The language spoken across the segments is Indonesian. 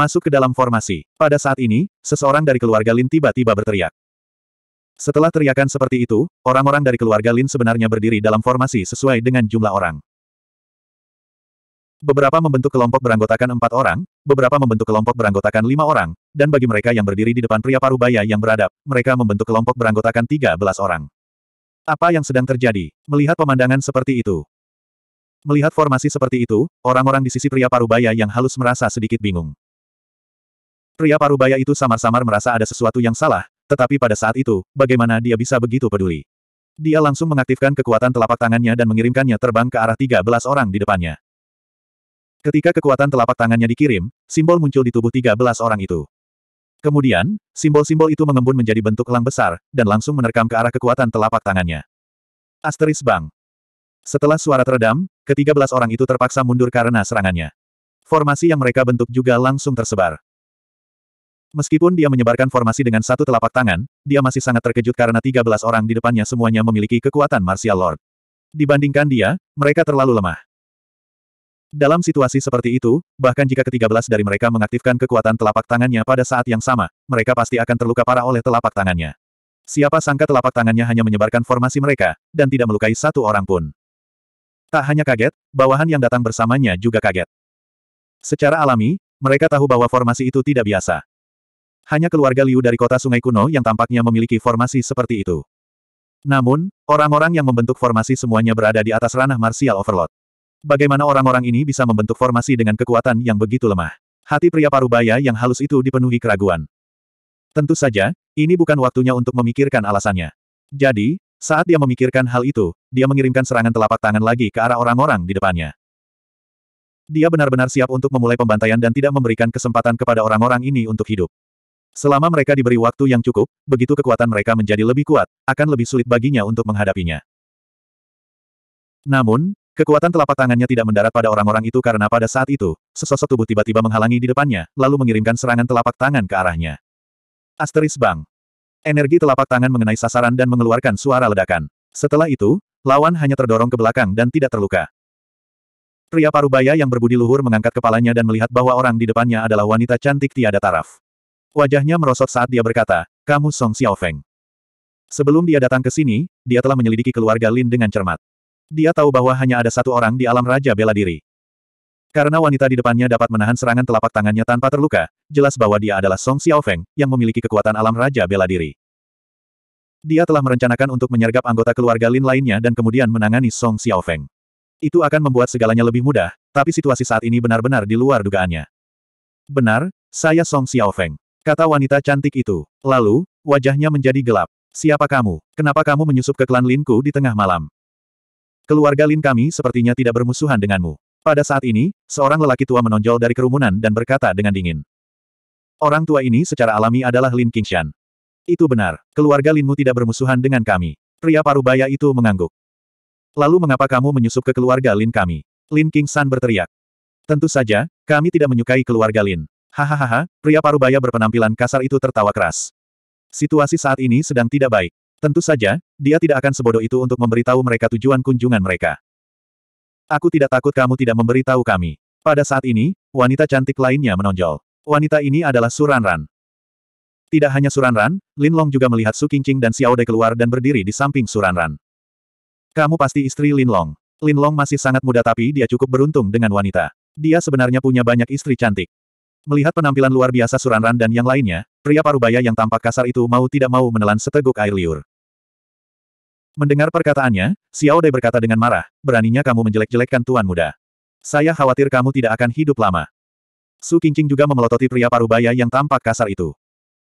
Masuk ke dalam formasi. Pada saat ini, seseorang dari keluarga Lin tiba-tiba berteriak. Setelah teriakan seperti itu, orang-orang dari keluarga Lin sebenarnya berdiri dalam formasi sesuai dengan jumlah orang. Beberapa membentuk kelompok beranggotakan empat orang, beberapa membentuk kelompok beranggotakan lima orang, dan bagi mereka yang berdiri di depan pria parubaya yang beradab, mereka membentuk kelompok beranggotakan tiga belas orang. Apa yang sedang terjadi? Melihat pemandangan seperti itu. Melihat formasi seperti itu, orang-orang di sisi pria parubaya yang halus merasa sedikit bingung. Pria parubaya itu samar-samar merasa ada sesuatu yang salah, tetapi pada saat itu, bagaimana dia bisa begitu peduli? Dia langsung mengaktifkan kekuatan telapak tangannya dan mengirimkannya terbang ke arah 13 orang di depannya. Ketika kekuatan telapak tangannya dikirim, simbol muncul di tubuh 13 orang itu. Kemudian, simbol-simbol itu mengembun menjadi bentuk elang besar, dan langsung menerkam ke arah kekuatan telapak tangannya. Asteris Bang. Setelah suara teredam, ketiga belas orang itu terpaksa mundur karena serangannya. Formasi yang mereka bentuk juga langsung tersebar. Meskipun dia menyebarkan formasi dengan satu telapak tangan, dia masih sangat terkejut karena 13 orang di depannya semuanya memiliki kekuatan martial lord. Dibandingkan dia, mereka terlalu lemah. Dalam situasi seperti itu, bahkan jika ketiga belas dari mereka mengaktifkan kekuatan telapak tangannya pada saat yang sama, mereka pasti akan terluka parah oleh telapak tangannya. Siapa sangka telapak tangannya hanya menyebarkan formasi mereka, dan tidak melukai satu orang pun. Tak hanya kaget, bawahan yang datang bersamanya juga kaget. Secara alami, mereka tahu bahwa formasi itu tidak biasa hanya keluarga Liu dari kota sungai kuno yang tampaknya memiliki formasi seperti itu. Namun, orang-orang yang membentuk formasi semuanya berada di atas ranah martial overload. Bagaimana orang-orang ini bisa membentuk formasi dengan kekuatan yang begitu lemah? Hati pria parubaya yang halus itu dipenuhi keraguan. Tentu saja, ini bukan waktunya untuk memikirkan alasannya. Jadi, saat dia memikirkan hal itu, dia mengirimkan serangan telapak tangan lagi ke arah orang-orang di depannya. Dia benar-benar siap untuk memulai pembantaian dan tidak memberikan kesempatan kepada orang-orang ini untuk hidup. Selama mereka diberi waktu yang cukup, begitu kekuatan mereka menjadi lebih kuat, akan lebih sulit baginya untuk menghadapinya. Namun, kekuatan telapak tangannya tidak mendarat pada orang-orang itu karena pada saat itu, sesosok tubuh tiba-tiba menghalangi di depannya, lalu mengirimkan serangan telapak tangan ke arahnya. Asteris Bang. Energi telapak tangan mengenai sasaran dan mengeluarkan suara ledakan. Setelah itu, lawan hanya terdorong ke belakang dan tidak terluka. Pria parubaya yang berbudi luhur mengangkat kepalanya dan melihat bahwa orang di depannya adalah wanita cantik tiada taraf. Wajahnya merosot saat dia berkata, kamu Song Xiaofeng. Sebelum dia datang ke sini, dia telah menyelidiki keluarga Lin dengan cermat. Dia tahu bahwa hanya ada satu orang di alam Raja Bela Diri. Karena wanita di depannya dapat menahan serangan telapak tangannya tanpa terluka, jelas bahwa dia adalah Song Xiaofeng, yang memiliki kekuatan alam Raja Bela Diri. Dia telah merencanakan untuk menyergap anggota keluarga Lin lainnya dan kemudian menangani Song Xiaofeng. Itu akan membuat segalanya lebih mudah, tapi situasi saat ini benar-benar di luar dugaannya. Benar, saya Song Xiaofeng. Kata wanita cantik itu. Lalu, wajahnya menjadi gelap. Siapa kamu? Kenapa kamu menyusup ke klan Linku di tengah malam? Keluarga Lin kami sepertinya tidak bermusuhan denganmu. Pada saat ini, seorang lelaki tua menonjol dari kerumunan dan berkata dengan dingin. Orang tua ini secara alami adalah Lin kingshan. Itu benar, keluarga Linmu tidak bermusuhan dengan kami. Pria parubaya itu mengangguk. Lalu mengapa kamu menyusup ke keluarga Lin kami? Lin Qingshan berteriak. Tentu saja, kami tidak menyukai keluarga Lin. Hahaha, pria parubaya berpenampilan kasar itu tertawa keras. Situasi saat ini sedang tidak baik. Tentu saja, dia tidak akan sebodoh itu untuk memberitahu mereka tujuan kunjungan mereka. Aku tidak takut kamu tidak memberitahu kami. Pada saat ini, wanita cantik lainnya menonjol. Wanita ini adalah Suranran. Tidak hanya Suranran, Long juga melihat Su Qingqing dan Dai keluar dan berdiri di samping Suranran. Kamu pasti istri Lin Long. Lin Long masih sangat muda tapi dia cukup beruntung dengan wanita. Dia sebenarnya punya banyak istri cantik. Melihat penampilan luar biasa Suranran dan yang lainnya, pria parubaya yang tampak kasar itu mau tidak mau menelan seteguk air liur. Mendengar perkataannya, Xiao Dai berkata dengan marah, beraninya kamu menjelek-jelekkan tuan muda. Saya khawatir kamu tidak akan hidup lama. Su Qingqing juga memelototi pria parubaya yang tampak kasar itu.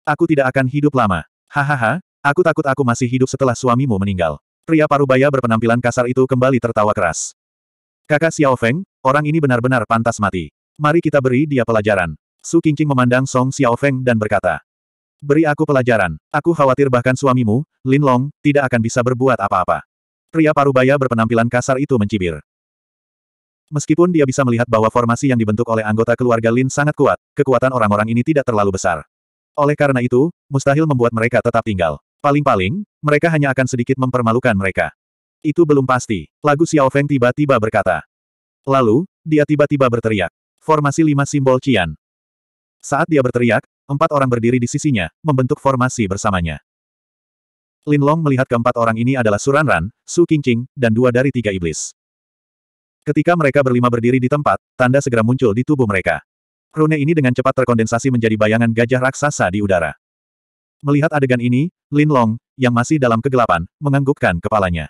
Aku tidak akan hidup lama. Hahaha, aku takut aku masih hidup setelah suamimu meninggal. Pria parubaya berpenampilan kasar itu kembali tertawa keras. Kakak Xiao Feng, orang ini benar-benar pantas mati. Mari kita beri dia pelajaran. Su Qingqing memandang Song Xiaofeng dan berkata. Beri aku pelajaran. Aku khawatir bahkan suamimu, Lin Long, tidak akan bisa berbuat apa-apa. Pria parubaya berpenampilan kasar itu mencibir. Meskipun dia bisa melihat bahwa formasi yang dibentuk oleh anggota keluarga Lin sangat kuat, kekuatan orang-orang ini tidak terlalu besar. Oleh karena itu, mustahil membuat mereka tetap tinggal. Paling-paling, mereka hanya akan sedikit mempermalukan mereka. Itu belum pasti, lagu Xiaofeng tiba-tiba berkata. Lalu, dia tiba-tiba berteriak. Formasi lima simbol Qian. Saat dia berteriak, empat orang berdiri di sisinya, membentuk formasi bersamanya. Lin Long melihat keempat orang ini adalah Suranran, Su Qingqing, dan dua dari tiga iblis. Ketika mereka berlima berdiri di tempat, tanda segera muncul di tubuh mereka. Rune ini dengan cepat terkondensasi menjadi bayangan gajah raksasa di udara. Melihat adegan ini, Lin Long, yang masih dalam kegelapan, menganggukkan kepalanya.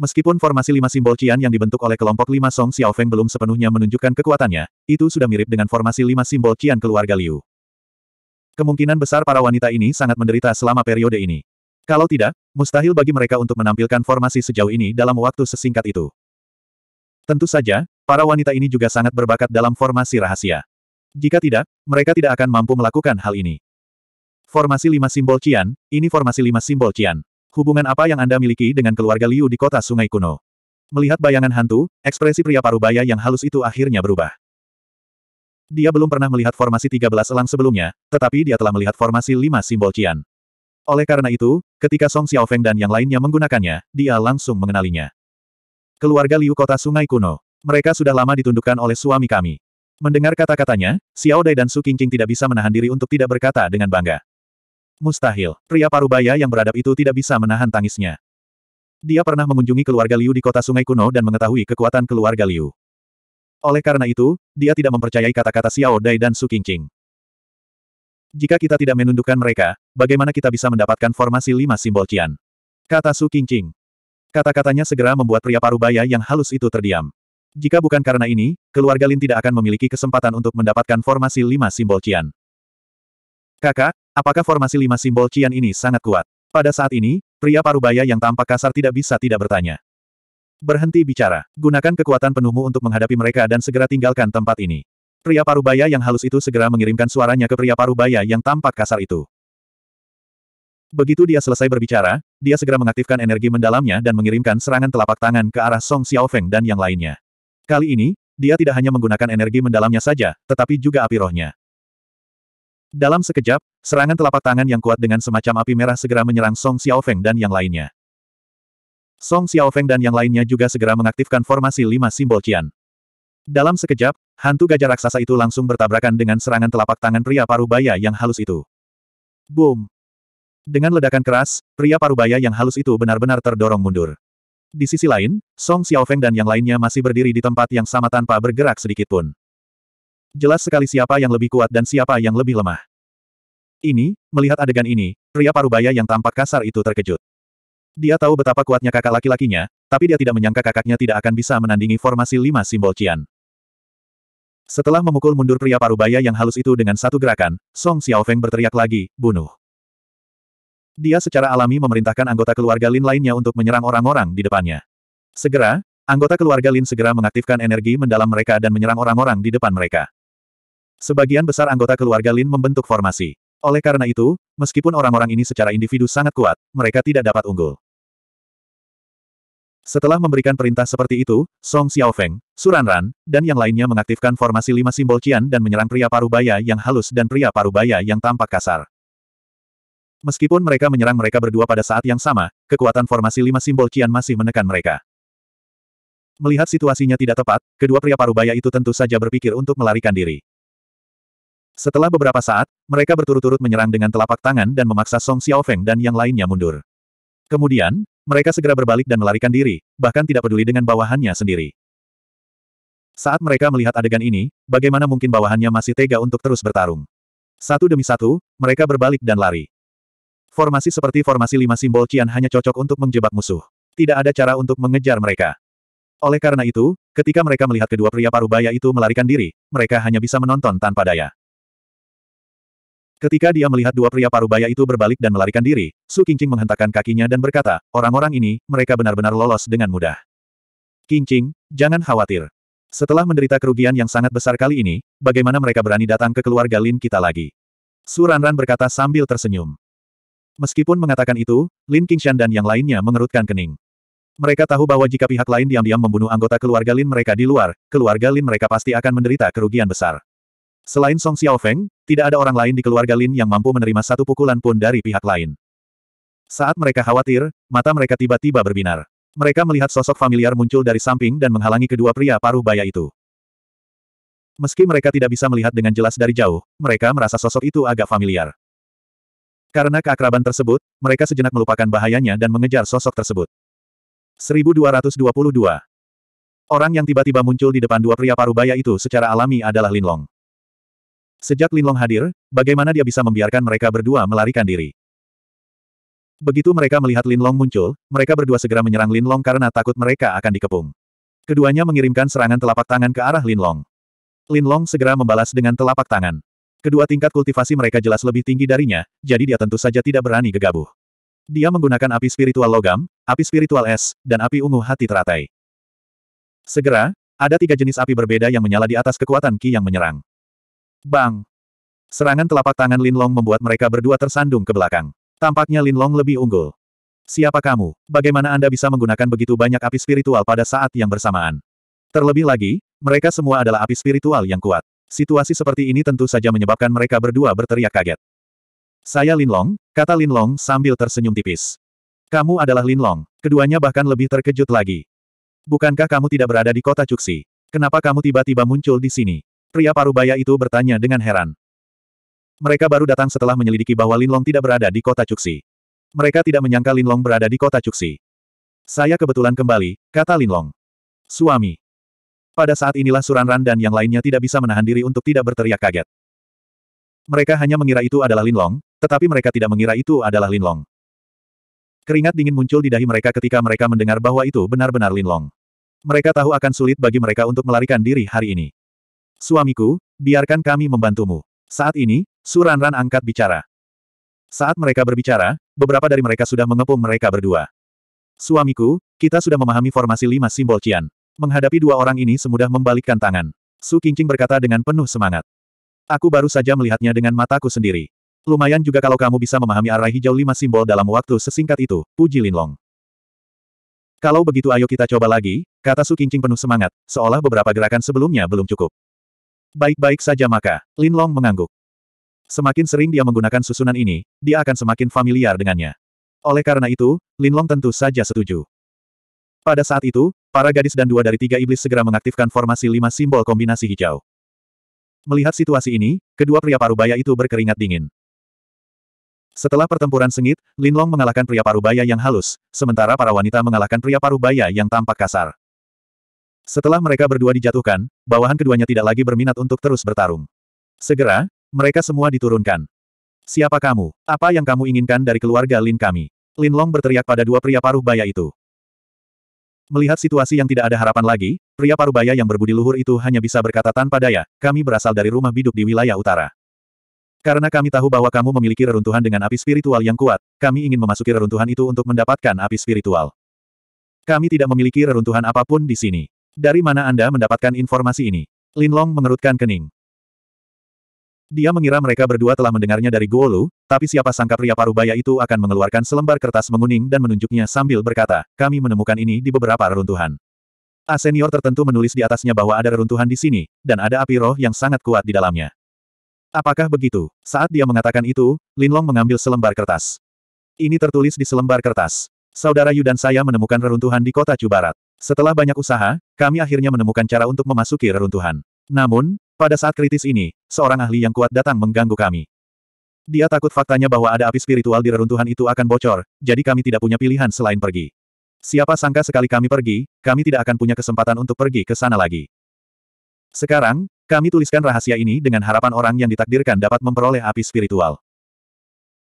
Meskipun formasi lima simbol Qian yang dibentuk oleh kelompok lima Song Xiaofeng belum sepenuhnya menunjukkan kekuatannya, itu sudah mirip dengan formasi lima simbol Qian keluarga Liu. Kemungkinan besar para wanita ini sangat menderita selama periode ini. Kalau tidak, mustahil bagi mereka untuk menampilkan formasi sejauh ini dalam waktu sesingkat itu. Tentu saja, para wanita ini juga sangat berbakat dalam formasi rahasia. Jika tidak, mereka tidak akan mampu melakukan hal ini. Formasi lima simbol Qian, ini formasi lima simbol Qian. Hubungan apa yang Anda miliki dengan keluarga Liu di kota sungai kuno? Melihat bayangan hantu, ekspresi pria parubaya yang halus itu akhirnya berubah. Dia belum pernah melihat formasi 13 elang sebelumnya, tetapi dia telah melihat formasi 5 simbol cian. Oleh karena itu, ketika Song Xiaofeng dan yang lainnya menggunakannya, dia langsung mengenalinya. Keluarga Liu kota sungai kuno. Mereka sudah lama ditundukkan oleh suami kami. Mendengar kata-katanya, Xiao Dai dan Su Qingqing tidak bisa menahan diri untuk tidak berkata dengan bangga. Mustahil. Pria parubaya yang beradab itu tidak bisa menahan tangisnya. Dia pernah mengunjungi keluarga Liu di kota sungai kuno dan mengetahui kekuatan keluarga Liu. Oleh karena itu, dia tidak mempercayai kata-kata Xiao Dai dan Su Qingqing. Jika kita tidak menundukkan mereka, bagaimana kita bisa mendapatkan formasi lima simbol Qian? Kata Su Qingqing. Kata-katanya segera membuat pria parubaya yang halus itu terdiam. Jika bukan karena ini, keluarga Lin tidak akan memiliki kesempatan untuk mendapatkan formasi lima simbol Qian. Kakak, Apakah formasi lima simbol Qian ini sangat kuat? Pada saat ini, pria parubaya yang tampak kasar tidak bisa tidak bertanya. Berhenti bicara. Gunakan kekuatan penuhmu untuk menghadapi mereka dan segera tinggalkan tempat ini. Pria parubaya yang halus itu segera mengirimkan suaranya ke pria parubaya yang tampak kasar itu. Begitu dia selesai berbicara, dia segera mengaktifkan energi mendalamnya dan mengirimkan serangan telapak tangan ke arah Song Xiaofeng dan yang lainnya. Kali ini, dia tidak hanya menggunakan energi mendalamnya saja, tetapi juga api rohnya. Dalam sekejap, serangan telapak tangan yang kuat dengan semacam api merah segera menyerang Song Xiaofeng dan yang lainnya. Song Xiaofeng dan yang lainnya juga segera mengaktifkan formasi lima simbol Qian. Dalam sekejap, hantu gajah raksasa itu langsung bertabrakan dengan serangan telapak tangan pria parubaya yang halus itu. Boom! Dengan ledakan keras, pria parubaya yang halus itu benar-benar terdorong mundur. Di sisi lain, Song Xiaofeng dan yang lainnya masih berdiri di tempat yang sama tanpa bergerak sedikit pun. Jelas sekali siapa yang lebih kuat dan siapa yang lebih lemah. Ini, melihat adegan ini, pria parubaya yang tampak kasar itu terkejut. Dia tahu betapa kuatnya kakak laki-lakinya, tapi dia tidak menyangka kakaknya tidak akan bisa menandingi formasi lima simbol Cian. Setelah memukul mundur pria parubaya yang halus itu dengan satu gerakan, Song Xiaofeng berteriak lagi, bunuh. Dia secara alami memerintahkan anggota keluarga Lin lainnya untuk menyerang orang-orang di depannya. Segera, anggota keluarga Lin segera mengaktifkan energi mendalam mereka dan menyerang orang-orang di depan mereka. Sebagian besar anggota keluarga Lin membentuk formasi. Oleh karena itu, meskipun orang-orang ini secara individu sangat kuat, mereka tidak dapat unggul. Setelah memberikan perintah seperti itu, Song Xiaofeng, Suranran, dan yang lainnya mengaktifkan formasi lima simbol Qian dan menyerang pria parubaya yang halus dan pria parubaya yang tampak kasar. Meskipun mereka menyerang mereka berdua pada saat yang sama, kekuatan formasi lima simbol Qian masih menekan mereka. Melihat situasinya tidak tepat, kedua pria parubaya itu tentu saja berpikir untuk melarikan diri. Setelah beberapa saat, mereka berturut-turut menyerang dengan telapak tangan dan memaksa Song Xiaofeng dan yang lainnya mundur. Kemudian, mereka segera berbalik dan melarikan diri, bahkan tidak peduli dengan bawahannya sendiri. Saat mereka melihat adegan ini, bagaimana mungkin bawahannya masih tega untuk terus bertarung? Satu demi satu, mereka berbalik dan lari. Formasi seperti formasi lima simbol Qian hanya cocok untuk menjebak musuh. Tidak ada cara untuk mengejar mereka. Oleh karena itu, ketika mereka melihat kedua pria parubaya itu melarikan diri, mereka hanya bisa menonton tanpa daya. Ketika dia melihat dua pria parubaya itu berbalik dan melarikan diri, Su Qingqing menghentakkan kakinya dan berkata, orang-orang ini, mereka benar-benar lolos dengan mudah. Qingqing, jangan khawatir. Setelah menderita kerugian yang sangat besar kali ini, bagaimana mereka berani datang ke keluarga Lin kita lagi? Su Ranran berkata sambil tersenyum. Meskipun mengatakan itu, Lin Qingshan dan yang lainnya mengerutkan kening. Mereka tahu bahwa jika pihak lain diam-diam membunuh anggota keluarga Lin mereka di luar, keluarga Lin mereka pasti akan menderita kerugian besar. Selain Song Xiaofeng, tidak ada orang lain di keluarga Lin yang mampu menerima satu pukulan pun dari pihak lain. Saat mereka khawatir, mata mereka tiba-tiba berbinar. Mereka melihat sosok familiar muncul dari samping dan menghalangi kedua pria paruh baya itu. Meski mereka tidak bisa melihat dengan jelas dari jauh, mereka merasa sosok itu agak familiar. Karena keakraban tersebut, mereka sejenak melupakan bahayanya dan mengejar sosok tersebut. 1222 Orang yang tiba-tiba muncul di depan dua pria paruh baya itu secara alami adalah Linlong. Sejak Linlong hadir, bagaimana dia bisa membiarkan mereka berdua melarikan diri? Begitu mereka melihat Linlong muncul, mereka berdua segera menyerang Linlong karena takut mereka akan dikepung. Keduanya mengirimkan serangan telapak tangan ke arah Linlong. Linlong segera membalas dengan telapak tangan. Kedua tingkat kultivasi mereka jelas lebih tinggi darinya, jadi dia tentu saja tidak berani gegabah. Dia menggunakan api spiritual logam, api spiritual es, dan api ungu hati teratai. Segera, ada tiga jenis api berbeda yang menyala di atas kekuatan Ki yang menyerang. Bang! Serangan telapak tangan Linlong membuat mereka berdua tersandung ke belakang. Tampaknya Linlong lebih unggul. Siapa kamu? Bagaimana Anda bisa menggunakan begitu banyak api spiritual pada saat yang bersamaan? Terlebih lagi, mereka semua adalah api spiritual yang kuat. Situasi seperti ini tentu saja menyebabkan mereka berdua berteriak kaget. Saya Linlong, kata Linlong sambil tersenyum tipis. Kamu adalah Linlong. Keduanya bahkan lebih terkejut lagi. Bukankah kamu tidak berada di kota Cuxi? Kenapa kamu tiba-tiba muncul di sini? Pria parubaya itu bertanya dengan heran. Mereka baru datang setelah menyelidiki bahwa Linlong tidak berada di kota Cuxi. Mereka tidak menyangka Linlong berada di kota Cuxi. Saya kebetulan kembali, kata Linlong. Suami. Pada saat inilah Suranran dan yang lainnya tidak bisa menahan diri untuk tidak berteriak kaget. Mereka hanya mengira itu adalah Linlong, tetapi mereka tidak mengira itu adalah Linlong. Keringat dingin muncul di dahi mereka ketika mereka mendengar bahwa itu benar-benar Linlong. Mereka tahu akan sulit bagi mereka untuk melarikan diri hari ini. Suamiku, biarkan kami membantumu. Saat ini, Suranran angkat bicara. Saat mereka berbicara, beberapa dari mereka sudah mengepung mereka berdua. Suamiku, kita sudah memahami formasi lima simbol Cian. Menghadapi dua orang ini semudah membalikkan tangan. Su Qingqing berkata dengan penuh semangat. Aku baru saja melihatnya dengan mataku sendiri. Lumayan juga kalau kamu bisa memahami arah hijau lima simbol dalam waktu sesingkat itu, puji Linlong. Kalau begitu ayo kita coba lagi, kata Su Qingqing penuh semangat, seolah beberapa gerakan sebelumnya belum cukup. Baik-baik saja maka, Lin Long mengangguk. Semakin sering dia menggunakan susunan ini, dia akan semakin familiar dengannya. Oleh karena itu, Lin Long tentu saja setuju. Pada saat itu, para gadis dan dua dari tiga iblis segera mengaktifkan formasi lima simbol kombinasi hijau. Melihat situasi ini, kedua pria parubaya itu berkeringat dingin. Setelah pertempuran sengit, Lin Long mengalahkan pria parubaya yang halus, sementara para wanita mengalahkan pria parubaya yang tampak kasar. Setelah mereka berdua dijatuhkan, bawahan keduanya tidak lagi berminat untuk terus bertarung. Segera, mereka semua diturunkan. Siapa kamu? Apa yang kamu inginkan dari keluarga Lin kami? Lin Long berteriak pada dua pria paruh baya itu. Melihat situasi yang tidak ada harapan lagi, pria paruh baya yang berbudi luhur itu hanya bisa berkata tanpa daya, kami berasal dari rumah biduk di wilayah utara. Karena kami tahu bahwa kamu memiliki reruntuhan dengan api spiritual yang kuat, kami ingin memasuki reruntuhan itu untuk mendapatkan api spiritual. Kami tidak memiliki reruntuhan apapun di sini. Dari mana Anda mendapatkan informasi ini? Linlong mengerutkan kening. Dia mengira mereka berdua telah mendengarnya dari Guolu, tapi siapa sangka pria parubaya itu akan mengeluarkan selembar kertas menguning dan menunjuknya sambil berkata, kami menemukan ini di beberapa reruntuhan. A senior tertentu menulis di atasnya bahwa ada reruntuhan di sini, dan ada api roh yang sangat kuat di dalamnya. Apakah begitu? Saat dia mengatakan itu, Linlong mengambil selembar kertas. Ini tertulis di selembar kertas. Saudara Yu dan saya menemukan reruntuhan di kota Cubarat. Setelah banyak usaha, kami akhirnya menemukan cara untuk memasuki reruntuhan. Namun, pada saat kritis ini, seorang ahli yang kuat datang mengganggu kami. Dia takut faktanya bahwa ada api spiritual di reruntuhan itu akan bocor, jadi kami tidak punya pilihan selain pergi. Siapa sangka sekali kami pergi, kami tidak akan punya kesempatan untuk pergi ke sana lagi. Sekarang, kami tuliskan rahasia ini dengan harapan orang yang ditakdirkan dapat memperoleh api spiritual.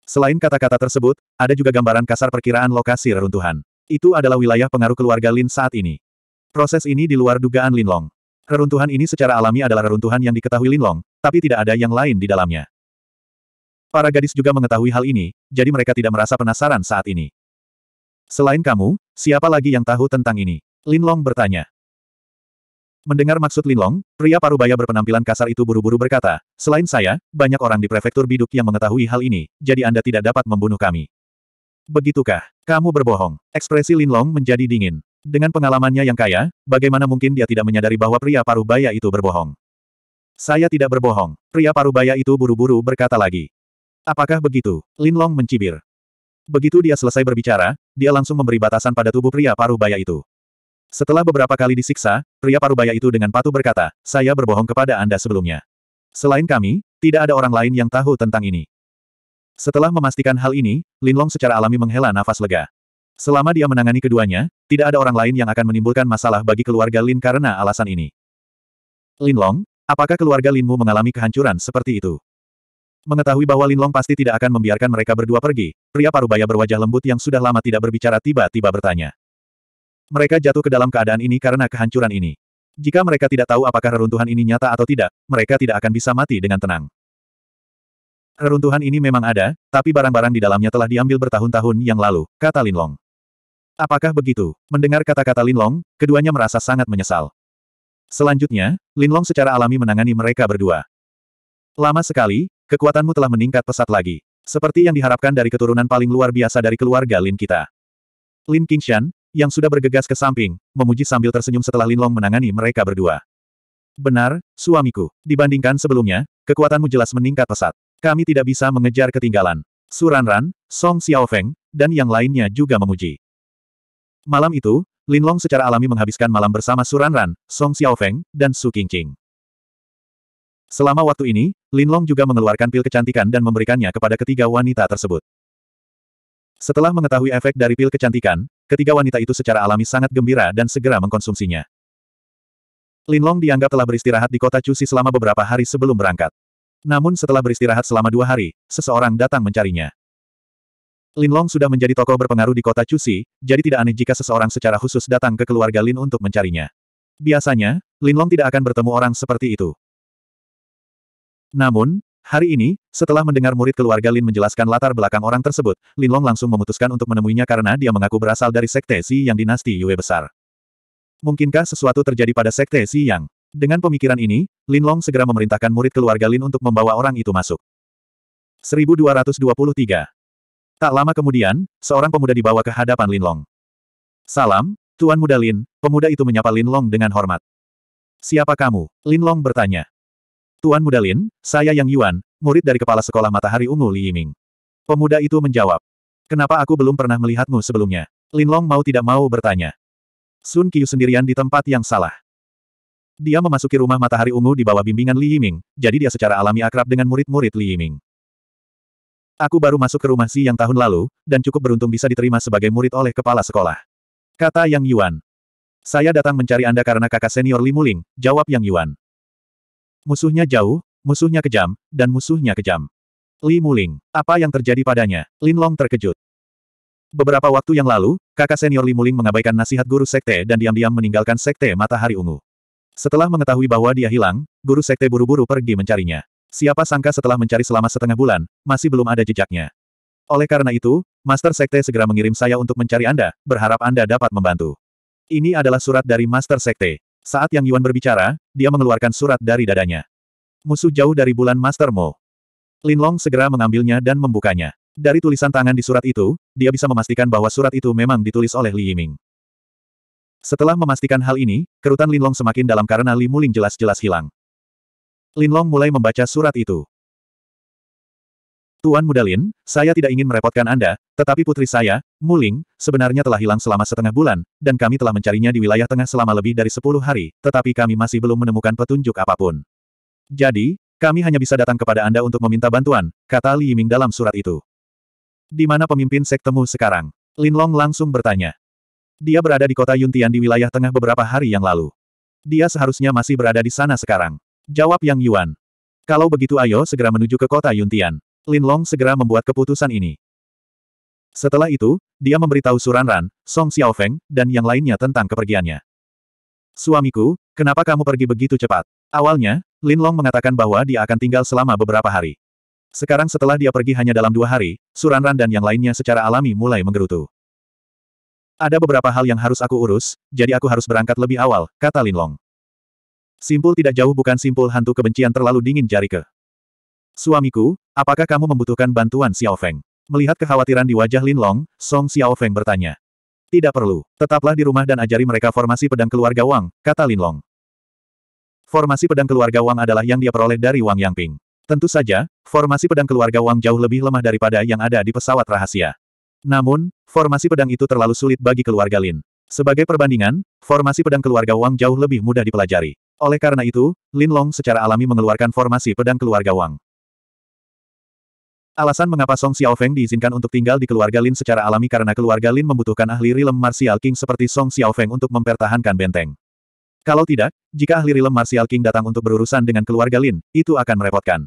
Selain kata-kata tersebut, ada juga gambaran kasar perkiraan lokasi reruntuhan. Itu adalah wilayah pengaruh keluarga Lin saat ini. Proses ini di luar dugaan Lin Long. Reruntuhan ini secara alami adalah reruntuhan yang diketahui Lin Long, tapi tidak ada yang lain di dalamnya. Para gadis juga mengetahui hal ini, jadi mereka tidak merasa penasaran saat ini. Selain kamu, siapa lagi yang tahu tentang ini? Lin Long bertanya. Mendengar maksud Lin Long, pria parubaya berpenampilan kasar itu buru-buru berkata, Selain saya, banyak orang di prefektur biduk yang mengetahui hal ini, jadi Anda tidak dapat membunuh kami. Begitukah? Kamu berbohong. Ekspresi Lin Long menjadi dingin. Dengan pengalamannya yang kaya, bagaimana mungkin dia tidak menyadari bahwa pria paruh baya itu berbohong? Saya tidak berbohong. Pria paruh baya itu buru-buru berkata lagi. Apakah begitu? Lin Long mencibir. Begitu dia selesai berbicara, dia langsung memberi batasan pada tubuh pria paruh baya itu. Setelah beberapa kali disiksa, pria parubaya itu dengan patuh berkata, saya berbohong kepada Anda sebelumnya. Selain kami, tidak ada orang lain yang tahu tentang ini. Setelah memastikan hal ini, Linlong secara alami menghela nafas lega. Selama dia menangani keduanya, tidak ada orang lain yang akan menimbulkan masalah bagi keluarga Lin karena alasan ini. Linlong, apakah keluarga Linmu mengalami kehancuran seperti itu? Mengetahui bahwa Linlong pasti tidak akan membiarkan mereka berdua pergi, pria parubaya berwajah lembut yang sudah lama tidak berbicara tiba-tiba bertanya. Mereka jatuh ke dalam keadaan ini karena kehancuran ini. Jika mereka tidak tahu apakah reruntuhan ini nyata atau tidak, mereka tidak akan bisa mati dengan tenang. Reruntuhan ini memang ada, tapi barang-barang di dalamnya telah diambil bertahun-tahun yang lalu, kata Lin Long. Apakah begitu? Mendengar kata-kata Lin Long, keduanya merasa sangat menyesal. Selanjutnya, Lin Long secara alami menangani mereka berdua. Lama sekali, kekuatanmu telah meningkat pesat lagi. Seperti yang diharapkan dari keturunan paling luar biasa dari keluarga Lin kita. Lin Qingshan, yang sudah bergegas ke samping, memuji sambil tersenyum setelah Lin Long menangani mereka berdua. Benar, suamiku. Dibandingkan sebelumnya, kekuatanmu jelas meningkat pesat. Kami tidak bisa mengejar ketinggalan. Suranran, Song Xiaofeng, dan yang lainnya juga memuji. Malam itu, Lin Long secara alami menghabiskan malam bersama Suranran, Song Xiaofeng, dan Su Qingqing. Selama waktu ini, Lin Long juga mengeluarkan pil kecantikan dan memberikannya kepada ketiga wanita tersebut. Setelah mengetahui efek dari pil kecantikan, ketiga wanita itu secara alami sangat gembira dan segera mengkonsumsinya. Lin Long dianggap telah beristirahat di kota Cusi selama beberapa hari sebelum berangkat. Namun setelah beristirahat selama dua hari, seseorang datang mencarinya. Linlong sudah menjadi tokoh berpengaruh di kota Cusi, jadi tidak aneh jika seseorang secara khusus datang ke keluarga Lin untuk mencarinya. Biasanya, Linlong tidak akan bertemu orang seperti itu. Namun, hari ini, setelah mendengar murid keluarga Lin menjelaskan latar belakang orang tersebut, Linlong langsung memutuskan untuk menemuinya karena dia mengaku berasal dari sekte Xi yang dinasti Yue besar. Mungkinkah sesuatu terjadi pada sekte Xi yang? Dengan pemikiran ini, Lin Long segera memerintahkan murid keluarga Lin untuk membawa orang itu masuk. 1223 Tak lama kemudian, seorang pemuda dibawa ke hadapan Lin Long. Salam, Tuan Muda Lin, pemuda itu menyapa Lin Long dengan hormat. Siapa kamu? Lin Long bertanya. Tuan Muda Lin, saya Yang Yuan, murid dari Kepala Sekolah Matahari Ungu Li Yiming. Pemuda itu menjawab. Kenapa aku belum pernah melihatmu sebelumnya? Lin Long mau tidak mau bertanya. Sun Qiu sendirian di tempat yang salah. Dia memasuki rumah matahari ungu di bawah bimbingan Li Yiming, jadi dia secara alami akrab dengan murid-murid Li Yiming. Aku baru masuk ke rumah Si yang tahun lalu, dan cukup beruntung bisa diterima sebagai murid oleh kepala sekolah. Kata Yang Yuan. Saya datang mencari Anda karena kakak senior Li Muling, jawab Yang Yuan. Musuhnya jauh, musuhnya kejam, dan musuhnya kejam. Li Muling, apa yang terjadi padanya? Lin Long terkejut. Beberapa waktu yang lalu, kakak senior Li Muling mengabaikan nasihat guru sekte dan diam-diam meninggalkan sekte matahari ungu. Setelah mengetahui bahwa dia hilang, guru sekte buru-buru pergi mencarinya. Siapa sangka setelah mencari selama setengah bulan, masih belum ada jejaknya. Oleh karena itu, Master Sekte segera mengirim saya untuk mencari Anda, berharap Anda dapat membantu. Ini adalah surat dari Master Sekte. Saat Yang Yuan berbicara, dia mengeluarkan surat dari dadanya. Musuh jauh dari bulan Master Mo. Lin Long segera mengambilnya dan membukanya. Dari tulisan tangan di surat itu, dia bisa memastikan bahwa surat itu memang ditulis oleh Li Yiming. Setelah memastikan hal ini, kerutan Linlong semakin dalam karena Li Muling jelas-jelas hilang. Linlong mulai membaca surat itu. Tuan Mudalin, saya tidak ingin merepotkan Anda, tetapi putri saya, Muling, sebenarnya telah hilang selama setengah bulan, dan kami telah mencarinya di wilayah tengah selama lebih dari sepuluh hari, tetapi kami masih belum menemukan petunjuk apapun. Jadi, kami hanya bisa datang kepada Anda untuk meminta bantuan, kata Li Yiming dalam surat itu. Di mana pemimpin sektemu sekarang? Linlong langsung bertanya. Dia berada di kota Yuntian di wilayah tengah beberapa hari yang lalu. Dia seharusnya masih berada di sana sekarang. Jawab Yang Yuan. Kalau begitu ayo segera menuju ke kota Yuntian. Lin Long segera membuat keputusan ini. Setelah itu, dia memberitahu Suranran, Song Xiaofeng, dan yang lainnya tentang kepergiannya. Suamiku, kenapa kamu pergi begitu cepat? Awalnya, Lin Long mengatakan bahwa dia akan tinggal selama beberapa hari. Sekarang setelah dia pergi hanya dalam dua hari, Suranran dan yang lainnya secara alami mulai menggerutu. Ada beberapa hal yang harus aku urus, jadi aku harus berangkat lebih awal, kata Lin Long. Simpul tidak jauh bukan simpul hantu kebencian terlalu dingin jari ke. Suamiku, apakah kamu membutuhkan bantuan Xiao Feng? Melihat kekhawatiran di wajah Lin Long, Song Xiao Feng bertanya. Tidak perlu, tetaplah di rumah dan ajari mereka formasi pedang keluarga Wang, kata Lin Long. Formasi pedang keluarga Wang adalah yang dia peroleh dari Wang Yangping. Tentu saja, formasi pedang keluarga Wang jauh lebih lemah daripada yang ada di pesawat rahasia. Namun, formasi pedang itu terlalu sulit bagi keluarga Lin. Sebagai perbandingan, formasi pedang keluarga Wang jauh lebih mudah dipelajari. Oleh karena itu, Lin Long secara alami mengeluarkan formasi pedang keluarga Wang. Alasan mengapa Song Xiaofeng diizinkan untuk tinggal di keluarga Lin secara alami karena keluarga Lin membutuhkan ahli rilem martial king seperti Song Xiaofeng untuk mempertahankan benteng. Kalau tidak, jika ahli rilem martial king datang untuk berurusan dengan keluarga Lin, itu akan merepotkan.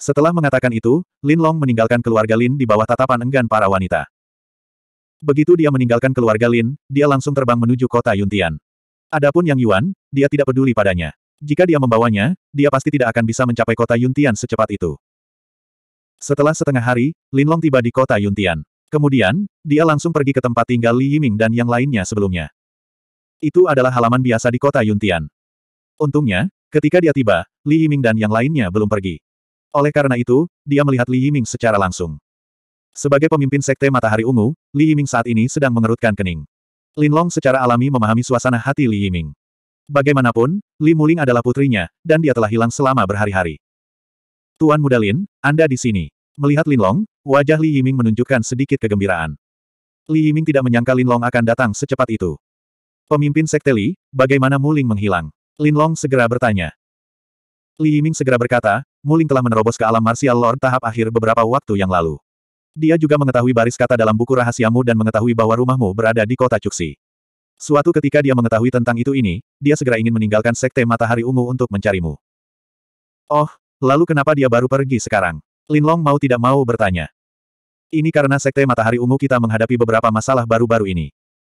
Setelah mengatakan itu, Lin Long meninggalkan keluarga Lin di bawah tatapan enggan para wanita. Begitu dia meninggalkan keluarga Lin, dia langsung terbang menuju kota Yuntian. Adapun Yang Yuan, dia tidak peduli padanya. Jika dia membawanya, dia pasti tidak akan bisa mencapai kota Yuntian secepat itu. Setelah setengah hari, Lin Long tiba di kota Yuntian. Kemudian, dia langsung pergi ke tempat tinggal Li Yiming dan yang lainnya sebelumnya. Itu adalah halaman biasa di kota Yuntian. Untungnya, ketika dia tiba, Li Yiming dan yang lainnya belum pergi. Oleh karena itu, dia melihat Li Yiming secara langsung. Sebagai pemimpin Sekte Matahari Ungu, Li Yiming saat ini sedang mengerutkan kening. Lin Long secara alami memahami suasana hati Li Yiming. Bagaimanapun, Li Muling adalah putrinya, dan dia telah hilang selama berhari-hari. Tuan Muda Lin, Anda di sini. Melihat Lin Long, wajah Li Yiming menunjukkan sedikit kegembiraan. Li Yiming tidak menyangka Lin Long akan datang secepat itu. Pemimpin Sekte Li, bagaimana Muling menghilang? Lin Long segera bertanya. Li Yiming segera berkata, Muling telah menerobos ke alam martial lord tahap akhir beberapa waktu yang lalu. Dia juga mengetahui baris kata dalam buku rahasiamu dan mengetahui bahwa rumahmu berada di kota Cuxi. Suatu ketika dia mengetahui tentang itu ini, dia segera ingin meninggalkan Sekte Matahari Ungu untuk mencarimu. Oh, lalu kenapa dia baru pergi sekarang? Lin Long mau tidak mau bertanya. Ini karena Sekte Matahari Ungu kita menghadapi beberapa masalah baru-baru ini.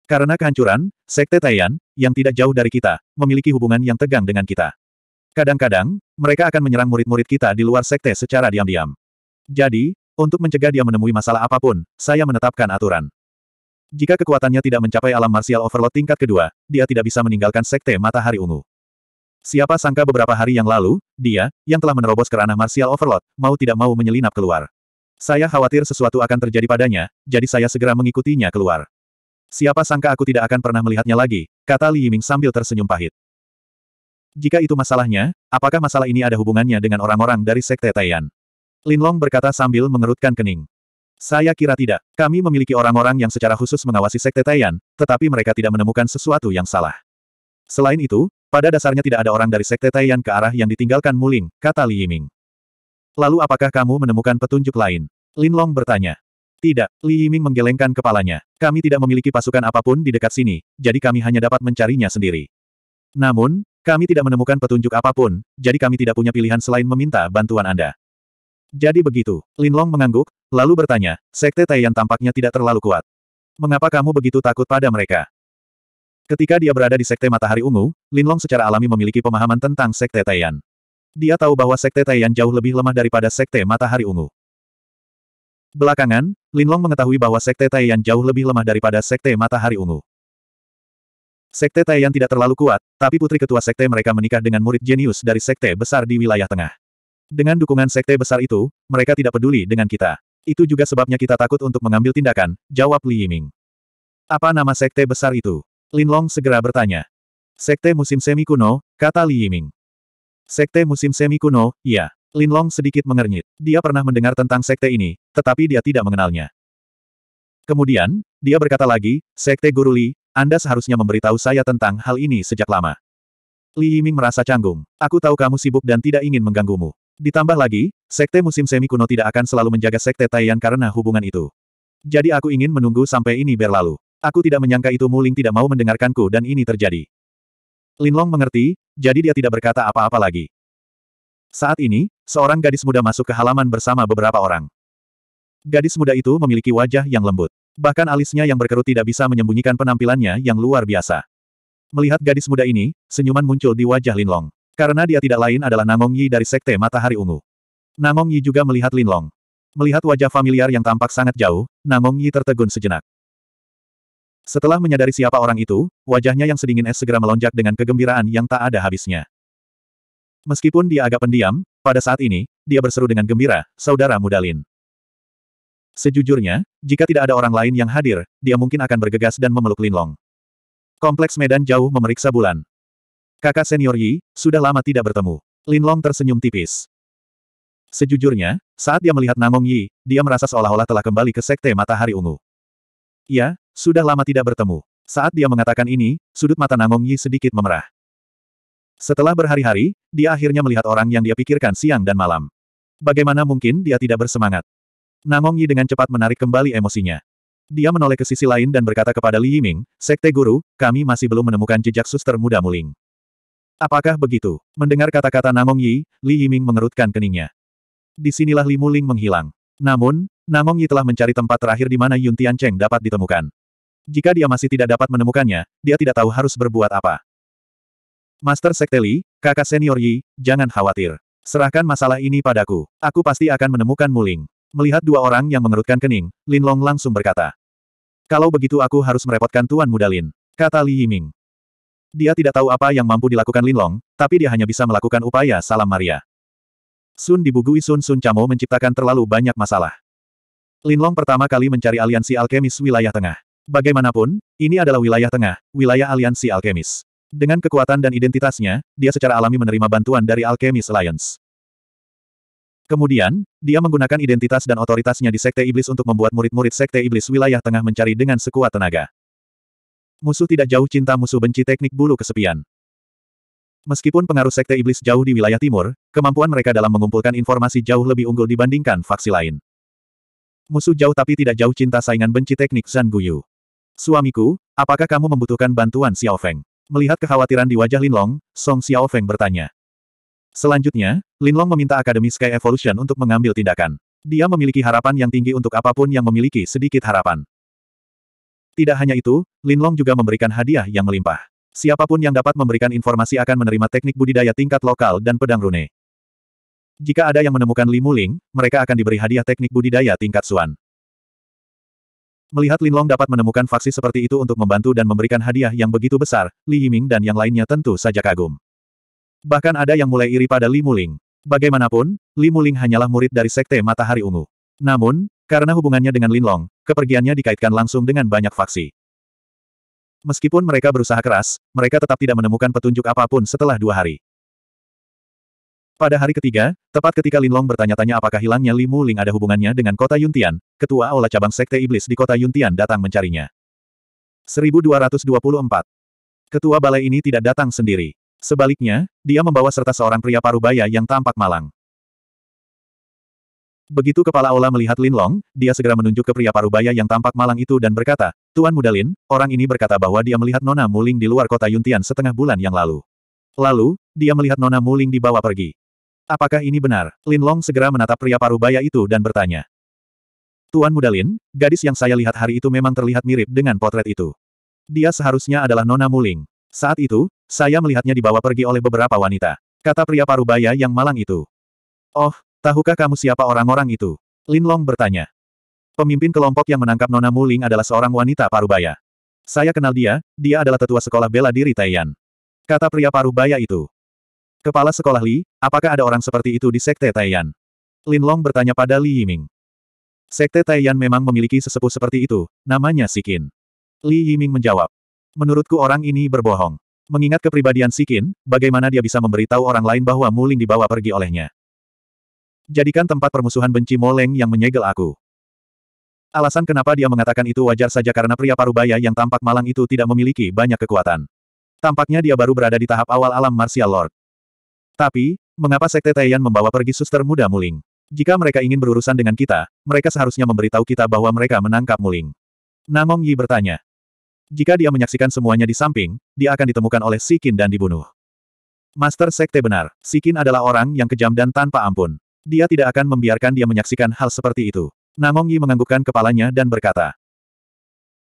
Karena kehancuran, Sekte Taiyan, yang tidak jauh dari kita, memiliki hubungan yang tegang dengan kita. Kadang-kadang, mereka akan menyerang murid-murid kita di luar sekte secara diam-diam. Jadi, untuk mencegah dia menemui masalah apapun, saya menetapkan aturan. Jika kekuatannya tidak mencapai alam martial overload tingkat kedua, dia tidak bisa meninggalkan sekte matahari ungu. Siapa sangka beberapa hari yang lalu, dia, yang telah menerobos ke ranah martial overload, mau tidak mau menyelinap keluar. Saya khawatir sesuatu akan terjadi padanya, jadi saya segera mengikutinya keluar. Siapa sangka aku tidak akan pernah melihatnya lagi, kata Li Yiming sambil tersenyum pahit. Jika itu masalahnya, apakah masalah ini ada hubungannya dengan orang-orang dari Sekte Taiyan? Linlong berkata sambil mengerutkan kening. Saya kira tidak. Kami memiliki orang-orang yang secara khusus mengawasi Sekte Taiyan, tetapi mereka tidak menemukan sesuatu yang salah. Selain itu, pada dasarnya tidak ada orang dari Sekte Taiyan ke arah yang ditinggalkan Muling, kata Li Yiming. Lalu apakah kamu menemukan petunjuk lain? Linlong bertanya. Tidak, Li Yiming menggelengkan kepalanya. Kami tidak memiliki pasukan apapun di dekat sini, jadi kami hanya dapat mencarinya sendiri. Namun, kami tidak menemukan petunjuk apapun, jadi kami tidak punya pilihan selain meminta bantuan Anda. Jadi begitu, Linlong mengangguk, lalu bertanya, Sekte Taiyan tampaknya tidak terlalu kuat. Mengapa kamu begitu takut pada mereka? Ketika dia berada di Sekte Matahari Ungu, Linlong secara alami memiliki pemahaman tentang Sekte Taiyan. Dia tahu bahwa Sekte Taiyan jauh lebih lemah daripada Sekte Matahari Ungu. Belakangan, Linlong mengetahui bahwa Sekte Taiyan jauh lebih lemah daripada Sekte Matahari Ungu. Sekte Taiyan tidak terlalu kuat, tapi putri ketua sekte mereka menikah dengan murid jenius dari sekte besar di wilayah tengah. Dengan dukungan sekte besar itu, mereka tidak peduli dengan kita. Itu juga sebabnya kita takut untuk mengambil tindakan, jawab Li Yiming. Apa nama sekte besar itu? Lin Long segera bertanya. Sekte musim semi kuno, kata Li Yiming. Sekte musim semi kuno, iya. Long sedikit mengernyit. Dia pernah mendengar tentang sekte ini, tetapi dia tidak mengenalnya. Kemudian, dia berkata lagi, Sekte Guru Li, anda seharusnya memberitahu saya tentang hal ini sejak lama. Li Yiming merasa canggung. Aku tahu kamu sibuk dan tidak ingin mengganggumu. Ditambah lagi, sekte musim semi kuno tidak akan selalu menjaga sekte Taiyan karena hubungan itu. Jadi aku ingin menunggu sampai ini berlalu. Aku tidak menyangka itu Muling tidak mau mendengarkanku dan ini terjadi. Lin Long mengerti, jadi dia tidak berkata apa-apa lagi. Saat ini, seorang gadis muda masuk ke halaman bersama beberapa orang. Gadis muda itu memiliki wajah yang lembut. Bahkan alisnya yang berkerut tidak bisa menyembunyikan penampilannya yang luar biasa. Melihat gadis muda ini, senyuman muncul di wajah Linlong. Karena dia tidak lain adalah Namong Yi dari Sekte Matahari Ungu. Namong Yi juga melihat Linlong. Melihat wajah familiar yang tampak sangat jauh, Namong Yi tertegun sejenak. Setelah menyadari siapa orang itu, wajahnya yang sedingin es segera melonjak dengan kegembiraan yang tak ada habisnya. Meskipun dia agak pendiam, pada saat ini, dia berseru dengan gembira, saudara Mudalin. Sejujurnya, jika tidak ada orang lain yang hadir, dia mungkin akan bergegas dan memeluk Linlong. Kompleks Medan jauh memeriksa bulan. Kakak senior Yi, sudah lama tidak bertemu. Linlong tersenyum tipis. Sejujurnya, saat dia melihat Namong Yi, dia merasa seolah-olah telah kembali ke Sekte Matahari Ungu. Ya, sudah lama tidak bertemu. Saat dia mengatakan ini, sudut mata Namong Yi sedikit memerah. Setelah berhari-hari, dia akhirnya melihat orang yang dia pikirkan siang dan malam. Bagaimana mungkin dia tidak bersemangat? Namong Yi dengan cepat menarik kembali emosinya. Dia menoleh ke sisi lain dan berkata kepada Li Yiming, Sekte Guru, kami masih belum menemukan jejak suster muda muling. Apakah begitu? Mendengar kata-kata Namong Yi, Li Yiming mengerutkan keningnya. Disinilah Li Muling menghilang. Namun, Namong Yi telah mencari tempat terakhir di mana Yun Tian Cheng dapat ditemukan. Jika dia masih tidak dapat menemukannya, dia tidak tahu harus berbuat apa. Master Sekte Li, kakak senior Yi, jangan khawatir. Serahkan masalah ini padaku. Aku pasti akan menemukan Muling. Melihat dua orang yang mengerutkan kening, Lin Long langsung berkata. Kalau begitu aku harus merepotkan Tuan Muda Lin, kata Li Yiming. Dia tidak tahu apa yang mampu dilakukan Lin Long, tapi dia hanya bisa melakukan upaya salam Maria. Sun dibugui Sun Sun Camo menciptakan terlalu banyak masalah. Lin Long pertama kali mencari aliansi alkemis wilayah tengah. Bagaimanapun, ini adalah wilayah tengah, wilayah aliansi alkemis. Dengan kekuatan dan identitasnya, dia secara alami menerima bantuan dari Alchemist Alliance. Kemudian, dia menggunakan identitas dan otoritasnya di Sekte Iblis untuk membuat murid-murid Sekte Iblis wilayah tengah mencari dengan sekuat tenaga. Musuh tidak jauh cinta musuh benci teknik bulu kesepian. Meskipun pengaruh Sekte Iblis jauh di wilayah timur, kemampuan mereka dalam mengumpulkan informasi jauh lebih unggul dibandingkan faksi lain. Musuh jauh tapi tidak jauh cinta saingan benci teknik Zan Guyu. Suamiku, apakah kamu membutuhkan bantuan Xiao Feng? Melihat kekhawatiran di wajah Lin Long, Song Xiao Feng bertanya. Selanjutnya, Linlong meminta Akademi Sky Evolution untuk mengambil tindakan. Dia memiliki harapan yang tinggi untuk apapun yang memiliki sedikit harapan. Tidak hanya itu, Linlong juga memberikan hadiah yang melimpah. Siapapun yang dapat memberikan informasi akan menerima teknik budidaya tingkat lokal dan pedang rune. Jika ada yang menemukan Limu Ling, mereka akan diberi hadiah teknik budidaya tingkat Suan. Melihat Linlong dapat menemukan faksi seperti itu untuk membantu dan memberikan hadiah yang begitu besar, Li Yiming dan yang lainnya tentu saja kagum. Bahkan ada yang mulai iri pada Li Muling. Bagaimanapun, Li Muling hanyalah murid dari Sekte Matahari Ungu. Namun, karena hubungannya dengan Lin Long, kepergiannya dikaitkan langsung dengan banyak faksi. Meskipun mereka berusaha keras, mereka tetap tidak menemukan petunjuk apapun setelah dua hari. Pada hari ketiga, tepat ketika Lin Long bertanya-tanya apakah hilangnya Li Muling ada hubungannya dengan kota Yuntian, ketua aula cabang sekte iblis di kota Yuntian datang mencarinya. 1224. Ketua balai ini tidak datang sendiri. Sebaliknya, dia membawa serta seorang pria parubaya yang tampak malang. Begitu kepala aula melihat Lin Long, dia segera menunjuk ke pria parubaya yang tampak malang itu dan berkata, Tuan Muda Lin, orang ini berkata bahwa dia melihat Nona Muling di luar kota Yuntian setengah bulan yang lalu. Lalu, dia melihat Nona Muling dibawa pergi. Apakah ini benar? Lin Long segera menatap pria parubaya itu dan bertanya. Tuan Muda Lin, gadis yang saya lihat hari itu memang terlihat mirip dengan potret itu. Dia seharusnya adalah Nona Muling. Saat itu, saya melihatnya dibawa pergi oleh beberapa wanita. Kata pria parubaya yang malang itu. Oh, tahukah kamu siapa orang-orang itu? Lin Long bertanya. Pemimpin kelompok yang menangkap Nona Muling adalah seorang wanita parubaya. Saya kenal dia, dia adalah tetua sekolah bela diri Taiyan. Kata pria parubaya itu. Kepala sekolah Li, apakah ada orang seperti itu di sekte Taiyan? Lin Long bertanya pada Li Yiming. Sekte Taiyan memang memiliki sesepuh seperti itu, namanya Sikin. Li Yiming menjawab. Menurutku orang ini berbohong. Mengingat kepribadian Sikin, bagaimana dia bisa memberitahu orang lain bahwa Muling dibawa pergi olehnya. Jadikan tempat permusuhan benci Moleng yang menyegel aku. Alasan kenapa dia mengatakan itu wajar saja karena pria parubaya yang tampak malang itu tidak memiliki banyak kekuatan. Tampaknya dia baru berada di tahap awal alam martial lord. Tapi, mengapa Sekte Taiyan membawa pergi suster muda Muling? Jika mereka ingin berurusan dengan kita, mereka seharusnya memberitahu kita bahwa mereka menangkap Muling. Namong Yi bertanya. Jika dia menyaksikan semuanya di samping, dia akan ditemukan oleh Sikin dan dibunuh. Master Sekte benar, Sikin adalah orang yang kejam dan tanpa ampun. Dia tidak akan membiarkan dia menyaksikan hal seperti itu. Namong Yi menganggukkan kepalanya dan berkata.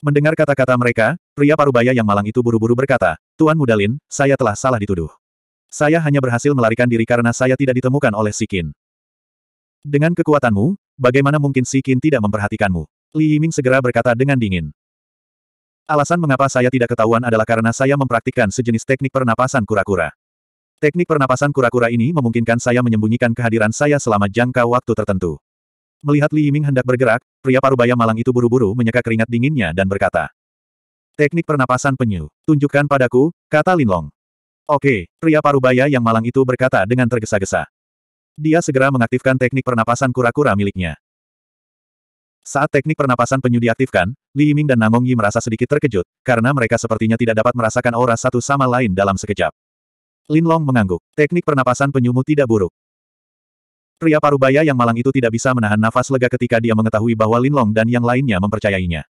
Mendengar kata-kata mereka, pria parubaya yang malang itu buru-buru berkata, Tuan Mudalin, saya telah salah dituduh. Saya hanya berhasil melarikan diri karena saya tidak ditemukan oleh Sikin. Dengan kekuatanmu, bagaimana mungkin Sikin tidak memperhatikanmu? Li Yiming segera berkata dengan dingin. Alasan mengapa saya tidak ketahuan adalah karena saya mempraktikkan sejenis teknik pernapasan kura-kura. Teknik pernapasan kura-kura ini memungkinkan saya menyembunyikan kehadiran saya selama jangka waktu tertentu. Melihat Li Yiming hendak bergerak, pria parubaya malang itu buru-buru menyeka keringat dinginnya dan berkata. Teknik pernapasan penyu, tunjukkan padaku, kata Linlong. Oke, pria parubaya yang malang itu berkata dengan tergesa-gesa. Dia segera mengaktifkan teknik pernapasan kura-kura miliknya. Saat teknik pernapasan penyu diaktifkan, Li Yiming dan Namong Yi merasa sedikit terkejut, karena mereka sepertinya tidak dapat merasakan aura satu sama lain dalam sekejap. Lin Long mengangguk. Teknik pernapasan penyumu tidak buruk. Pria parubaya yang malang itu tidak bisa menahan nafas lega ketika dia mengetahui bahwa Lin Long dan yang lainnya mempercayainya.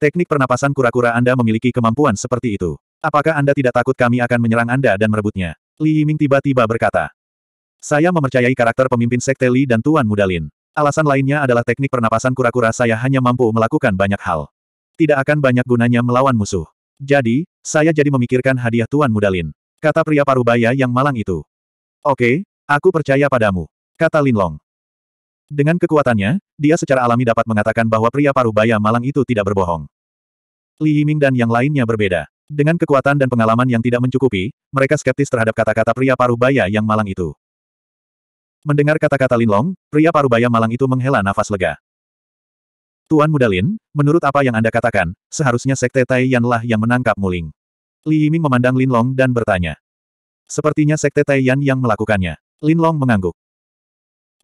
Teknik pernapasan kura-kura Anda memiliki kemampuan seperti itu. Apakah Anda tidak takut kami akan menyerang Anda dan merebutnya? Li Yiming tiba-tiba berkata. Saya mempercayai karakter pemimpin Sekte Li dan Tuan Mudalin." Alasan lainnya adalah teknik pernapasan kura-kura saya hanya mampu melakukan banyak hal. Tidak akan banyak gunanya melawan musuh. Jadi, saya jadi memikirkan hadiah Tuan Mudalin. Kata pria parubaya yang malang itu. Oke, aku percaya padamu. Kata Lin Long. Dengan kekuatannya, dia secara alami dapat mengatakan bahwa pria parubaya malang itu tidak berbohong. Li Yiming dan yang lainnya berbeda. Dengan kekuatan dan pengalaman yang tidak mencukupi, mereka skeptis terhadap kata-kata pria parubaya yang malang itu. Mendengar kata-kata Lin Long, pria parubaya malang itu menghela nafas lega. Tuan Muda Lin, menurut apa yang Anda katakan, seharusnya Sekte lah yang menangkap Muling. Li Yiming memandang Lin Long dan bertanya. Sepertinya Sekte Yan yang melakukannya. Lin Long mengangguk.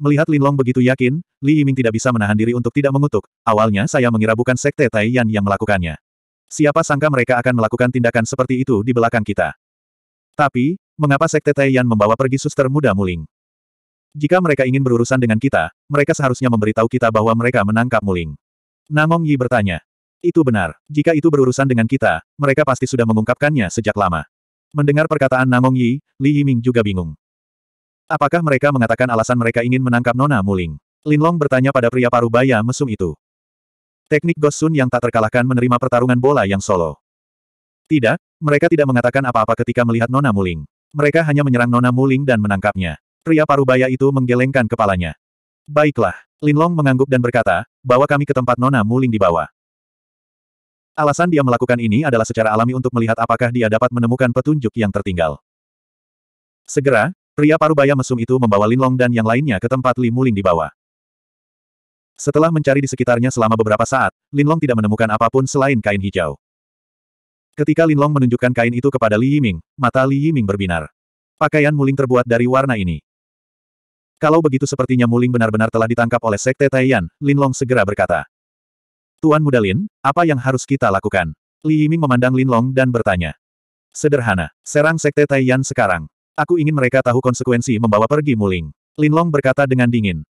Melihat Lin Long begitu yakin, Li Yiming tidak bisa menahan diri untuk tidak mengutuk. Awalnya saya mengira bukan Sekte Yan yang melakukannya. Siapa sangka mereka akan melakukan tindakan seperti itu di belakang kita. Tapi, mengapa Sekte Yan membawa pergi suster muda Muling? Jika mereka ingin berurusan dengan kita, mereka seharusnya memberitahu kita bahwa mereka menangkap Muling. Namong Yi bertanya. Itu benar. Jika itu berurusan dengan kita, mereka pasti sudah mengungkapkannya sejak lama. Mendengar perkataan Namong Yi, Li Yiming juga bingung. Apakah mereka mengatakan alasan mereka ingin menangkap Nona Muling? Lin Long bertanya pada pria paruh baya mesum itu. Teknik Gosun yang tak terkalahkan menerima pertarungan bola yang solo. Tidak, mereka tidak mengatakan apa-apa ketika melihat Nona Muling. Mereka hanya menyerang Nona Muling dan menangkapnya. Pria parubaya itu menggelengkan kepalanya. Baiklah, Linlong mengangguk dan berkata, bawa kami ke tempat Nona Muling di bawah. Alasan dia melakukan ini adalah secara alami untuk melihat apakah dia dapat menemukan petunjuk yang tertinggal. Segera, pria parubaya mesum itu membawa Linlong dan yang lainnya ke tempat Li Muling di bawah. Setelah mencari di sekitarnya selama beberapa saat, Linlong tidak menemukan apapun selain kain hijau. Ketika Linlong menunjukkan kain itu kepada Li Yiming, mata Li Yiming berbinar. Pakaian Muling terbuat dari warna ini. Kalau begitu sepertinya Muling benar-benar telah ditangkap oleh Sekte Taiyan, Linlong segera berkata. Tuan Muda Lin, apa yang harus kita lakukan? Li Yiming memandang Linlong dan bertanya. Sederhana, serang Sekte Taiyan sekarang. Aku ingin mereka tahu konsekuensi membawa pergi Muling. Linlong berkata dengan dingin.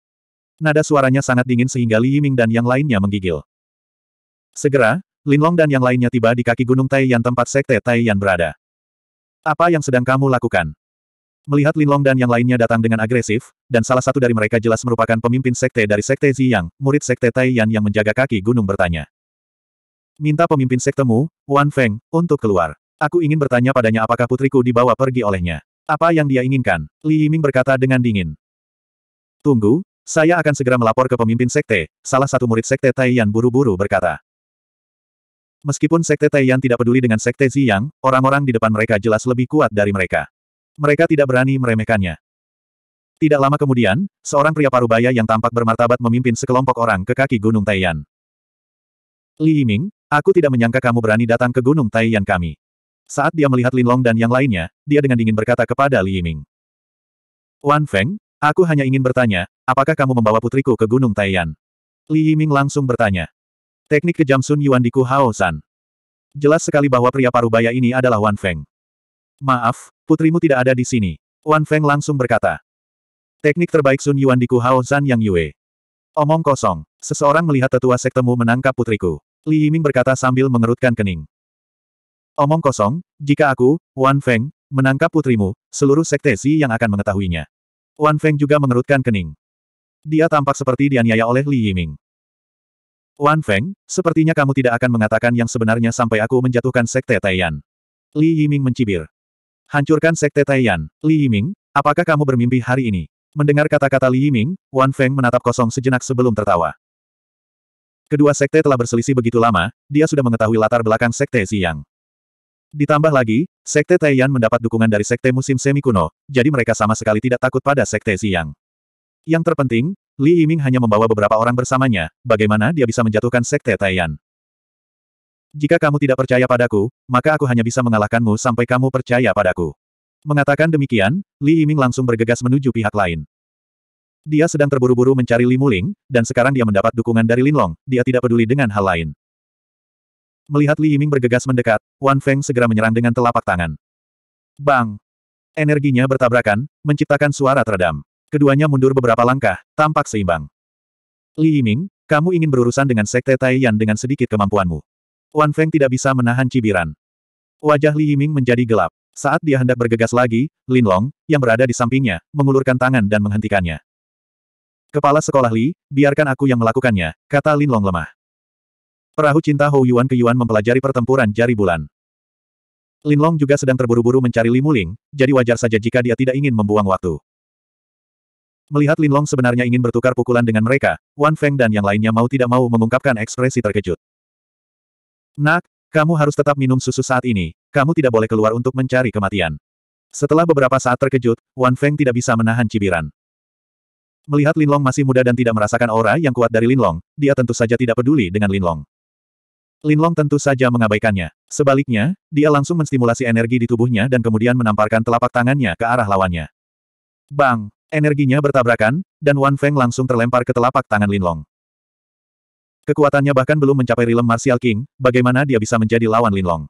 Nada suaranya sangat dingin sehingga Li Yiming dan yang lainnya menggigil. Segera, Linlong dan yang lainnya tiba di kaki Gunung Taiyan tempat Sekte Taiyan berada. Apa yang sedang kamu lakukan? Melihat Lin Long dan yang lainnya datang dengan agresif, dan salah satu dari mereka jelas merupakan pemimpin sekte dari sekte Ziyang, murid sekte Taiyan yang menjaga kaki gunung bertanya. Minta pemimpin sektemu, Wan Feng, untuk keluar. Aku ingin bertanya padanya apakah putriku dibawa pergi olehnya. Apa yang dia inginkan? Li Yiming berkata dengan dingin. Tunggu, saya akan segera melapor ke pemimpin sekte, salah satu murid sekte Taiyan buru-buru berkata. Meskipun sekte Taiyan tidak peduli dengan sekte Ziyang, orang-orang di depan mereka jelas lebih kuat dari mereka. Mereka tidak berani meremehkannya. Tidak lama kemudian, seorang pria parubaya yang tampak bermartabat memimpin sekelompok orang ke kaki Gunung Taiyan. Li Yiming, aku tidak menyangka kamu berani datang ke Gunung Taiyan kami. Saat dia melihat Lin Long dan yang lainnya, dia dengan dingin berkata kepada Li Yiming. Wan Feng, aku hanya ingin bertanya, apakah kamu membawa putriku ke Gunung Taiyan? Li Yiming langsung bertanya. Teknik kejam Sun Yuan di Kuhao San. Jelas sekali bahwa pria parubaya ini adalah Wan Feng. Maaf, putrimu tidak ada di sini. Wan Feng langsung berkata. Teknik terbaik Sun Yuan di Kuhao Zan Yang Yue. Omong kosong. Seseorang melihat tetua sektemu menangkap putriku. Li Yiming berkata sambil mengerutkan kening. Omong kosong, jika aku, Wan Feng, menangkap putrimu, seluruh sekte Xi yang akan mengetahuinya. Wan Feng juga mengerutkan kening. Dia tampak seperti dianiaya oleh Li Yiming. Wan Feng, sepertinya kamu tidak akan mengatakan yang sebenarnya sampai aku menjatuhkan sekte Taiyan. Li Yiming mencibir. Hancurkan Sekte Taiyan, Li Yiming, apakah kamu bermimpi hari ini? Mendengar kata-kata Li Yiming, Wan Feng menatap kosong sejenak sebelum tertawa. Kedua sekte telah berselisih begitu lama, dia sudah mengetahui latar belakang Sekte Ziyang. Ditambah lagi, Sekte Taiyan mendapat dukungan dari Sekte Musim Semi Kuno, jadi mereka sama sekali tidak takut pada Sekte Ziyang. Yang terpenting, Li Yiming hanya membawa beberapa orang bersamanya, bagaimana dia bisa menjatuhkan Sekte Taiyan. Jika kamu tidak percaya padaku, maka aku hanya bisa mengalahkanmu sampai kamu percaya padaku. Mengatakan demikian, Li Yiming langsung bergegas menuju pihak lain. Dia sedang terburu-buru mencari Li Muling, dan sekarang dia mendapat dukungan dari Lin Long. dia tidak peduli dengan hal lain. Melihat Li Yiming bergegas mendekat, Wan Feng segera menyerang dengan telapak tangan. Bang! Energinya bertabrakan, menciptakan suara teredam. Keduanya mundur beberapa langkah, tampak seimbang. Li Yiming, kamu ingin berurusan dengan Sekte Taiyan dengan sedikit kemampuanmu. Wan Feng tidak bisa menahan cibiran. Wajah Li Yiming menjadi gelap. Saat dia hendak bergegas lagi, Lin Long, yang berada di sampingnya, mengulurkan tangan dan menghentikannya. Kepala sekolah Li, biarkan aku yang melakukannya, kata Lin Long lemah. Perahu cinta Hou Yuan ke Yuan mempelajari pertempuran jari bulan. Lin Long juga sedang terburu-buru mencari Li Muling, jadi wajar saja jika dia tidak ingin membuang waktu. Melihat Lin Long sebenarnya ingin bertukar pukulan dengan mereka, Wan Feng dan yang lainnya mau tidak mau mengungkapkan ekspresi terkejut. Nak, kamu harus tetap minum susu saat ini, kamu tidak boleh keluar untuk mencari kematian. Setelah beberapa saat terkejut, Wan Feng tidak bisa menahan cibiran. Melihat Linlong masih muda dan tidak merasakan aura yang kuat dari Linlong, dia tentu saja tidak peduli dengan Linlong. Linlong tentu saja mengabaikannya. Sebaliknya, dia langsung menstimulasi energi di tubuhnya dan kemudian menamparkan telapak tangannya ke arah lawannya. Bang! Energinya bertabrakan, dan Wan Feng langsung terlempar ke telapak tangan Linlong. Kekuatannya bahkan belum mencapai rilem Martial King, bagaimana dia bisa menjadi lawan Linlong.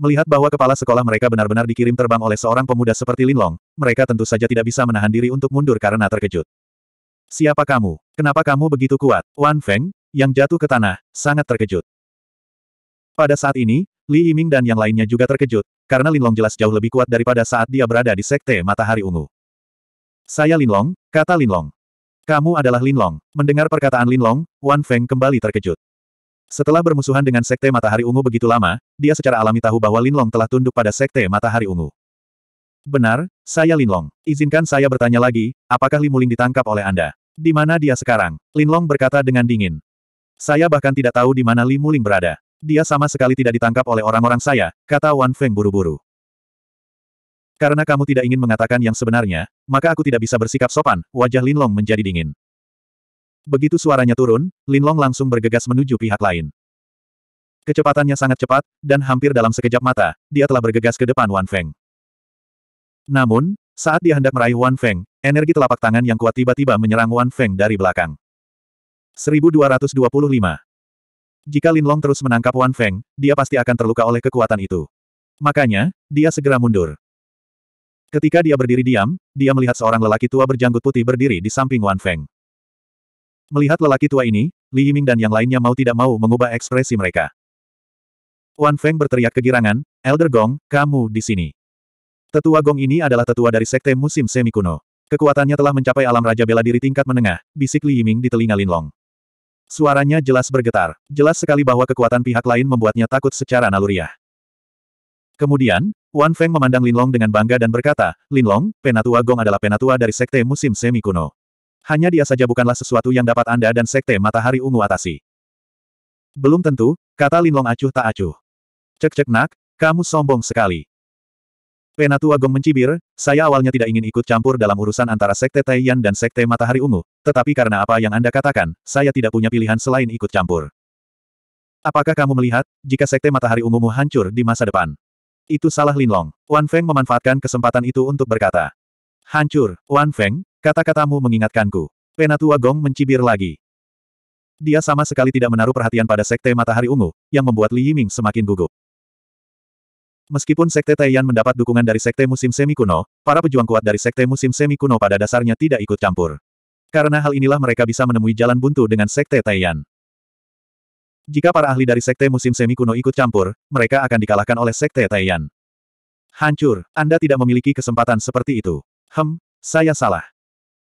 Melihat bahwa kepala sekolah mereka benar-benar dikirim terbang oleh seorang pemuda seperti Linlong, mereka tentu saja tidak bisa menahan diri untuk mundur karena terkejut. Siapa kamu? Kenapa kamu begitu kuat? Wan Feng, yang jatuh ke tanah, sangat terkejut. Pada saat ini, Li Yiming dan yang lainnya juga terkejut, karena Linlong jelas jauh lebih kuat daripada saat dia berada di Sekte Matahari Ungu. Saya Linlong, kata Linlong. Kamu adalah Lin Long. Mendengar perkataan Lin Long, Wan Feng kembali terkejut. Setelah bermusuhan dengan Sekte Matahari Ungu begitu lama, dia secara alami tahu bahwa Lin Long telah tunduk pada Sekte Matahari Ungu. Benar, saya Lin Long. Izinkan saya bertanya lagi, apakah Li Muling ditangkap oleh Anda? Di mana dia sekarang? Lin Long berkata dengan dingin. Saya bahkan tidak tahu di mana Li Muling berada. Dia sama sekali tidak ditangkap oleh orang-orang saya, kata Wan Feng buru-buru. Karena kamu tidak ingin mengatakan yang sebenarnya, maka aku tidak bisa bersikap sopan, wajah Linlong menjadi dingin. Begitu suaranya turun, Linlong langsung bergegas menuju pihak lain. Kecepatannya sangat cepat, dan hampir dalam sekejap mata, dia telah bergegas ke depan Wan Feng. Namun, saat dia hendak meraih Wan Feng, energi telapak tangan yang kuat tiba-tiba menyerang Wan Feng dari belakang. 1225 Jika Linlong terus menangkap Wan Feng, dia pasti akan terluka oleh kekuatan itu. Makanya, dia segera mundur. Ketika dia berdiri diam, dia melihat seorang lelaki tua berjanggut putih berdiri di samping Wan Feng. Melihat lelaki tua ini, Li Yiming dan yang lainnya mau tidak mau mengubah ekspresi mereka. Wan Feng berteriak kegirangan, Elder Gong, kamu di sini. Tetua Gong ini adalah tetua dari Sekte Musim Semi Kuno. Kekuatannya telah mencapai alam Raja Bela Diri tingkat menengah, bisik Li Yiming di telinga Linlong. Suaranya jelas bergetar, jelas sekali bahwa kekuatan pihak lain membuatnya takut secara naluriah. Kemudian, Wan Feng memandang Linlong dengan bangga dan berkata, Linlong, penatua Gong adalah penatua dari sekte musim semi kuno. Hanya dia saja bukanlah sesuatu yang dapat Anda dan sekte matahari ungu atasi. Belum tentu, kata Linlong acuh tak acuh. Cek-cek nak, kamu sombong sekali. Penatua Gong mencibir, saya awalnya tidak ingin ikut campur dalam urusan antara Sekte Taiyan dan Sekte Matahari Ungu, tetapi karena apa yang Anda katakan, saya tidak punya pilihan selain ikut campur. Apakah kamu melihat, jika Sekte Matahari Ungumu hancur di masa depan? Itu salah Linlong. Wan Feng memanfaatkan kesempatan itu untuk berkata. Hancur, Wan Feng, kata-katamu mengingatkanku. Penatua Gong mencibir lagi. Dia sama sekali tidak menaruh perhatian pada Sekte Matahari Ungu, yang membuat Li Yiming semakin gugup. Meskipun Sekte Taiyan mendapat dukungan dari Sekte Musim Semi Kuno, para pejuang kuat dari Sekte Musim Semi Kuno pada dasarnya tidak ikut campur. Karena hal inilah mereka bisa menemui jalan buntu dengan Sekte Taiyan. Jika para ahli dari sekte musim semi kuno ikut campur, mereka akan dikalahkan oleh sekte Taiyan. Hancur, Anda tidak memiliki kesempatan seperti itu. Hem, saya salah.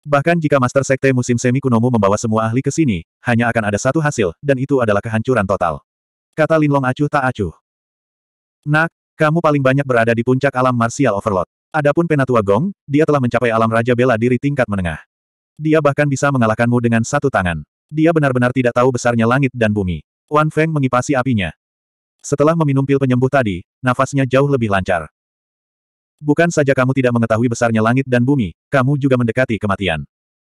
Bahkan jika Master Sekte musim semi kunomu membawa semua ahli ke sini, hanya akan ada satu hasil, dan itu adalah kehancuran total. Kata Linlong acuh tak acuh. Nak, kamu paling banyak berada di puncak alam martial overload. Adapun Penatua Gong, dia telah mencapai alam Raja Bela Diri tingkat menengah. Dia bahkan bisa mengalahkanmu dengan satu tangan. Dia benar-benar tidak tahu besarnya langit dan bumi. Wan Feng mengipasi apinya. Setelah meminum pil penyembuh tadi, nafasnya jauh lebih lancar. Bukan saja kamu tidak mengetahui besarnya langit dan bumi, kamu juga mendekati kematian.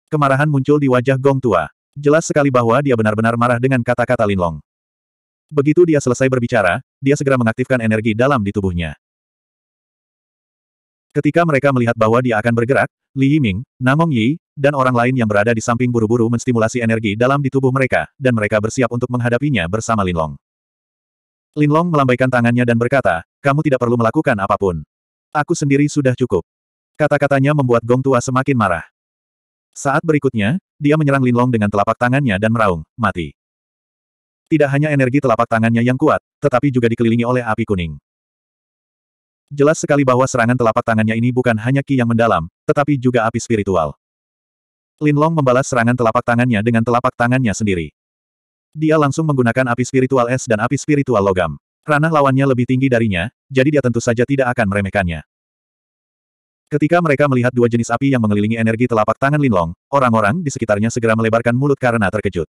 Kemarahan muncul di wajah Gong Tua. Jelas sekali bahwa dia benar-benar marah dengan kata-kata Linlong. Begitu dia selesai berbicara, dia segera mengaktifkan energi dalam di tubuhnya. Ketika mereka melihat bahwa dia akan bergerak, Li Yiming, Namong Yi, dan orang lain yang berada di samping buru-buru menstimulasi energi dalam di tubuh mereka, dan mereka bersiap untuk menghadapinya bersama Linlong. Linlong melambaikan tangannya dan berkata, kamu tidak perlu melakukan apapun. Aku sendiri sudah cukup. Kata-katanya membuat Gong Tua semakin marah. Saat berikutnya, dia menyerang Linlong dengan telapak tangannya dan meraung, mati. Tidak hanya energi telapak tangannya yang kuat, tetapi juga dikelilingi oleh api kuning. Jelas sekali bahwa serangan telapak tangannya ini bukan hanya ki yang mendalam, tetapi juga api spiritual. Lin Long membalas serangan telapak tangannya dengan telapak tangannya sendiri. Dia langsung menggunakan api spiritual es dan api spiritual logam. Ranah lawannya lebih tinggi darinya, jadi dia tentu saja tidak akan meremehkannya. Ketika mereka melihat dua jenis api yang mengelilingi energi telapak tangan Lin Long, orang-orang di sekitarnya segera melebarkan mulut karena terkejut.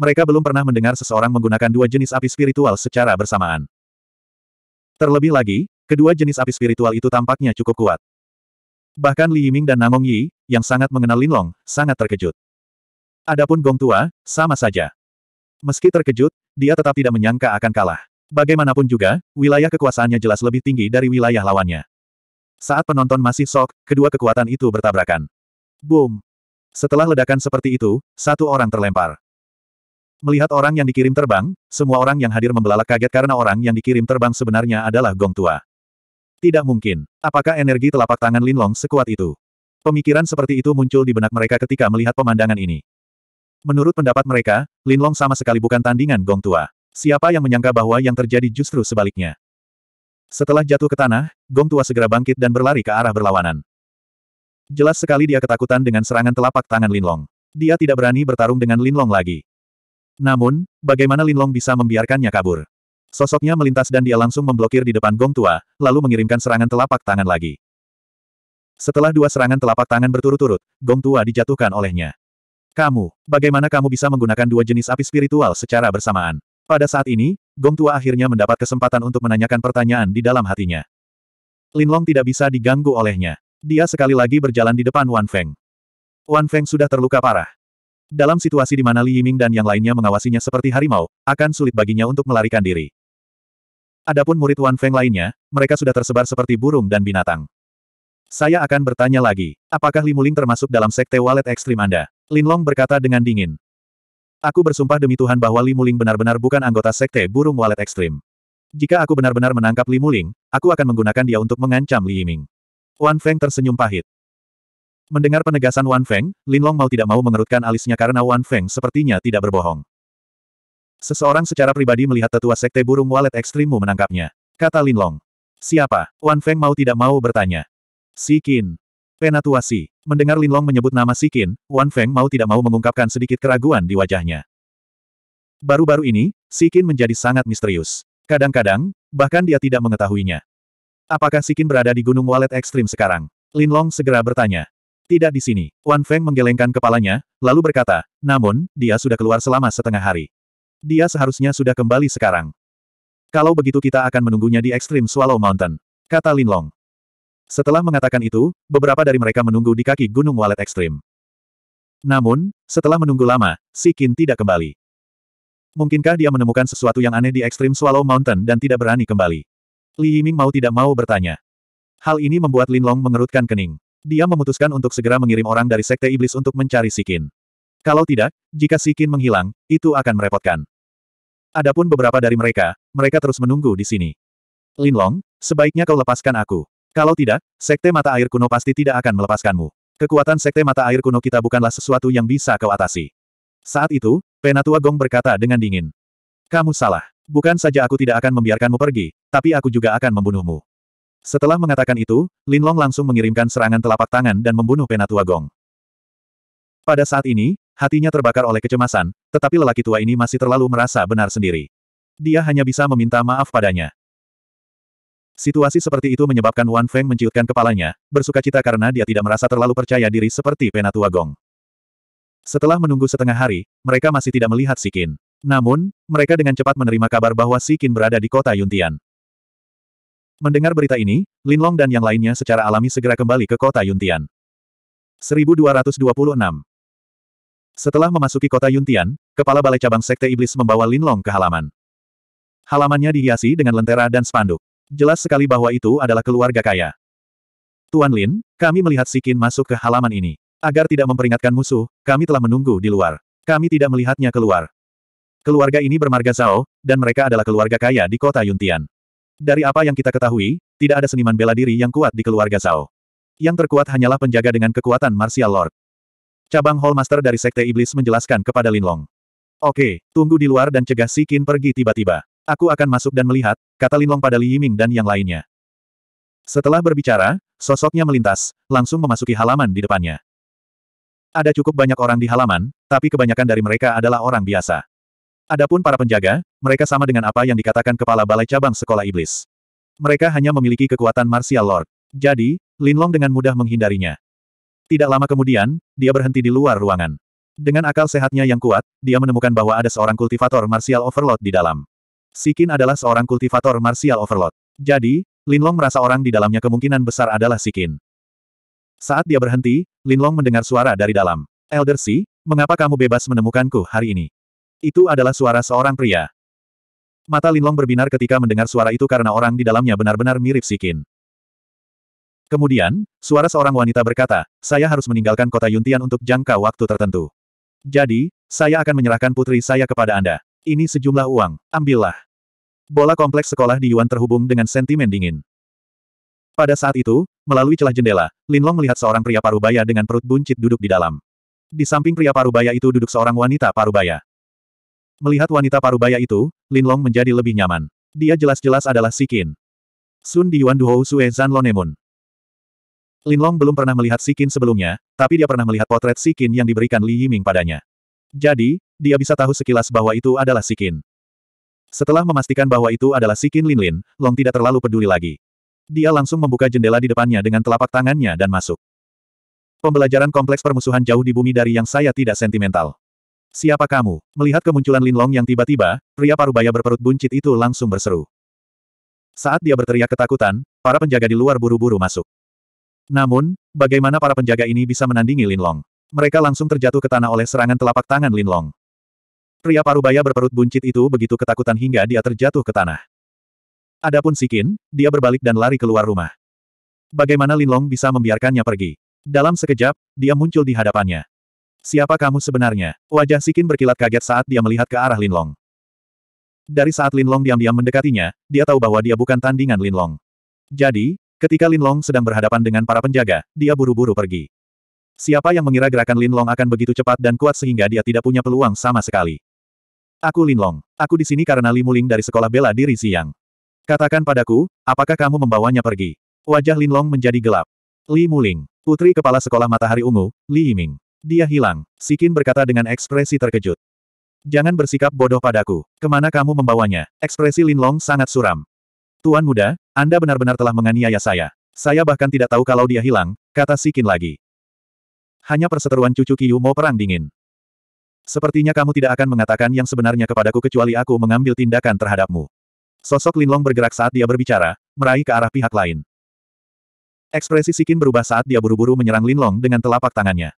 Mereka belum pernah mendengar seseorang menggunakan dua jenis api spiritual secara bersamaan. Terlebih lagi, Kedua jenis api spiritual itu tampaknya cukup kuat. Bahkan Li Yiming dan Nangong Yi, yang sangat mengenal Linlong, sangat terkejut. Adapun Gong Tua, sama saja. Meski terkejut, dia tetap tidak menyangka akan kalah. Bagaimanapun juga, wilayah kekuasaannya jelas lebih tinggi dari wilayah lawannya. Saat penonton masih sok, kedua kekuatan itu bertabrakan. Boom! Setelah ledakan seperti itu, satu orang terlempar. Melihat orang yang dikirim terbang, semua orang yang hadir membelalak kaget karena orang yang dikirim terbang sebenarnya adalah Gong Tua. Tidak mungkin. Apakah energi telapak tangan Linlong sekuat itu? Pemikiran seperti itu muncul di benak mereka ketika melihat pemandangan ini. Menurut pendapat mereka, Linlong sama sekali bukan tandingan gong tua. Siapa yang menyangka bahwa yang terjadi justru sebaliknya? Setelah jatuh ke tanah, gong tua segera bangkit dan berlari ke arah berlawanan. Jelas sekali dia ketakutan dengan serangan telapak tangan Linlong. Dia tidak berani bertarung dengan Linlong lagi. Namun, bagaimana Linlong bisa membiarkannya kabur? Sosoknya melintas dan dia langsung memblokir di depan gong tua, lalu mengirimkan serangan telapak tangan lagi. Setelah dua serangan telapak tangan berturut-turut, gong tua dijatuhkan olehnya. Kamu, bagaimana kamu bisa menggunakan dua jenis api spiritual secara bersamaan? Pada saat ini, gong tua akhirnya mendapat kesempatan untuk menanyakan pertanyaan di dalam hatinya. Linlong tidak bisa diganggu olehnya. Dia sekali lagi berjalan di depan Wan Feng. Wan Feng sudah terluka parah. Dalam situasi di mana Li Yiming dan yang lainnya mengawasinya seperti harimau, akan sulit baginya untuk melarikan diri. Adapun murid Wan Feng lainnya, mereka sudah tersebar seperti burung dan binatang. Saya akan bertanya lagi, apakah Li Muling termasuk dalam sekte walet ekstrim Anda? Lin Long berkata dengan dingin. Aku bersumpah demi Tuhan bahwa Li Muling benar-benar bukan anggota sekte burung walet ekstrim. Jika aku benar-benar menangkap Li Muling, aku akan menggunakan dia untuk mengancam Li Yiming. Wan Feng tersenyum pahit. Mendengar penegasan Wan Feng, Lin Long mau tidak mau mengerutkan alisnya karena Wan Feng sepertinya tidak berbohong. Seseorang secara pribadi melihat tetua sekte burung walet ekstrimmu menangkapnya. Kata Linlong. Siapa? Wan Feng mau tidak mau bertanya. Sikin. Penatua Si. Mendengar Linlong menyebut nama Sikin, Wan Feng mau tidak mau mengungkapkan sedikit keraguan di wajahnya. Baru-baru ini, Sikin menjadi sangat misterius. Kadang-kadang, bahkan dia tidak mengetahuinya. Apakah Sikin berada di Gunung Walet Ekstrim sekarang? Linlong segera bertanya. Tidak di sini. Wan Feng menggelengkan kepalanya, lalu berkata, namun, dia sudah keluar selama setengah hari. Dia seharusnya sudah kembali sekarang. Kalau begitu kita akan menunggunya di ekstrim Swallow Mountain, kata Linlong. Setelah mengatakan itu, beberapa dari mereka menunggu di kaki gunung walet ekstrim. Namun, setelah menunggu lama, Si Qin tidak kembali. Mungkinkah dia menemukan sesuatu yang aneh di ekstrim Swallow Mountain dan tidak berani kembali? Li Yiming mau tidak mau bertanya. Hal ini membuat Linlong mengerutkan kening. Dia memutuskan untuk segera mengirim orang dari Sekte Iblis untuk mencari Sikin. Kalau tidak, jika Sikin menghilang, itu akan merepotkan. Adapun beberapa dari mereka, mereka terus menunggu di sini. Linlong, sebaiknya kau lepaskan aku. Kalau tidak, Sekte Mata Air Kuno pasti tidak akan melepaskanmu. Kekuatan Sekte Mata Air Kuno kita bukanlah sesuatu yang bisa kau atasi. Saat itu, Penatua Gong berkata dengan dingin. Kamu salah. Bukan saja aku tidak akan membiarkanmu pergi, tapi aku juga akan membunuhmu. Setelah mengatakan itu, Linlong langsung mengirimkan serangan telapak tangan dan membunuh Penatua Gong. Pada saat ini, Hatinya terbakar oleh kecemasan, tetapi lelaki tua ini masih terlalu merasa benar sendiri. Dia hanya bisa meminta maaf padanya. Situasi seperti itu menyebabkan Wan Feng menciutkan kepalanya, bersuka cita karena dia tidak merasa terlalu percaya diri seperti Penatua Gong. Setelah menunggu setengah hari, mereka masih tidak melihat Sikin. Namun, mereka dengan cepat menerima kabar bahwa Sikin berada di kota Yuntian. Mendengar berita ini, Lin Long dan yang lainnya secara alami segera kembali ke kota Yuntian. 1226 setelah memasuki kota Yuntian, kepala balai cabang Sekte Iblis membawa Lin Long ke halaman. Halamannya dihiasi dengan lentera dan spanduk. Jelas sekali bahwa itu adalah keluarga kaya. Tuan Lin, kami melihat Sikin masuk ke halaman ini. Agar tidak memperingatkan musuh, kami telah menunggu di luar. Kami tidak melihatnya keluar. Keluarga ini bermarga Zhao, dan mereka adalah keluarga kaya di kota Yuntian. Dari apa yang kita ketahui, tidak ada seniman bela diri yang kuat di keluarga Zhao. Yang terkuat hanyalah penjaga dengan kekuatan martial lord. Cabang Hallmaster dari Sekte Iblis menjelaskan kepada Linlong. Oke, tunggu di luar dan cegah Si Qin pergi tiba-tiba. Aku akan masuk dan melihat, kata Linlong pada Li Yiming dan yang lainnya. Setelah berbicara, sosoknya melintas, langsung memasuki halaman di depannya. Ada cukup banyak orang di halaman, tapi kebanyakan dari mereka adalah orang biasa. Adapun para penjaga, mereka sama dengan apa yang dikatakan kepala balai cabang sekolah iblis. Mereka hanya memiliki kekuatan martial lord. Jadi, Linlong dengan mudah menghindarinya. Tidak lama kemudian, dia berhenti di luar ruangan. Dengan akal sehatnya yang kuat, dia menemukan bahwa ada seorang kultivator martial overload di dalam. Sikin adalah seorang kultivator martial overload. Jadi, Linlong merasa orang di dalamnya kemungkinan besar adalah Sikin. Saat dia berhenti, Linlong mendengar suara dari dalam. Elder Si, mengapa kamu bebas menemukanku hari ini? Itu adalah suara seorang pria. Mata Linlong berbinar ketika mendengar suara itu karena orang di dalamnya benar-benar mirip Sikin. Kemudian, suara seorang wanita berkata, saya harus meninggalkan kota Yuntian untuk jangka waktu tertentu. Jadi, saya akan menyerahkan putri saya kepada Anda. Ini sejumlah uang, ambillah. Bola kompleks sekolah di Yuan terhubung dengan sentimen dingin. Pada saat itu, melalui celah jendela, Lin Long melihat seorang pria parubaya dengan perut buncit duduk di dalam. Di samping pria parubaya itu duduk seorang wanita parubaya. Melihat wanita parubaya itu, Lin Long menjadi lebih nyaman. Dia jelas-jelas adalah Sikin. Sun Di Diwan Duhou Sue Zan Lonemun. Linlong belum pernah melihat Sikin sebelumnya, tapi dia pernah melihat potret Sikin yang diberikan Li Yiming padanya. Jadi, dia bisa tahu sekilas bahwa itu adalah Sikin. Setelah memastikan bahwa itu adalah Sikin Linlin, Long tidak terlalu peduli lagi. Dia langsung membuka jendela di depannya dengan telapak tangannya dan masuk. Pembelajaran kompleks permusuhan jauh di bumi dari yang saya tidak sentimental. Siapa kamu? Melihat kemunculan Linlong yang tiba-tiba, pria parubaya berperut buncit itu langsung berseru. Saat dia berteriak ketakutan, para penjaga di luar buru-buru masuk. Namun, bagaimana para penjaga ini bisa menandingi Linlong? Mereka langsung terjatuh ke tanah oleh serangan telapak tangan Linlong. Pria parubaya berperut buncit itu begitu ketakutan hingga dia terjatuh ke tanah. Adapun Sikin, dia berbalik dan lari keluar rumah. Bagaimana Linlong bisa membiarkannya pergi? Dalam sekejap, dia muncul di hadapannya. Siapa kamu sebenarnya? Wajah Sikin berkilat kaget saat dia melihat ke arah Linlong. Dari saat Linlong diam-diam mendekatinya, dia tahu bahwa dia bukan tandingan Linlong. Jadi, Ketika Lin Long sedang berhadapan dengan para penjaga, dia buru-buru pergi. Siapa yang mengira gerakan Lin Long akan begitu cepat dan kuat sehingga dia tidak punya peluang sama sekali? Aku Lin Long. Aku di sini karena Li Muling dari sekolah bela diri siang. Katakan padaku, apakah kamu membawanya pergi? Wajah Lin Long menjadi gelap. Li Muling, putri kepala sekolah matahari ungu, Li Yiming. Dia hilang, Sikin berkata dengan ekspresi terkejut. Jangan bersikap bodoh padaku. Kemana kamu membawanya? Ekspresi Lin Long sangat suram. Tuan muda, Anda benar-benar telah menganiaya saya. Saya bahkan tidak tahu kalau dia hilang, kata Sikin lagi. Hanya perseteruan cucu Kiyu mau perang dingin. Sepertinya kamu tidak akan mengatakan yang sebenarnya kepadaku kecuali aku mengambil tindakan terhadapmu. Sosok Linlong bergerak saat dia berbicara, meraih ke arah pihak lain. Ekspresi Sikin berubah saat dia buru-buru menyerang Linlong dengan telapak tangannya.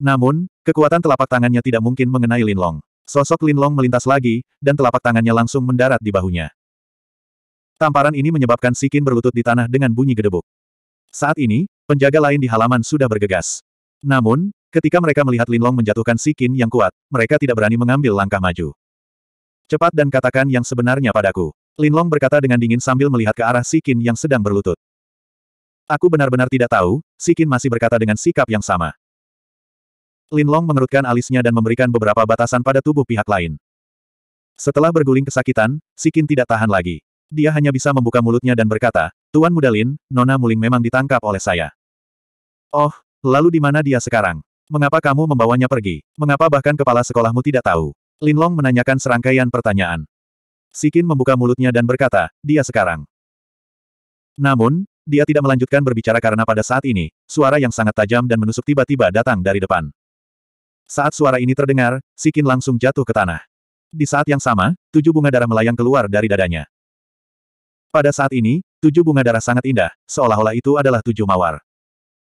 Namun, kekuatan telapak tangannya tidak mungkin mengenai Linlong. Sosok Linlong melintas lagi, dan telapak tangannya langsung mendarat di bahunya. Tamparan ini menyebabkan Sikin berlutut di tanah dengan bunyi gedebuk. Saat ini, penjaga lain di halaman sudah bergegas. Namun, ketika mereka melihat Linlong menjatuhkan Sikin yang kuat, mereka tidak berani mengambil langkah maju. Cepat dan katakan yang sebenarnya padaku. Linlong berkata dengan dingin sambil melihat ke arah Sikin yang sedang berlutut. Aku benar-benar tidak tahu, Sikin masih berkata dengan sikap yang sama. Linlong mengerutkan alisnya dan memberikan beberapa batasan pada tubuh pihak lain. Setelah berguling kesakitan, Sikin tidak tahan lagi dia hanya bisa membuka mulutnya dan berkata, Tuan Mudalin, Nona Muling memang ditangkap oleh saya. Oh, lalu di mana dia sekarang? Mengapa kamu membawanya pergi? Mengapa bahkan kepala sekolahmu tidak tahu? Linlong menanyakan serangkaian pertanyaan. Sikin membuka mulutnya dan berkata, dia sekarang. Namun, dia tidak melanjutkan berbicara karena pada saat ini, suara yang sangat tajam dan menusuk tiba-tiba datang dari depan. Saat suara ini terdengar, Sikin langsung jatuh ke tanah. Di saat yang sama, tujuh bunga darah melayang keluar dari dadanya. Pada saat ini, tujuh bunga darah sangat indah, seolah-olah itu adalah tujuh mawar.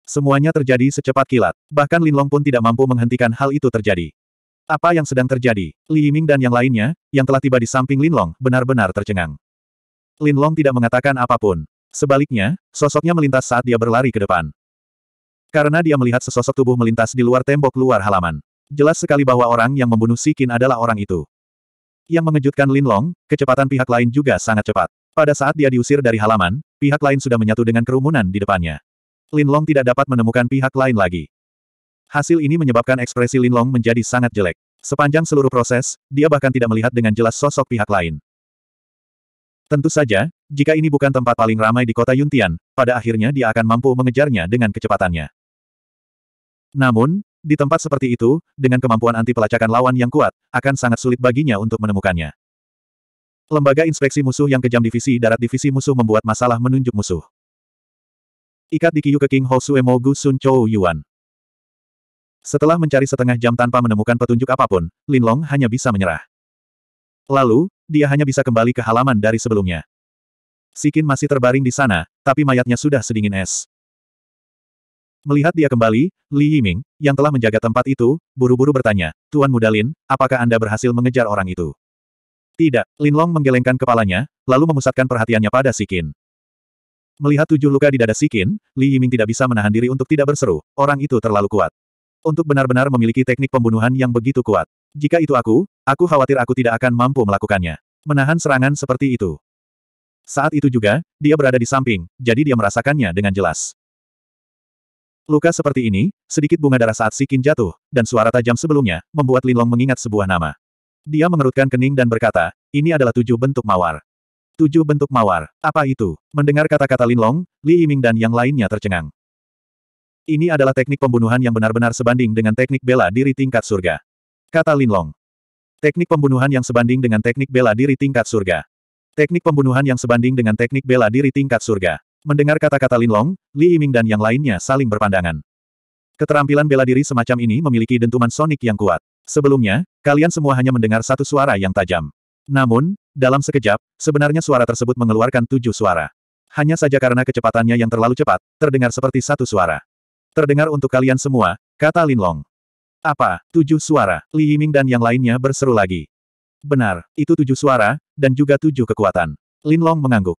Semuanya terjadi secepat kilat, bahkan Linlong pun tidak mampu menghentikan hal itu terjadi. Apa yang sedang terjadi? Li Yiming dan yang lainnya, yang telah tiba di samping Linlong, benar-benar tercengang. Linlong tidak mengatakan apapun. Sebaliknya, sosoknya melintas saat dia berlari ke depan. Karena dia melihat sesosok tubuh melintas di luar tembok luar halaman. Jelas sekali bahwa orang yang membunuh Sikin adalah orang itu. Yang mengejutkan Lin Long, kecepatan pihak lain juga sangat cepat. Pada saat dia diusir dari halaman, pihak lain sudah menyatu dengan kerumunan di depannya. Lin Long tidak dapat menemukan pihak lain lagi. Hasil ini menyebabkan ekspresi Lin Long menjadi sangat jelek. Sepanjang seluruh proses, dia bahkan tidak melihat dengan jelas sosok pihak lain. Tentu saja, jika ini bukan tempat paling ramai di kota Yuntian, pada akhirnya dia akan mampu mengejarnya dengan kecepatannya. Namun, di tempat seperti itu, dengan kemampuan anti pelacakan lawan yang kuat, akan sangat sulit baginya untuk menemukannya. Lembaga inspeksi musuh yang kejam divisi darat divisi musuh membuat masalah menunjuk musuh. Ikat di kiyu ke King Ho Suemo Gu Sun Chou Yuan. Setelah mencari setengah jam tanpa menemukan petunjuk apapun, Lin Long hanya bisa menyerah. Lalu, dia hanya bisa kembali ke halaman dari sebelumnya. Sikin masih terbaring di sana, tapi mayatnya sudah sedingin es. Melihat dia kembali, Li Yiming, yang telah menjaga tempat itu, buru-buru bertanya, Tuan Mudalin, apakah Anda berhasil mengejar orang itu? Tidak, Lin Long menggelengkan kepalanya, lalu memusatkan perhatiannya pada Sikin. Melihat tujuh luka di dada Sikin, Li Yiming tidak bisa menahan diri untuk tidak berseru, orang itu terlalu kuat. Untuk benar-benar memiliki teknik pembunuhan yang begitu kuat. Jika itu aku, aku khawatir aku tidak akan mampu melakukannya. Menahan serangan seperti itu. Saat itu juga, dia berada di samping, jadi dia merasakannya dengan jelas. Luka seperti ini, sedikit bunga darah saat sikin jatuh, dan suara tajam sebelumnya, membuat Linlong mengingat sebuah nama. Dia mengerutkan kening dan berkata, ini adalah tujuh bentuk mawar. Tujuh bentuk mawar, apa itu? Mendengar kata-kata Linlong, Li Yiming dan yang lainnya tercengang. Ini adalah teknik pembunuhan yang benar-benar sebanding dengan teknik bela diri tingkat surga. Kata Linlong. Teknik pembunuhan yang sebanding dengan teknik bela diri tingkat surga. Teknik pembunuhan yang sebanding dengan teknik bela diri tingkat surga. Mendengar kata-kata Linlong, Li Yiming dan yang lainnya saling berpandangan. Keterampilan bela diri semacam ini memiliki dentuman sonik yang kuat. Sebelumnya, kalian semua hanya mendengar satu suara yang tajam. Namun, dalam sekejap, sebenarnya suara tersebut mengeluarkan tujuh suara. Hanya saja karena kecepatannya yang terlalu cepat, terdengar seperti satu suara. Terdengar untuk kalian semua, kata Linlong. Apa, tujuh suara, Li Yiming dan yang lainnya berseru lagi. Benar, itu tujuh suara, dan juga tujuh kekuatan. Linlong mengangguk.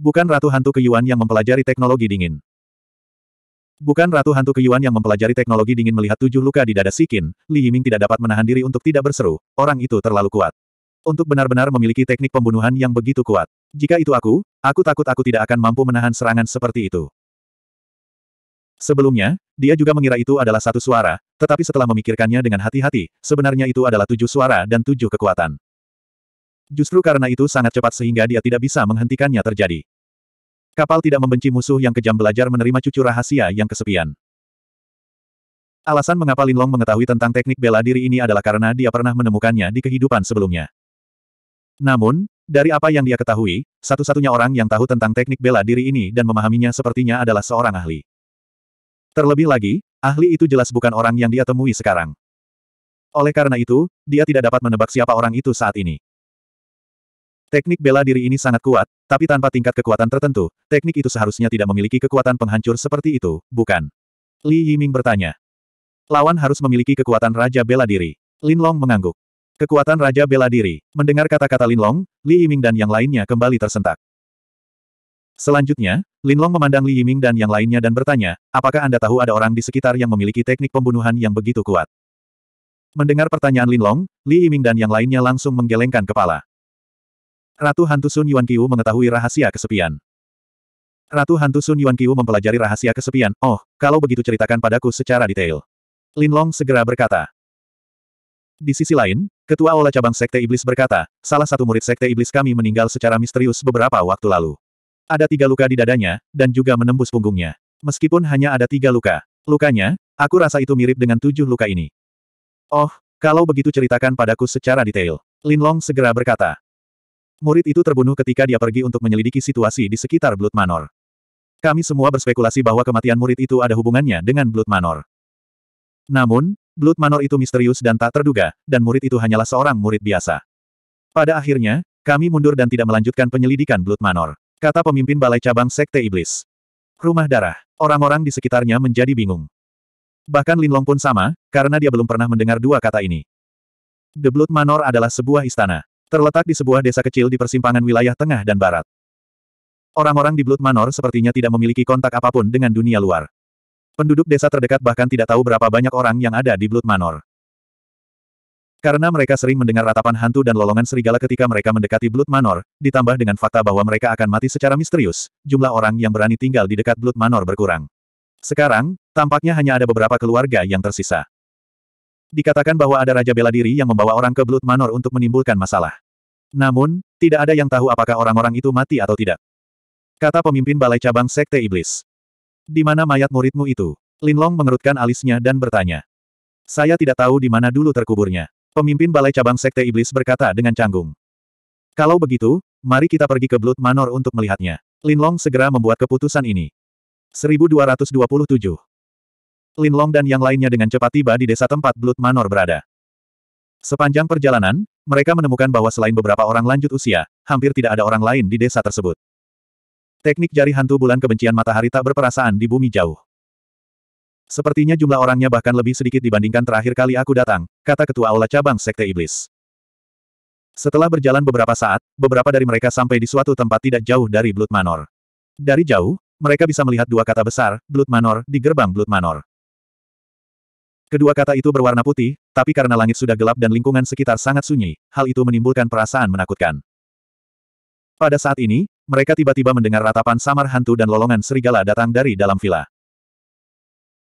Bukan Ratu Hantu Keyuan yang mempelajari teknologi dingin. Bukan Ratu Hantu Keyuan yang mempelajari teknologi dingin melihat tujuh luka di dada Sikin, Li Yiming tidak dapat menahan diri untuk tidak berseru, orang itu terlalu kuat. Untuk benar-benar memiliki teknik pembunuhan yang begitu kuat. Jika itu aku, aku takut aku tidak akan mampu menahan serangan seperti itu. Sebelumnya, dia juga mengira itu adalah satu suara, tetapi setelah memikirkannya dengan hati-hati, sebenarnya itu adalah tujuh suara dan tujuh kekuatan. Justru karena itu sangat cepat sehingga dia tidak bisa menghentikannya terjadi. Kapal tidak membenci musuh yang kejam belajar menerima cucu rahasia yang kesepian. Alasan mengapa Linlong mengetahui tentang teknik bela diri ini adalah karena dia pernah menemukannya di kehidupan sebelumnya. Namun, dari apa yang dia ketahui, satu-satunya orang yang tahu tentang teknik bela diri ini dan memahaminya sepertinya adalah seorang ahli. Terlebih lagi, ahli itu jelas bukan orang yang dia temui sekarang. Oleh karena itu, dia tidak dapat menebak siapa orang itu saat ini. Teknik bela diri ini sangat kuat, tapi tanpa tingkat kekuatan tertentu, teknik itu seharusnya tidak memiliki kekuatan penghancur seperti itu, bukan? Li Yiming bertanya. Lawan harus memiliki kekuatan Raja Bela Diri. Lin Long mengangguk. Kekuatan Raja Bela Diri. Mendengar kata-kata Lin Long, Li Yiming dan yang lainnya kembali tersentak. Selanjutnya, Lin Long memandang Li Yiming dan yang lainnya dan bertanya, apakah Anda tahu ada orang di sekitar yang memiliki teknik pembunuhan yang begitu kuat? Mendengar pertanyaan Lin Long, Li Yiming dan yang lainnya langsung menggelengkan kepala. Ratu Hantu Sun Yuan Qiu mengetahui rahasia kesepian. Ratu Hantu Sun Yuan Qiu mempelajari rahasia kesepian. Oh, kalau begitu ceritakan padaku secara detail. Lin Long segera berkata. Di sisi lain, Ketua Ola Cabang Sekte Iblis berkata, salah satu murid Sekte Iblis kami meninggal secara misterius beberapa waktu lalu. Ada tiga luka di dadanya, dan juga menembus punggungnya. Meskipun hanya ada tiga luka. Lukanya, aku rasa itu mirip dengan tujuh luka ini. Oh, kalau begitu ceritakan padaku secara detail. Lin Long segera berkata. Murid itu terbunuh ketika dia pergi untuk menyelidiki situasi di sekitar Blood Manor. Kami semua berspekulasi bahwa kematian murid itu ada hubungannya dengan Blood Manor. Namun, Blood Manor itu misterius dan tak terduga, dan murid itu hanyalah seorang murid biasa. Pada akhirnya, kami mundur dan tidak melanjutkan penyelidikan Blood Manor, kata pemimpin balai cabang Sekte Iblis. Rumah darah. Orang-orang di sekitarnya menjadi bingung. Bahkan Lin Long pun sama, karena dia belum pernah mendengar dua kata ini. The Blood Manor adalah sebuah istana. Terletak di sebuah desa kecil di persimpangan wilayah tengah dan barat. Orang-orang di Blood Manor sepertinya tidak memiliki kontak apapun dengan dunia luar. Penduduk desa terdekat bahkan tidak tahu berapa banyak orang yang ada di Blood Manor. Karena mereka sering mendengar ratapan hantu dan lolongan serigala ketika mereka mendekati Blood Manor, ditambah dengan fakta bahwa mereka akan mati secara misterius, jumlah orang yang berani tinggal di dekat Blood Manor berkurang. Sekarang, tampaknya hanya ada beberapa keluarga yang tersisa. Dikatakan bahwa ada Raja Bela Diri yang membawa orang ke Blood Manor untuk menimbulkan masalah. Namun, tidak ada yang tahu apakah orang-orang itu mati atau tidak. Kata pemimpin balai cabang Sekte Iblis. Di mana mayat muridmu itu? Linlong mengerutkan alisnya dan bertanya. Saya tidak tahu di mana dulu terkuburnya. Pemimpin balai cabang Sekte Iblis berkata dengan canggung. Kalau begitu, mari kita pergi ke Blood Manor untuk melihatnya. Linlong segera membuat keputusan ini. 1227 Lin Long dan yang lainnya dengan cepat tiba di desa tempat Blood Manor berada. Sepanjang perjalanan, mereka menemukan bahwa selain beberapa orang lanjut usia, hampir tidak ada orang lain di desa tersebut. Teknik jari hantu bulan kebencian matahari tak berperasaan di bumi jauh. Sepertinya jumlah orangnya bahkan lebih sedikit dibandingkan terakhir kali aku datang, kata ketua aula cabang Sekte Iblis. Setelah berjalan beberapa saat, beberapa dari mereka sampai di suatu tempat tidak jauh dari Blood Manor. Dari jauh, mereka bisa melihat dua kata besar, Blood Manor, di gerbang Blood Manor. Kedua kata itu berwarna putih, tapi karena langit sudah gelap dan lingkungan sekitar sangat sunyi, hal itu menimbulkan perasaan menakutkan. Pada saat ini, mereka tiba-tiba mendengar ratapan samar hantu dan lolongan serigala datang dari dalam villa.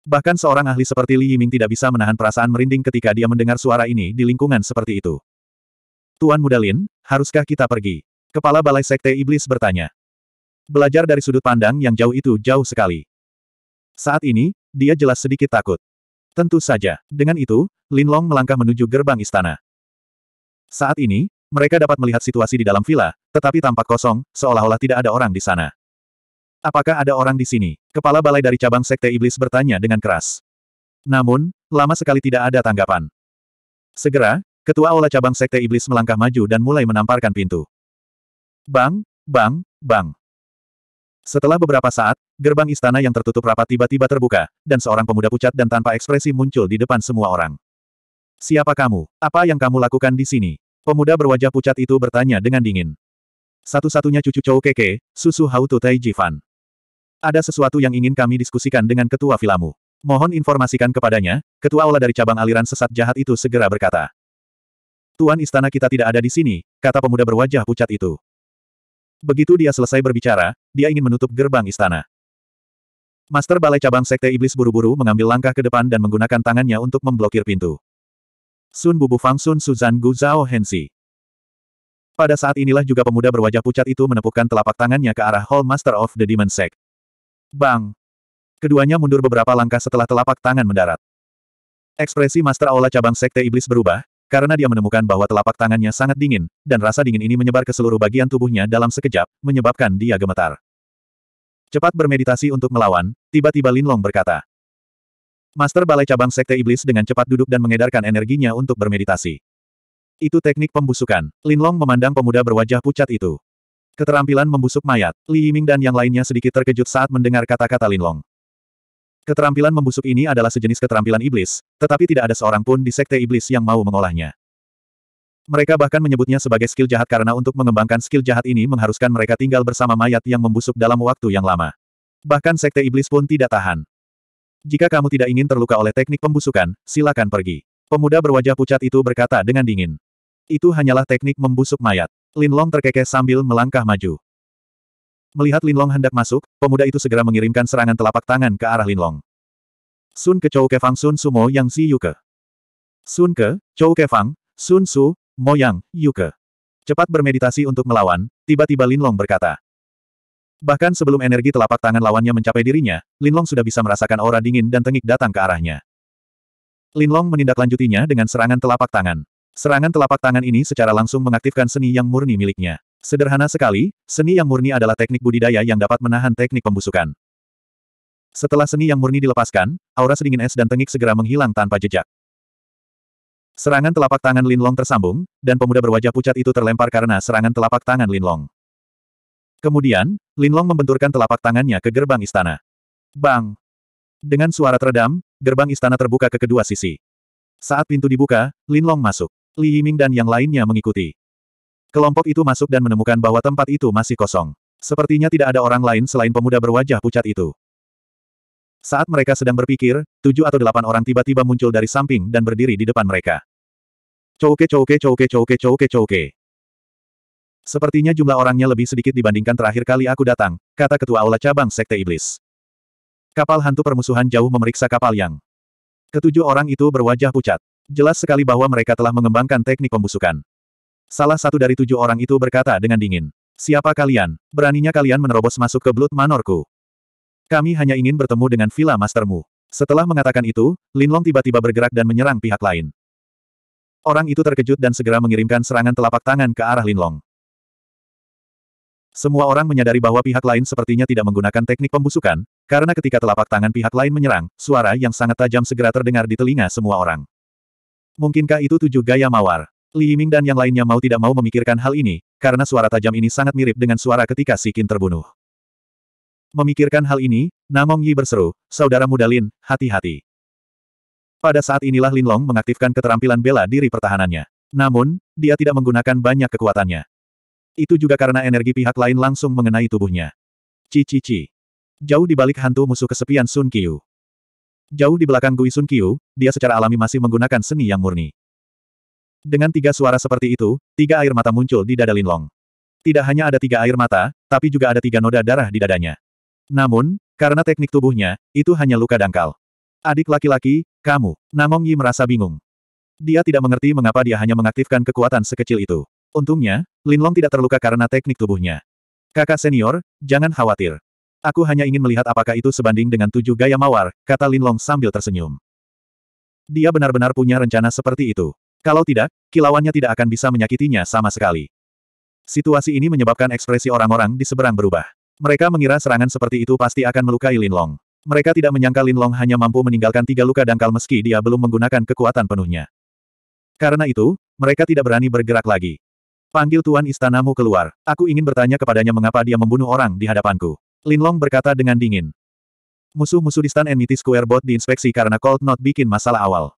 Bahkan seorang ahli seperti Li Yiming tidak bisa menahan perasaan merinding ketika dia mendengar suara ini di lingkungan seperti itu. Tuan Mudalin, haruskah kita pergi? Kepala Balai Sekte Iblis bertanya. Belajar dari sudut pandang yang jauh itu jauh sekali. Saat ini, dia jelas sedikit takut. Tentu saja, dengan itu, Linlong melangkah menuju gerbang istana. Saat ini, mereka dapat melihat situasi di dalam villa, tetapi tampak kosong, seolah-olah tidak ada orang di sana. Apakah ada orang di sini? Kepala balai dari cabang Sekte Iblis bertanya dengan keras. Namun, lama sekali tidak ada tanggapan. Segera, ketua aula cabang Sekte Iblis melangkah maju dan mulai menamparkan pintu. Bang, bang, bang. Setelah beberapa saat, gerbang istana yang tertutup rapat tiba-tiba terbuka, dan seorang pemuda pucat dan tanpa ekspresi muncul di depan semua orang. Siapa kamu? Apa yang kamu lakukan di sini? Pemuda berwajah pucat itu bertanya dengan dingin. Satu-satunya cucu Chou Keke, susu Hautu Tai Jifan. Ada sesuatu yang ingin kami diskusikan dengan ketua filamu. Mohon informasikan kepadanya, ketua aula dari cabang aliran sesat jahat itu segera berkata. Tuan istana kita tidak ada di sini, kata pemuda berwajah pucat itu. Begitu dia selesai berbicara, dia ingin menutup gerbang istana. Master Balai Cabang Sekte Iblis buru-buru mengambil langkah ke depan dan menggunakan tangannya untuk memblokir pintu. Sun Bubu Fang Sun Suzan Gu Zhao Hensi. Pada saat inilah juga pemuda berwajah pucat itu menepukkan telapak tangannya ke arah Hall Master of the Demon Sect. Bang! Keduanya mundur beberapa langkah setelah telapak tangan mendarat. Ekspresi Master Aula Cabang Sekte Iblis berubah, karena dia menemukan bahwa telapak tangannya sangat dingin, dan rasa dingin ini menyebar ke seluruh bagian tubuhnya dalam sekejap, menyebabkan dia gemetar. Cepat bermeditasi untuk melawan, tiba-tiba Lin Long berkata. Master Balai Cabang Sekte Iblis dengan cepat duduk dan mengedarkan energinya untuk bermeditasi. Itu teknik pembusukan. Lin Long memandang pemuda berwajah pucat itu. Keterampilan membusuk mayat, Li Yiming dan yang lainnya sedikit terkejut saat mendengar kata-kata Lin Long. Keterampilan membusuk ini adalah sejenis keterampilan iblis, tetapi tidak ada seorang pun di sekte iblis yang mau mengolahnya. Mereka bahkan menyebutnya sebagai skill jahat karena untuk mengembangkan skill jahat ini mengharuskan mereka tinggal bersama mayat yang membusuk dalam waktu yang lama. Bahkan sekte iblis pun tidak tahan. Jika kamu tidak ingin terluka oleh teknik pembusukan, silakan pergi. Pemuda berwajah pucat itu berkata dengan dingin. Itu hanyalah teknik membusuk mayat. Linlong terkekeh sambil melangkah maju. Melihat Linlong hendak masuk, pemuda itu segera mengirimkan serangan telapak tangan ke arah Linlong. Sun ke Chou Kefang Sun Sumo Yang Si Yuke. Sun ke, Chou Kefang, Sun Su, Moyang, Yuke. Cepat bermeditasi untuk melawan, tiba-tiba Lin Long berkata. Bahkan sebelum energi telapak tangan lawannya mencapai dirinya, Lin Long sudah bisa merasakan aura dingin dan tengik datang ke arahnya. Lin Long menindaklanjutinya dengan serangan telapak tangan. Serangan telapak tangan ini secara langsung mengaktifkan seni yang murni miliknya. Sederhana sekali, seni yang murni adalah teknik budidaya yang dapat menahan teknik pembusukan. Setelah seni yang murni dilepaskan, aura sedingin es dan tengik segera menghilang tanpa jejak. Serangan telapak tangan Linlong tersambung, dan pemuda berwajah pucat itu terlempar karena serangan telapak tangan Linlong. Kemudian, Linlong membenturkan telapak tangannya ke gerbang istana. Bang! Dengan suara teredam, gerbang istana terbuka ke kedua sisi. Saat pintu dibuka, Linlong masuk. Li Yiming dan yang lainnya mengikuti. Kelompok itu masuk dan menemukan bahwa tempat itu masih kosong. Sepertinya tidak ada orang lain selain pemuda berwajah pucat itu. Saat mereka sedang berpikir, tujuh atau delapan orang tiba-tiba muncul dari samping dan berdiri di depan mereka. Chouke chouke chouke chouke chouke chouke. Sepertinya jumlah orangnya lebih sedikit dibandingkan terakhir kali aku datang, kata ketua aula cabang Sekte Iblis. Kapal hantu permusuhan jauh memeriksa kapal yang. Ketujuh orang itu berwajah pucat. Jelas sekali bahwa mereka telah mengembangkan teknik pembusukan. Salah satu dari tujuh orang itu berkata dengan dingin. Siapa kalian? Beraninya kalian menerobos masuk ke Blood Manorku. Kami hanya ingin bertemu dengan Villa Mastermu. Setelah mengatakan itu, Linlong tiba-tiba bergerak dan menyerang pihak lain. Orang itu terkejut dan segera mengirimkan serangan telapak tangan ke arah Linlong. Semua orang menyadari bahwa pihak lain sepertinya tidak menggunakan teknik pembusukan, karena ketika telapak tangan pihak lain menyerang, suara yang sangat tajam segera terdengar di telinga semua orang. Mungkinkah itu tujuh gaya mawar? Li Yiming dan yang lainnya mau tidak mau memikirkan hal ini, karena suara tajam ini sangat mirip dengan suara ketika Si Qin terbunuh. Memikirkan hal ini, Namong Yi berseru, Saudara muda Lin, hati-hati. Pada saat inilah Lin Long mengaktifkan keterampilan bela diri pertahanannya. Namun, dia tidak menggunakan banyak kekuatannya. Itu juga karena energi pihak lain langsung mengenai tubuhnya. Cici-ci. Jauh di balik hantu musuh kesepian Sun Qiu. Jauh di belakang Gui Sun Qiu, dia secara alami masih menggunakan seni yang murni. Dengan tiga suara seperti itu, tiga air mata muncul di dada Lin Long. Tidak hanya ada tiga air mata, tapi juga ada tiga noda darah di dadanya. Namun, karena teknik tubuhnya, itu hanya luka dangkal. Adik laki-laki, kamu. Namong Yi merasa bingung. Dia tidak mengerti mengapa dia hanya mengaktifkan kekuatan sekecil itu. Untungnya, Linlong tidak terluka karena teknik tubuhnya. Kakak senior, jangan khawatir. Aku hanya ingin melihat apakah itu sebanding dengan tujuh gaya mawar, kata Linlong sambil tersenyum. Dia benar-benar punya rencana seperti itu. Kalau tidak, kilauannya tidak akan bisa menyakitinya sama sekali. Situasi ini menyebabkan ekspresi orang-orang di seberang berubah. Mereka mengira serangan seperti itu pasti akan melukai Linlong. Mereka tidak menyangka Linlong hanya mampu meninggalkan tiga luka dangkal meski dia belum menggunakan kekuatan penuhnya. Karena itu, mereka tidak berani bergerak lagi. Panggil tuan istanamu keluar. Aku ingin bertanya kepadanya mengapa dia membunuh orang di hadapanku. Linlong berkata dengan dingin. Musuh-musuh di Stan Enmity Square Bot diinspeksi karena Cold Not bikin masalah awal.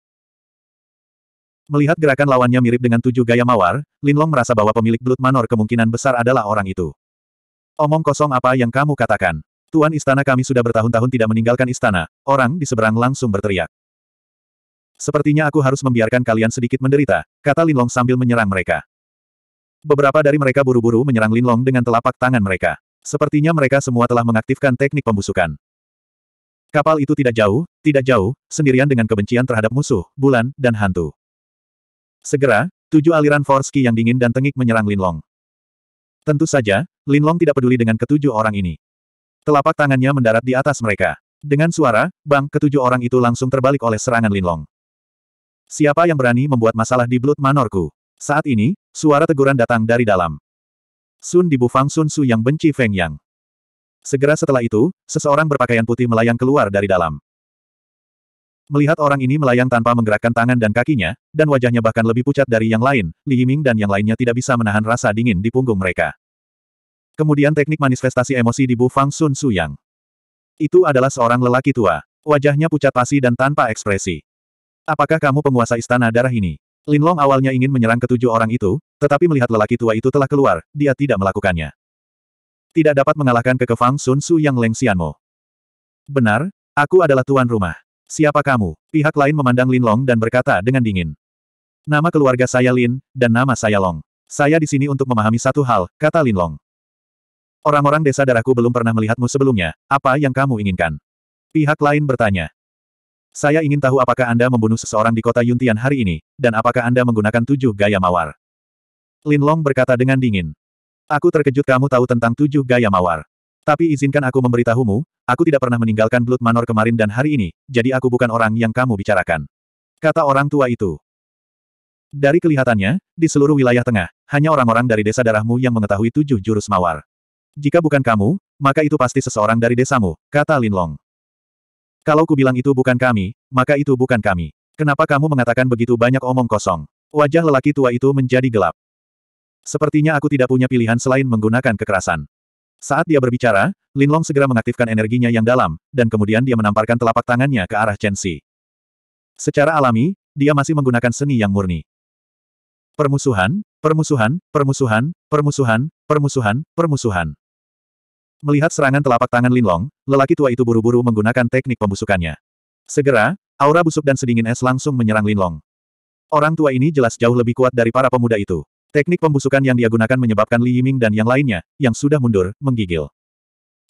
Melihat gerakan lawannya mirip dengan tujuh gaya mawar, Linlong merasa bahwa pemilik Blood Manor kemungkinan besar adalah orang itu. Omong kosong apa yang kamu katakan. Tuan istana kami sudah bertahun-tahun tidak meninggalkan istana. Orang di seberang langsung berteriak. Sepertinya aku harus membiarkan kalian sedikit menderita, kata Linlong sambil menyerang mereka. Beberapa dari mereka buru-buru menyerang Linlong dengan telapak tangan mereka. Sepertinya mereka semua telah mengaktifkan teknik pembusukan. Kapal itu tidak jauh, tidak jauh, sendirian dengan kebencian terhadap musuh, bulan, dan hantu. Segera, tujuh aliran Forski yang dingin dan tengik menyerang Linlong. Tentu saja, Linlong tidak peduli dengan ketujuh orang ini. Telapak tangannya mendarat di atas mereka. Dengan suara, bang, ketujuh orang itu langsung terbalik oleh serangan Linlong. Siapa yang berani membuat masalah di Blood Manorku? Saat ini, suara teguran datang dari dalam. Sun Di, dibufang Sun Su yang benci Feng Yang. Segera setelah itu, seseorang berpakaian putih melayang keluar dari dalam. Melihat orang ini melayang tanpa menggerakkan tangan dan kakinya, dan wajahnya bahkan lebih pucat dari yang lain, Li Yiming dan yang lainnya tidak bisa menahan rasa dingin di punggung mereka. Kemudian teknik manifestasi emosi di Bu Fang Sun Su Yang. Itu adalah seorang lelaki tua. Wajahnya pucat pasi dan tanpa ekspresi. Apakah kamu penguasa istana darah ini? Lin Long awalnya ingin menyerang ketujuh orang itu, tetapi melihat lelaki tua itu telah keluar, dia tidak melakukannya. Tidak dapat mengalahkan kekefang Sun Su Yang Leng Xianmo. Benar, aku adalah tuan rumah. Siapa kamu? Pihak lain memandang Lin Long dan berkata dengan dingin. Nama keluarga saya Lin, dan nama saya Long. Saya di sini untuk memahami satu hal, kata Lin Long. Orang-orang desa darahku belum pernah melihatmu sebelumnya, apa yang kamu inginkan? Pihak lain bertanya. Saya ingin tahu apakah Anda membunuh seseorang di kota Yuntian hari ini, dan apakah Anda menggunakan tujuh gaya mawar. Lin Long berkata dengan dingin. Aku terkejut kamu tahu tentang tujuh gaya mawar. Tapi izinkan aku memberitahumu, aku tidak pernah meninggalkan Blood Manor kemarin dan hari ini, jadi aku bukan orang yang kamu bicarakan. Kata orang tua itu. Dari kelihatannya, di seluruh wilayah tengah, hanya orang-orang dari desa darahmu yang mengetahui tujuh jurus mawar. Jika bukan kamu, maka itu pasti seseorang dari desamu, kata Linlong. Kalau ku bilang itu bukan kami, maka itu bukan kami. Kenapa kamu mengatakan begitu banyak omong kosong? Wajah lelaki tua itu menjadi gelap. Sepertinya aku tidak punya pilihan selain menggunakan kekerasan. Saat dia berbicara, Linlong segera mengaktifkan energinya yang dalam, dan kemudian dia menamparkan telapak tangannya ke arah Chen Xi. Secara alami, dia masih menggunakan seni yang murni. Permusuhan, permusuhan, permusuhan, permusuhan, permusuhan, permusuhan. Melihat serangan telapak tangan Linlong, lelaki tua itu buru-buru menggunakan teknik pembusukannya. Segera, aura busuk dan sedingin es langsung menyerang Linlong. Orang tua ini jelas jauh lebih kuat dari para pemuda itu. Teknik pembusukan yang dia gunakan menyebabkan Li Yiming dan yang lainnya, yang sudah mundur, menggigil.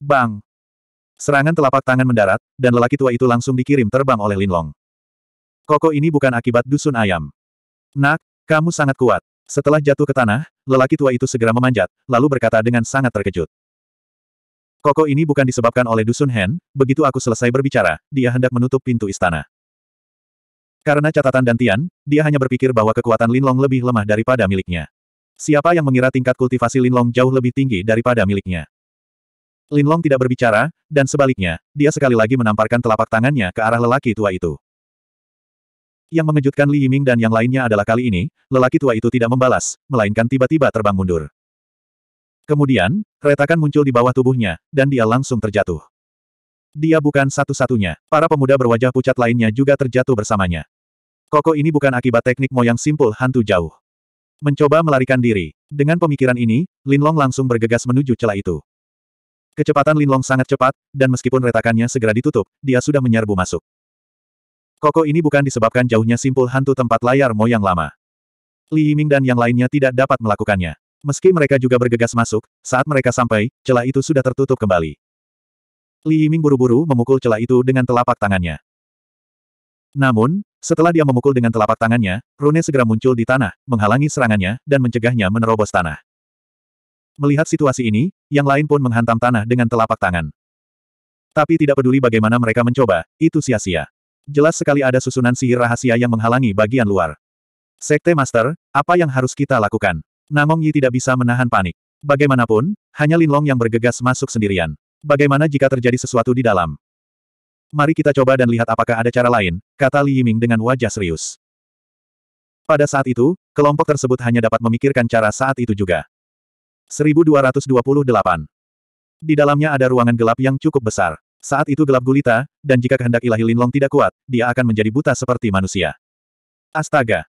Bang! Serangan telapak tangan mendarat, dan lelaki tua itu langsung dikirim terbang oleh Linlong. Koko ini bukan akibat dusun ayam. Nak, kamu sangat kuat. Setelah jatuh ke tanah, lelaki tua itu segera memanjat, lalu berkata dengan sangat terkejut. Koko ini bukan disebabkan oleh dusun Hen, begitu aku selesai berbicara, dia hendak menutup pintu istana. Karena catatan Dantian, dia hanya berpikir bahwa kekuatan Linlong lebih lemah daripada miliknya. Siapa yang mengira tingkat kultivasi Linlong jauh lebih tinggi daripada miliknya? Linlong tidak berbicara, dan sebaliknya, dia sekali lagi menamparkan telapak tangannya ke arah lelaki tua itu. Yang mengejutkan Li Yiming dan yang lainnya adalah kali ini, lelaki tua itu tidak membalas, melainkan tiba-tiba terbang mundur. Kemudian, retakan muncul di bawah tubuhnya, dan dia langsung terjatuh. Dia bukan satu-satunya, para pemuda berwajah pucat lainnya juga terjatuh bersamanya. Koko ini bukan akibat teknik moyang simpul hantu jauh. Mencoba melarikan diri. Dengan pemikiran ini, Linlong langsung bergegas menuju celah itu. Kecepatan Linlong sangat cepat, dan meskipun retakannya segera ditutup, dia sudah menyerbu masuk. Koko ini bukan disebabkan jauhnya simpul hantu tempat layar moyang lama. Li Yiming dan yang lainnya tidak dapat melakukannya. Meski mereka juga bergegas masuk, saat mereka sampai, celah itu sudah tertutup kembali. Li Yiming buru-buru memukul celah itu dengan telapak tangannya. Namun, setelah dia memukul dengan telapak tangannya, Rune segera muncul di tanah, menghalangi serangannya, dan mencegahnya menerobos tanah. Melihat situasi ini, yang lain pun menghantam tanah dengan telapak tangan. Tapi tidak peduli bagaimana mereka mencoba, itu sia-sia. Jelas sekali ada susunan sihir rahasia yang menghalangi bagian luar. Sekte Master, apa yang harus kita lakukan? Namong Yi tidak bisa menahan panik. Bagaimanapun, hanya Linlong yang bergegas masuk sendirian. Bagaimana jika terjadi sesuatu di dalam? Mari kita coba dan lihat apakah ada cara lain, kata Li Yiming dengan wajah serius. Pada saat itu, kelompok tersebut hanya dapat memikirkan cara saat itu juga. 1228. Di dalamnya ada ruangan gelap yang cukup besar. Saat itu gelap gulita, dan jika kehendak ilahi Linlong tidak kuat, dia akan menjadi buta seperti manusia. Astaga!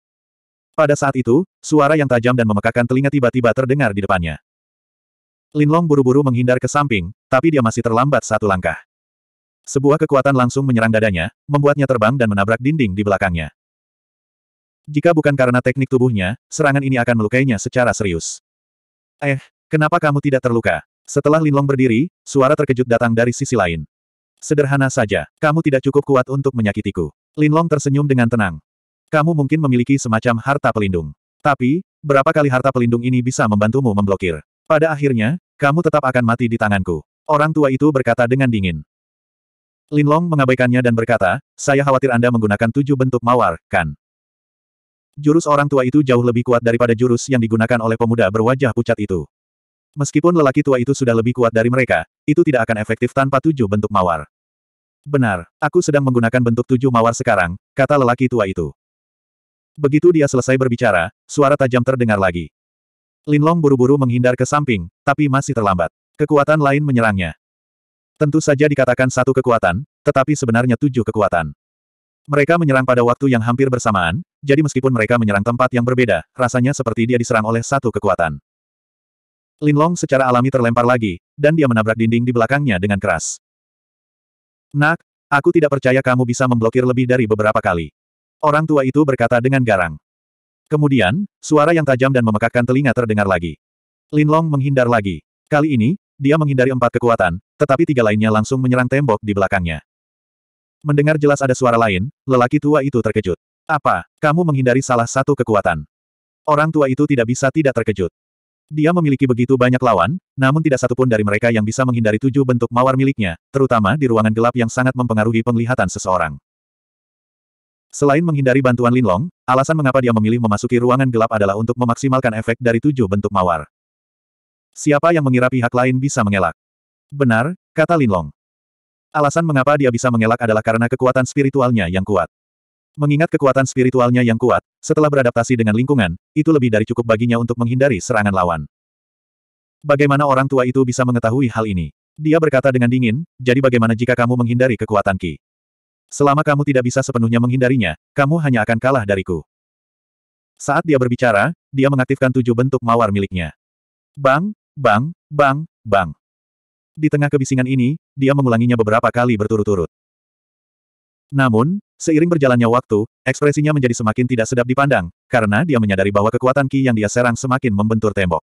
Pada saat itu, suara yang tajam dan memekakan telinga tiba-tiba terdengar di depannya. Linlong buru-buru menghindar ke samping, tapi dia masih terlambat satu langkah. Sebuah kekuatan langsung menyerang dadanya, membuatnya terbang dan menabrak dinding di belakangnya. Jika bukan karena teknik tubuhnya, serangan ini akan melukainya secara serius. Eh, kenapa kamu tidak terluka? Setelah Linlong berdiri, suara terkejut datang dari sisi lain. Sederhana saja, kamu tidak cukup kuat untuk menyakitiku. Linlong tersenyum dengan tenang. Kamu mungkin memiliki semacam harta pelindung. Tapi, berapa kali harta pelindung ini bisa membantumu memblokir? Pada akhirnya, kamu tetap akan mati di tanganku. Orang tua itu berkata dengan dingin. Linlong mengabaikannya dan berkata, saya khawatir Anda menggunakan tujuh bentuk mawar, kan? Jurus orang tua itu jauh lebih kuat daripada jurus yang digunakan oleh pemuda berwajah pucat itu. Meskipun lelaki tua itu sudah lebih kuat dari mereka, itu tidak akan efektif tanpa tujuh bentuk mawar. Benar, aku sedang menggunakan bentuk tujuh mawar sekarang, kata lelaki tua itu. Begitu dia selesai berbicara, suara tajam terdengar lagi. Linlong buru-buru menghindar ke samping, tapi masih terlambat. Kekuatan lain menyerangnya. Tentu saja dikatakan satu kekuatan, tetapi sebenarnya tujuh kekuatan. Mereka menyerang pada waktu yang hampir bersamaan, jadi meskipun mereka menyerang tempat yang berbeda, rasanya seperti dia diserang oleh satu kekuatan. Linlong secara alami terlempar lagi, dan dia menabrak dinding di belakangnya dengan keras. Nak, aku tidak percaya kamu bisa memblokir lebih dari beberapa kali. Orang tua itu berkata dengan garang. Kemudian, suara yang tajam dan memekakkan telinga terdengar lagi. Linlong menghindar lagi. Kali ini, dia menghindari empat kekuatan, tetapi tiga lainnya langsung menyerang tembok di belakangnya. Mendengar jelas ada suara lain, lelaki tua itu terkejut. Apa, kamu menghindari salah satu kekuatan? Orang tua itu tidak bisa tidak terkejut. Dia memiliki begitu banyak lawan, namun tidak satupun dari mereka yang bisa menghindari tujuh bentuk mawar miliknya, terutama di ruangan gelap yang sangat mempengaruhi penglihatan seseorang. Selain menghindari bantuan Linlong, alasan mengapa dia memilih memasuki ruangan gelap adalah untuk memaksimalkan efek dari tujuh bentuk mawar. Siapa yang mengira pihak lain bisa mengelak? Benar, kata Linlong. Alasan mengapa dia bisa mengelak adalah karena kekuatan spiritualnya yang kuat. Mengingat kekuatan spiritualnya yang kuat, setelah beradaptasi dengan lingkungan, itu lebih dari cukup baginya untuk menghindari serangan lawan. Bagaimana orang tua itu bisa mengetahui hal ini? Dia berkata dengan dingin, jadi bagaimana jika kamu menghindari kekuatan Ki? Selama kamu tidak bisa sepenuhnya menghindarinya, kamu hanya akan kalah dariku. Saat dia berbicara, dia mengaktifkan tujuh bentuk mawar miliknya. Bang, Bang, bang, bang. Di tengah kebisingan ini, dia mengulanginya beberapa kali berturut-turut. Namun, seiring berjalannya waktu, ekspresinya menjadi semakin tidak sedap dipandang, karena dia menyadari bahwa kekuatan Ki yang dia serang semakin membentur tembok.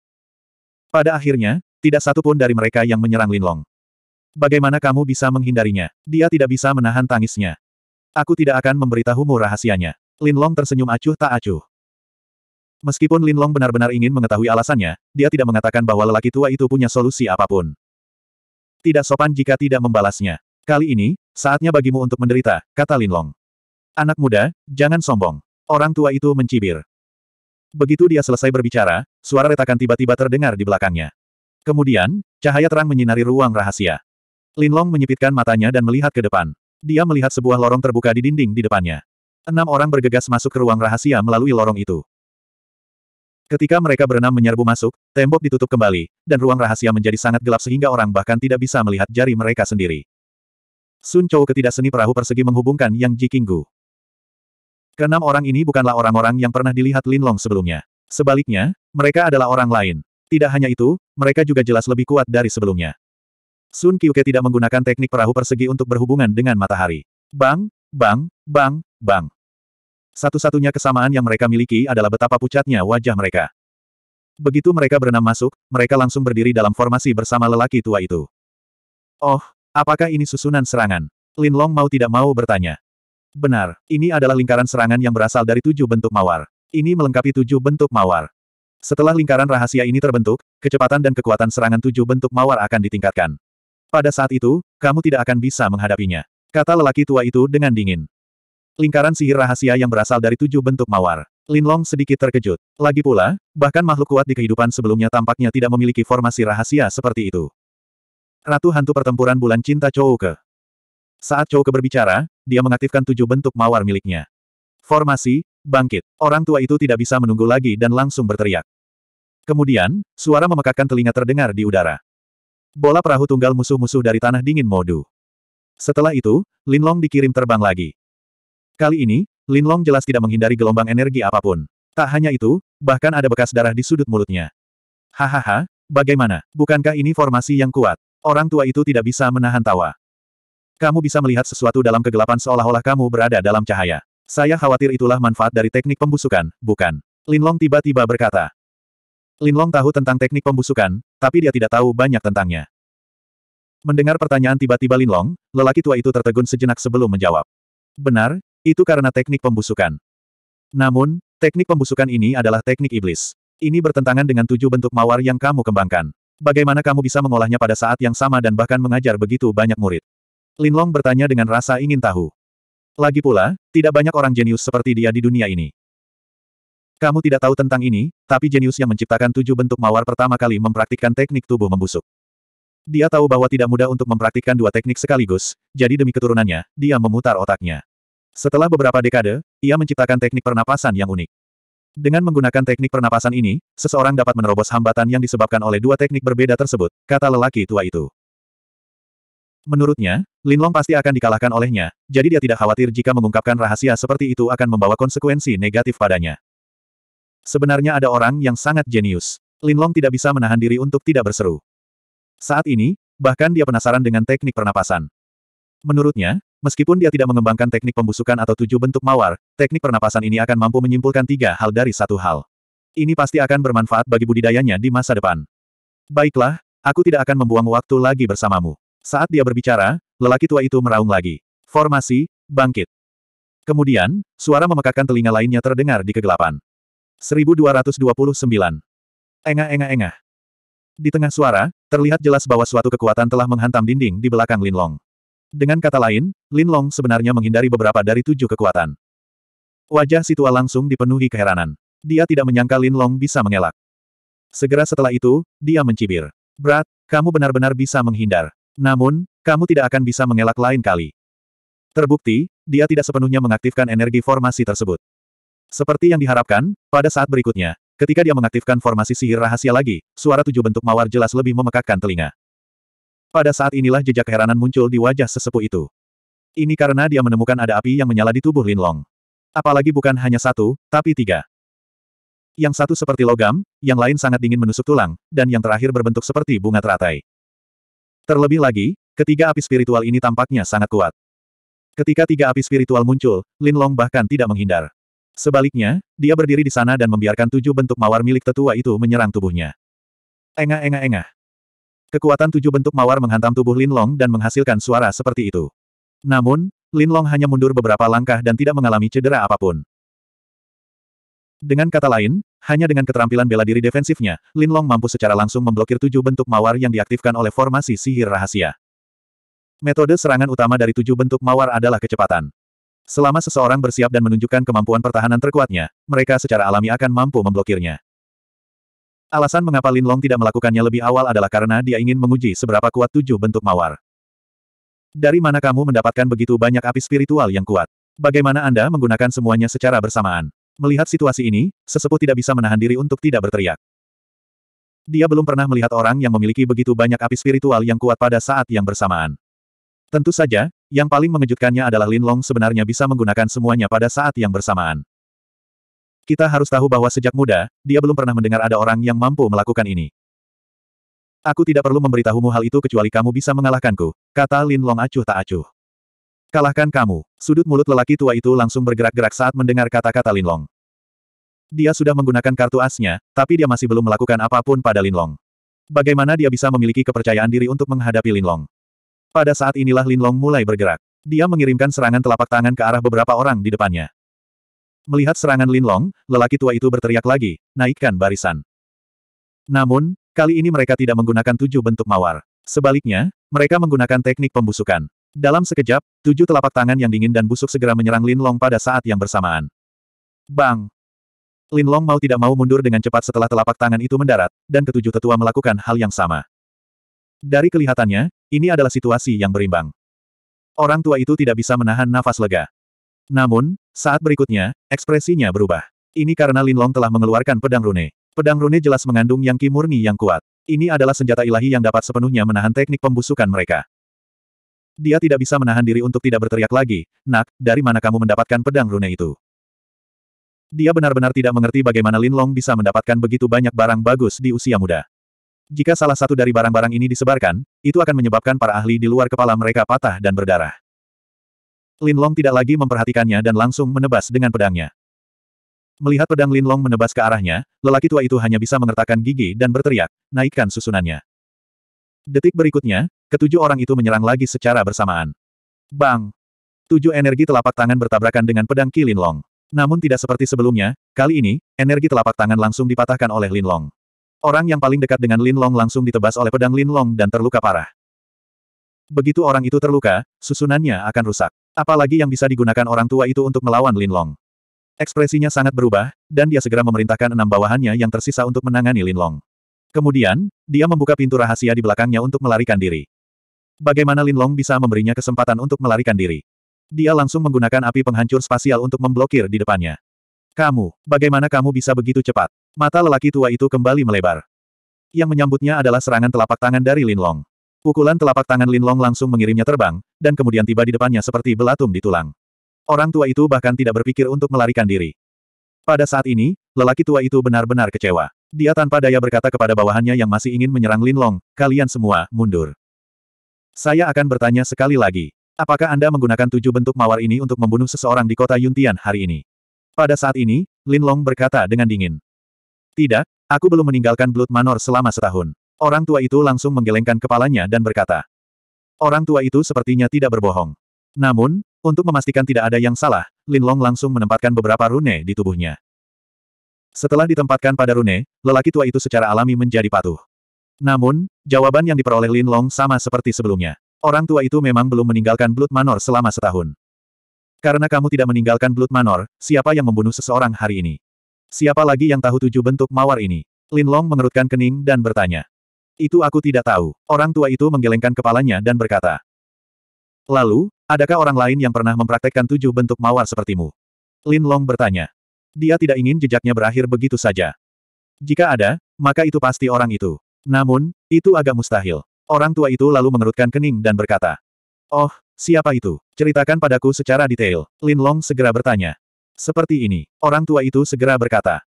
Pada akhirnya, tidak satu pun dari mereka yang menyerang Linlong. Bagaimana kamu bisa menghindarinya? Dia tidak bisa menahan tangisnya. Aku tidak akan memberitahumu rahasianya. Linlong tersenyum acuh tak acuh. Meskipun Lin Long benar-benar ingin mengetahui alasannya, dia tidak mengatakan bahwa lelaki tua itu punya solusi apapun. Tidak sopan jika tidak membalasnya. Kali ini, saatnya bagimu untuk menderita, kata Lin Long. Anak muda, jangan sombong. Orang tua itu mencibir. Begitu dia selesai berbicara, suara retakan tiba-tiba terdengar di belakangnya. Kemudian, cahaya terang menyinari ruang rahasia. Lin Long menyipitkan matanya dan melihat ke depan. Dia melihat sebuah lorong terbuka di dinding di depannya. Enam orang bergegas masuk ke ruang rahasia melalui lorong itu. Ketika mereka berenam menyerbu masuk, tembok ditutup kembali, dan ruang rahasia menjadi sangat gelap sehingga orang bahkan tidak bisa melihat jari mereka sendiri. Sun Chou seni perahu persegi menghubungkan Yang Ji Kinggu. Keenam orang ini bukanlah orang-orang yang pernah dilihat Lin Long sebelumnya. Sebaliknya, mereka adalah orang lain. Tidak hanya itu, mereka juga jelas lebih kuat dari sebelumnya. Sun Kyuke tidak menggunakan teknik perahu persegi untuk berhubungan dengan matahari. Bang, bang, bang, bang. Satu-satunya kesamaan yang mereka miliki adalah betapa pucatnya wajah mereka. Begitu mereka berenam masuk, mereka langsung berdiri dalam formasi bersama lelaki tua itu. Oh, apakah ini susunan serangan? Lin Long mau tidak mau bertanya. Benar, ini adalah lingkaran serangan yang berasal dari tujuh bentuk mawar. Ini melengkapi tujuh bentuk mawar. Setelah lingkaran rahasia ini terbentuk, kecepatan dan kekuatan serangan tujuh bentuk mawar akan ditingkatkan. Pada saat itu, kamu tidak akan bisa menghadapinya. Kata lelaki tua itu dengan dingin. Lingkaran sihir rahasia yang berasal dari tujuh bentuk mawar. Linlong sedikit terkejut. Lagi pula, bahkan makhluk kuat di kehidupan sebelumnya tampaknya tidak memiliki formasi rahasia seperti itu. Ratu Hantu Pertempuran Bulan Cinta Chouke. Saat Chouke berbicara, dia mengaktifkan tujuh bentuk mawar miliknya. Formasi, bangkit. Orang tua itu tidak bisa menunggu lagi dan langsung berteriak. Kemudian, suara memekakkan telinga terdengar di udara. Bola perahu tunggal musuh-musuh dari tanah dingin Modu. Setelah itu, Linlong dikirim terbang lagi. Kali ini, Linlong jelas tidak menghindari gelombang energi apapun. Tak hanya itu, bahkan ada bekas darah di sudut mulutnya. Hahaha, bagaimana? Bukankah ini formasi yang kuat? Orang tua itu tidak bisa menahan tawa. Kamu bisa melihat sesuatu dalam kegelapan seolah-olah kamu berada dalam cahaya. Saya khawatir itulah manfaat dari teknik pembusukan, bukan? Linlong tiba-tiba berkata. Linlong tahu tentang teknik pembusukan, tapi dia tidak tahu banyak tentangnya. Mendengar pertanyaan tiba-tiba Linlong, lelaki tua itu tertegun sejenak sebelum menjawab. Benar, itu karena teknik pembusukan. Namun, teknik pembusukan ini adalah teknik iblis. Ini bertentangan dengan tujuh bentuk mawar yang kamu kembangkan. Bagaimana kamu bisa mengolahnya pada saat yang sama dan bahkan mengajar begitu banyak murid? Linlong bertanya dengan rasa ingin tahu. Lagi pula, tidak banyak orang jenius seperti dia di dunia ini. Kamu tidak tahu tentang ini, tapi jenius yang menciptakan tujuh bentuk mawar pertama kali mempraktikkan teknik tubuh membusuk. Dia tahu bahwa tidak mudah untuk mempraktikkan dua teknik sekaligus, jadi demi keturunannya, dia memutar otaknya. Setelah beberapa dekade, ia menciptakan teknik pernapasan yang unik. Dengan menggunakan teknik pernapasan ini, seseorang dapat menerobos hambatan yang disebabkan oleh dua teknik berbeda tersebut, kata lelaki tua itu. Menurutnya, Lin Long pasti akan dikalahkan olehnya, jadi dia tidak khawatir jika mengungkapkan rahasia seperti itu akan membawa konsekuensi negatif padanya. Sebenarnya ada orang yang sangat jenius. Lin Long tidak bisa menahan diri untuk tidak berseru. Saat ini, bahkan dia penasaran dengan teknik pernapasan. Menurutnya, Meskipun dia tidak mengembangkan teknik pembusukan atau tujuh bentuk mawar, teknik pernapasan ini akan mampu menyimpulkan tiga hal dari satu hal. Ini pasti akan bermanfaat bagi budidayanya di masa depan. Baiklah, aku tidak akan membuang waktu lagi bersamamu. Saat dia berbicara, lelaki tua itu meraung lagi. Formasi, bangkit. Kemudian, suara memekakkan telinga lainnya terdengar di kegelapan. 1229. Engah engah engah. Di tengah suara, terlihat jelas bahwa suatu kekuatan telah menghantam dinding di belakang Linlong. Dengan kata lain, Lin Long sebenarnya menghindari beberapa dari tujuh kekuatan. Wajah si tua langsung dipenuhi keheranan. Dia tidak menyangka Lin Long bisa mengelak. Segera setelah itu, dia mencibir. Brat, kamu benar-benar bisa menghindar. Namun, kamu tidak akan bisa mengelak lain kali. Terbukti, dia tidak sepenuhnya mengaktifkan energi formasi tersebut. Seperti yang diharapkan, pada saat berikutnya, ketika dia mengaktifkan formasi sihir rahasia lagi, suara tujuh bentuk mawar jelas lebih memekakkan telinga. Pada saat inilah jejak keheranan muncul di wajah sesepuh itu. Ini karena dia menemukan ada api yang menyala di tubuh Lin Long. Apalagi bukan hanya satu, tapi tiga. Yang satu seperti logam, yang lain sangat dingin menusuk tulang, dan yang terakhir berbentuk seperti bunga teratai. Terlebih lagi, ketiga api spiritual ini tampaknya sangat kuat. Ketika tiga api spiritual muncul, Lin Long bahkan tidak menghindar. Sebaliknya, dia berdiri di sana dan membiarkan tujuh bentuk mawar milik tetua itu menyerang tubuhnya. Engah-engah-engah. Kekuatan tujuh bentuk mawar menghantam tubuh Lin Long dan menghasilkan suara seperti itu. Namun, Lin Long hanya mundur beberapa langkah dan tidak mengalami cedera apapun. Dengan kata lain, hanya dengan keterampilan bela diri defensifnya, Lin Long mampu secara langsung memblokir tujuh bentuk mawar yang diaktifkan oleh formasi sihir rahasia. Metode serangan utama dari tujuh bentuk mawar adalah kecepatan. Selama seseorang bersiap dan menunjukkan kemampuan pertahanan terkuatnya, mereka secara alami akan mampu memblokirnya. Alasan mengapa Lin Long tidak melakukannya lebih awal adalah karena dia ingin menguji seberapa kuat tujuh bentuk mawar. Dari mana kamu mendapatkan begitu banyak api spiritual yang kuat? Bagaimana Anda menggunakan semuanya secara bersamaan? Melihat situasi ini, sesepuh tidak bisa menahan diri untuk tidak berteriak. Dia belum pernah melihat orang yang memiliki begitu banyak api spiritual yang kuat pada saat yang bersamaan. Tentu saja, yang paling mengejutkannya adalah Lin Long sebenarnya bisa menggunakan semuanya pada saat yang bersamaan. Kita harus tahu bahwa sejak muda, dia belum pernah mendengar ada orang yang mampu melakukan ini. Aku tidak perlu memberitahumu hal itu kecuali kamu bisa mengalahkanku, kata Lin Long acuh tak acuh. Kalahkan kamu, sudut mulut lelaki tua itu langsung bergerak-gerak saat mendengar kata-kata Lin Long. Dia sudah menggunakan kartu asnya, tapi dia masih belum melakukan apapun pada Lin Long. Bagaimana dia bisa memiliki kepercayaan diri untuk menghadapi Lin Long? Pada saat inilah Lin Long mulai bergerak. Dia mengirimkan serangan telapak tangan ke arah beberapa orang di depannya. Melihat serangan Lin Long, lelaki tua itu berteriak lagi, naikkan barisan. Namun, kali ini mereka tidak menggunakan tujuh bentuk mawar. Sebaliknya, mereka menggunakan teknik pembusukan. Dalam sekejap, tujuh telapak tangan yang dingin dan busuk segera menyerang Lin Long pada saat yang bersamaan. Bang! Lin Long mau tidak mau mundur dengan cepat setelah telapak tangan itu mendarat, dan ketujuh tetua melakukan hal yang sama. Dari kelihatannya, ini adalah situasi yang berimbang. Orang tua itu tidak bisa menahan nafas lega. Namun, saat berikutnya, ekspresinya berubah. Ini karena Linlong telah mengeluarkan pedang rune. Pedang rune jelas mengandung yang kimurni yang kuat. Ini adalah senjata ilahi yang dapat sepenuhnya menahan teknik pembusukan mereka. Dia tidak bisa menahan diri untuk tidak berteriak lagi, Nak, dari mana kamu mendapatkan pedang rune itu? Dia benar-benar tidak mengerti bagaimana Linlong bisa mendapatkan begitu banyak barang bagus di usia muda. Jika salah satu dari barang-barang ini disebarkan, itu akan menyebabkan para ahli di luar kepala mereka patah dan berdarah. Linlong tidak lagi memperhatikannya dan langsung menebas dengan pedangnya. Melihat pedang Linlong menebas ke arahnya, lelaki tua itu hanya bisa mengertakkan gigi dan berteriak, naikkan susunannya. Detik berikutnya, ketujuh orang itu menyerang lagi secara bersamaan. Bang! Tujuh energi telapak tangan bertabrakan dengan pedang Ki Linlong. Namun tidak seperti sebelumnya, kali ini, energi telapak tangan langsung dipatahkan oleh Linlong. Orang yang paling dekat dengan Linlong langsung ditebas oleh pedang Linlong dan terluka parah. Begitu orang itu terluka, susunannya akan rusak. Apalagi yang bisa digunakan orang tua itu untuk melawan Linlong. Ekspresinya sangat berubah, dan dia segera memerintahkan enam bawahannya yang tersisa untuk menangani Linlong. Kemudian, dia membuka pintu rahasia di belakangnya untuk melarikan diri. Bagaimana Linlong bisa memberinya kesempatan untuk melarikan diri? Dia langsung menggunakan api penghancur spasial untuk memblokir di depannya. Kamu, bagaimana kamu bisa begitu cepat? Mata lelaki tua itu kembali melebar. Yang menyambutnya adalah serangan telapak tangan dari Linlong. Pukulan telapak tangan Lin Long langsung mengirimnya terbang, dan kemudian tiba di depannya seperti belatung di tulang. Orang tua itu bahkan tidak berpikir untuk melarikan diri. Pada saat ini, lelaki tua itu benar-benar kecewa. Dia tanpa daya berkata kepada bawahannya yang masih ingin menyerang Lin Long, kalian semua, mundur. Saya akan bertanya sekali lagi. Apakah Anda menggunakan tujuh bentuk mawar ini untuk membunuh seseorang di kota Yuntian hari ini? Pada saat ini, Lin Long berkata dengan dingin. Tidak, aku belum meninggalkan Blood Manor selama setahun. Orang tua itu langsung menggelengkan kepalanya dan berkata. Orang tua itu sepertinya tidak berbohong. Namun, untuk memastikan tidak ada yang salah, Lin Long langsung menempatkan beberapa rune di tubuhnya. Setelah ditempatkan pada rune, lelaki tua itu secara alami menjadi patuh. Namun, jawaban yang diperoleh Lin Long sama seperti sebelumnya. Orang tua itu memang belum meninggalkan Blood Manor selama setahun. Karena kamu tidak meninggalkan Blood Manor, siapa yang membunuh seseorang hari ini? Siapa lagi yang tahu tujuh bentuk mawar ini? Lin Long mengerutkan kening dan bertanya. Itu aku tidak tahu. Orang tua itu menggelengkan kepalanya dan berkata. Lalu, adakah orang lain yang pernah mempraktekkan tujuh bentuk mawar sepertimu? Lin Long bertanya. Dia tidak ingin jejaknya berakhir begitu saja. Jika ada, maka itu pasti orang itu. Namun, itu agak mustahil. Orang tua itu lalu mengerutkan kening dan berkata. Oh, siapa itu? Ceritakan padaku secara detail. Lin Long segera bertanya. Seperti ini, orang tua itu segera berkata.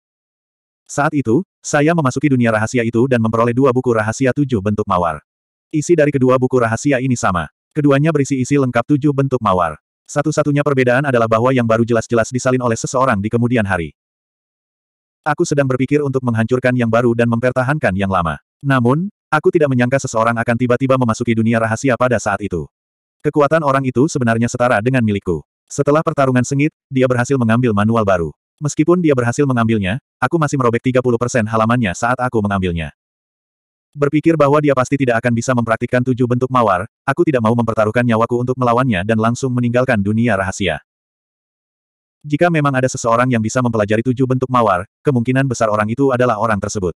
Saat itu, saya memasuki dunia rahasia itu dan memperoleh dua buku rahasia tujuh bentuk mawar. Isi dari kedua buku rahasia ini sama. Keduanya berisi isi lengkap tujuh bentuk mawar. Satu-satunya perbedaan adalah bahwa yang baru jelas-jelas disalin oleh seseorang di kemudian hari. Aku sedang berpikir untuk menghancurkan yang baru dan mempertahankan yang lama. Namun, aku tidak menyangka seseorang akan tiba-tiba memasuki dunia rahasia pada saat itu. Kekuatan orang itu sebenarnya setara dengan milikku. Setelah pertarungan sengit, dia berhasil mengambil manual baru. Meskipun dia berhasil mengambilnya, aku masih merobek 30% halamannya saat aku mengambilnya. Berpikir bahwa dia pasti tidak akan bisa mempraktikkan tujuh bentuk mawar, aku tidak mau mempertaruhkan nyawaku untuk melawannya dan langsung meninggalkan dunia rahasia. Jika memang ada seseorang yang bisa mempelajari tujuh bentuk mawar, kemungkinan besar orang itu adalah orang tersebut.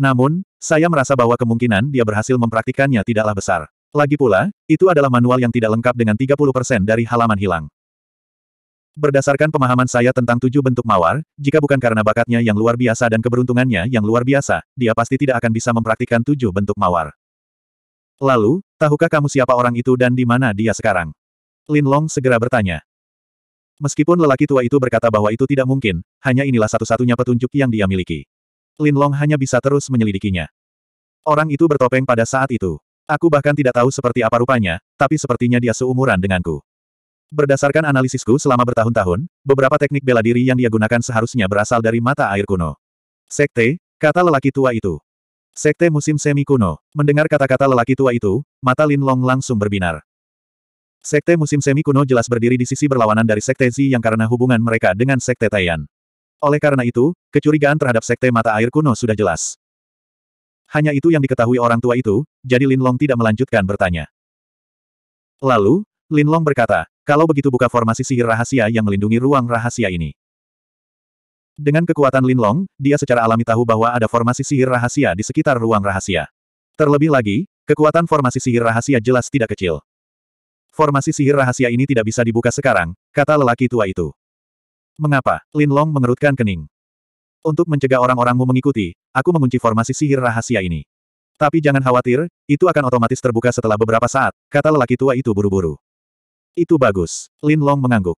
Namun, saya merasa bahwa kemungkinan dia berhasil mempraktikkannya tidaklah besar. Lagi pula, itu adalah manual yang tidak lengkap dengan 30% dari halaman hilang. Berdasarkan pemahaman saya tentang tujuh bentuk mawar, jika bukan karena bakatnya yang luar biasa dan keberuntungannya yang luar biasa, dia pasti tidak akan bisa mempraktikkan tujuh bentuk mawar. Lalu, tahukah kamu siapa orang itu dan di mana dia sekarang? Lin Long segera bertanya. Meskipun lelaki tua itu berkata bahwa itu tidak mungkin, hanya inilah satu-satunya petunjuk yang dia miliki. Lin Long hanya bisa terus menyelidikinya. Orang itu bertopeng pada saat itu. Aku bahkan tidak tahu seperti apa rupanya, tapi sepertinya dia seumuran denganku. Berdasarkan analisisku selama bertahun-tahun, beberapa teknik bela diri yang dia gunakan seharusnya berasal dari mata air kuno. Sekte, kata lelaki tua itu. Sekte musim semi kuno. Mendengar kata-kata lelaki tua itu, mata Lin Long langsung berbinar. Sekte musim semi kuno jelas berdiri di sisi berlawanan dari Sekte Zi yang karena hubungan mereka dengan Sekte Taiyan. Oleh karena itu, kecurigaan terhadap Sekte mata air kuno sudah jelas. Hanya itu yang diketahui orang tua itu, jadi Lin Long tidak melanjutkan bertanya. Lalu, Lin Long berkata, kalau begitu buka formasi sihir rahasia yang melindungi ruang rahasia ini. Dengan kekuatan Linlong, dia secara alami tahu bahwa ada formasi sihir rahasia di sekitar ruang rahasia. Terlebih lagi, kekuatan formasi sihir rahasia jelas tidak kecil. Formasi sihir rahasia ini tidak bisa dibuka sekarang, kata lelaki tua itu. Mengapa? Linlong mengerutkan kening. Untuk mencegah orang-orangmu mengikuti, aku mengunci formasi sihir rahasia ini. Tapi jangan khawatir, itu akan otomatis terbuka setelah beberapa saat, kata lelaki tua itu buru-buru. Itu bagus. Lin Long mengangguk.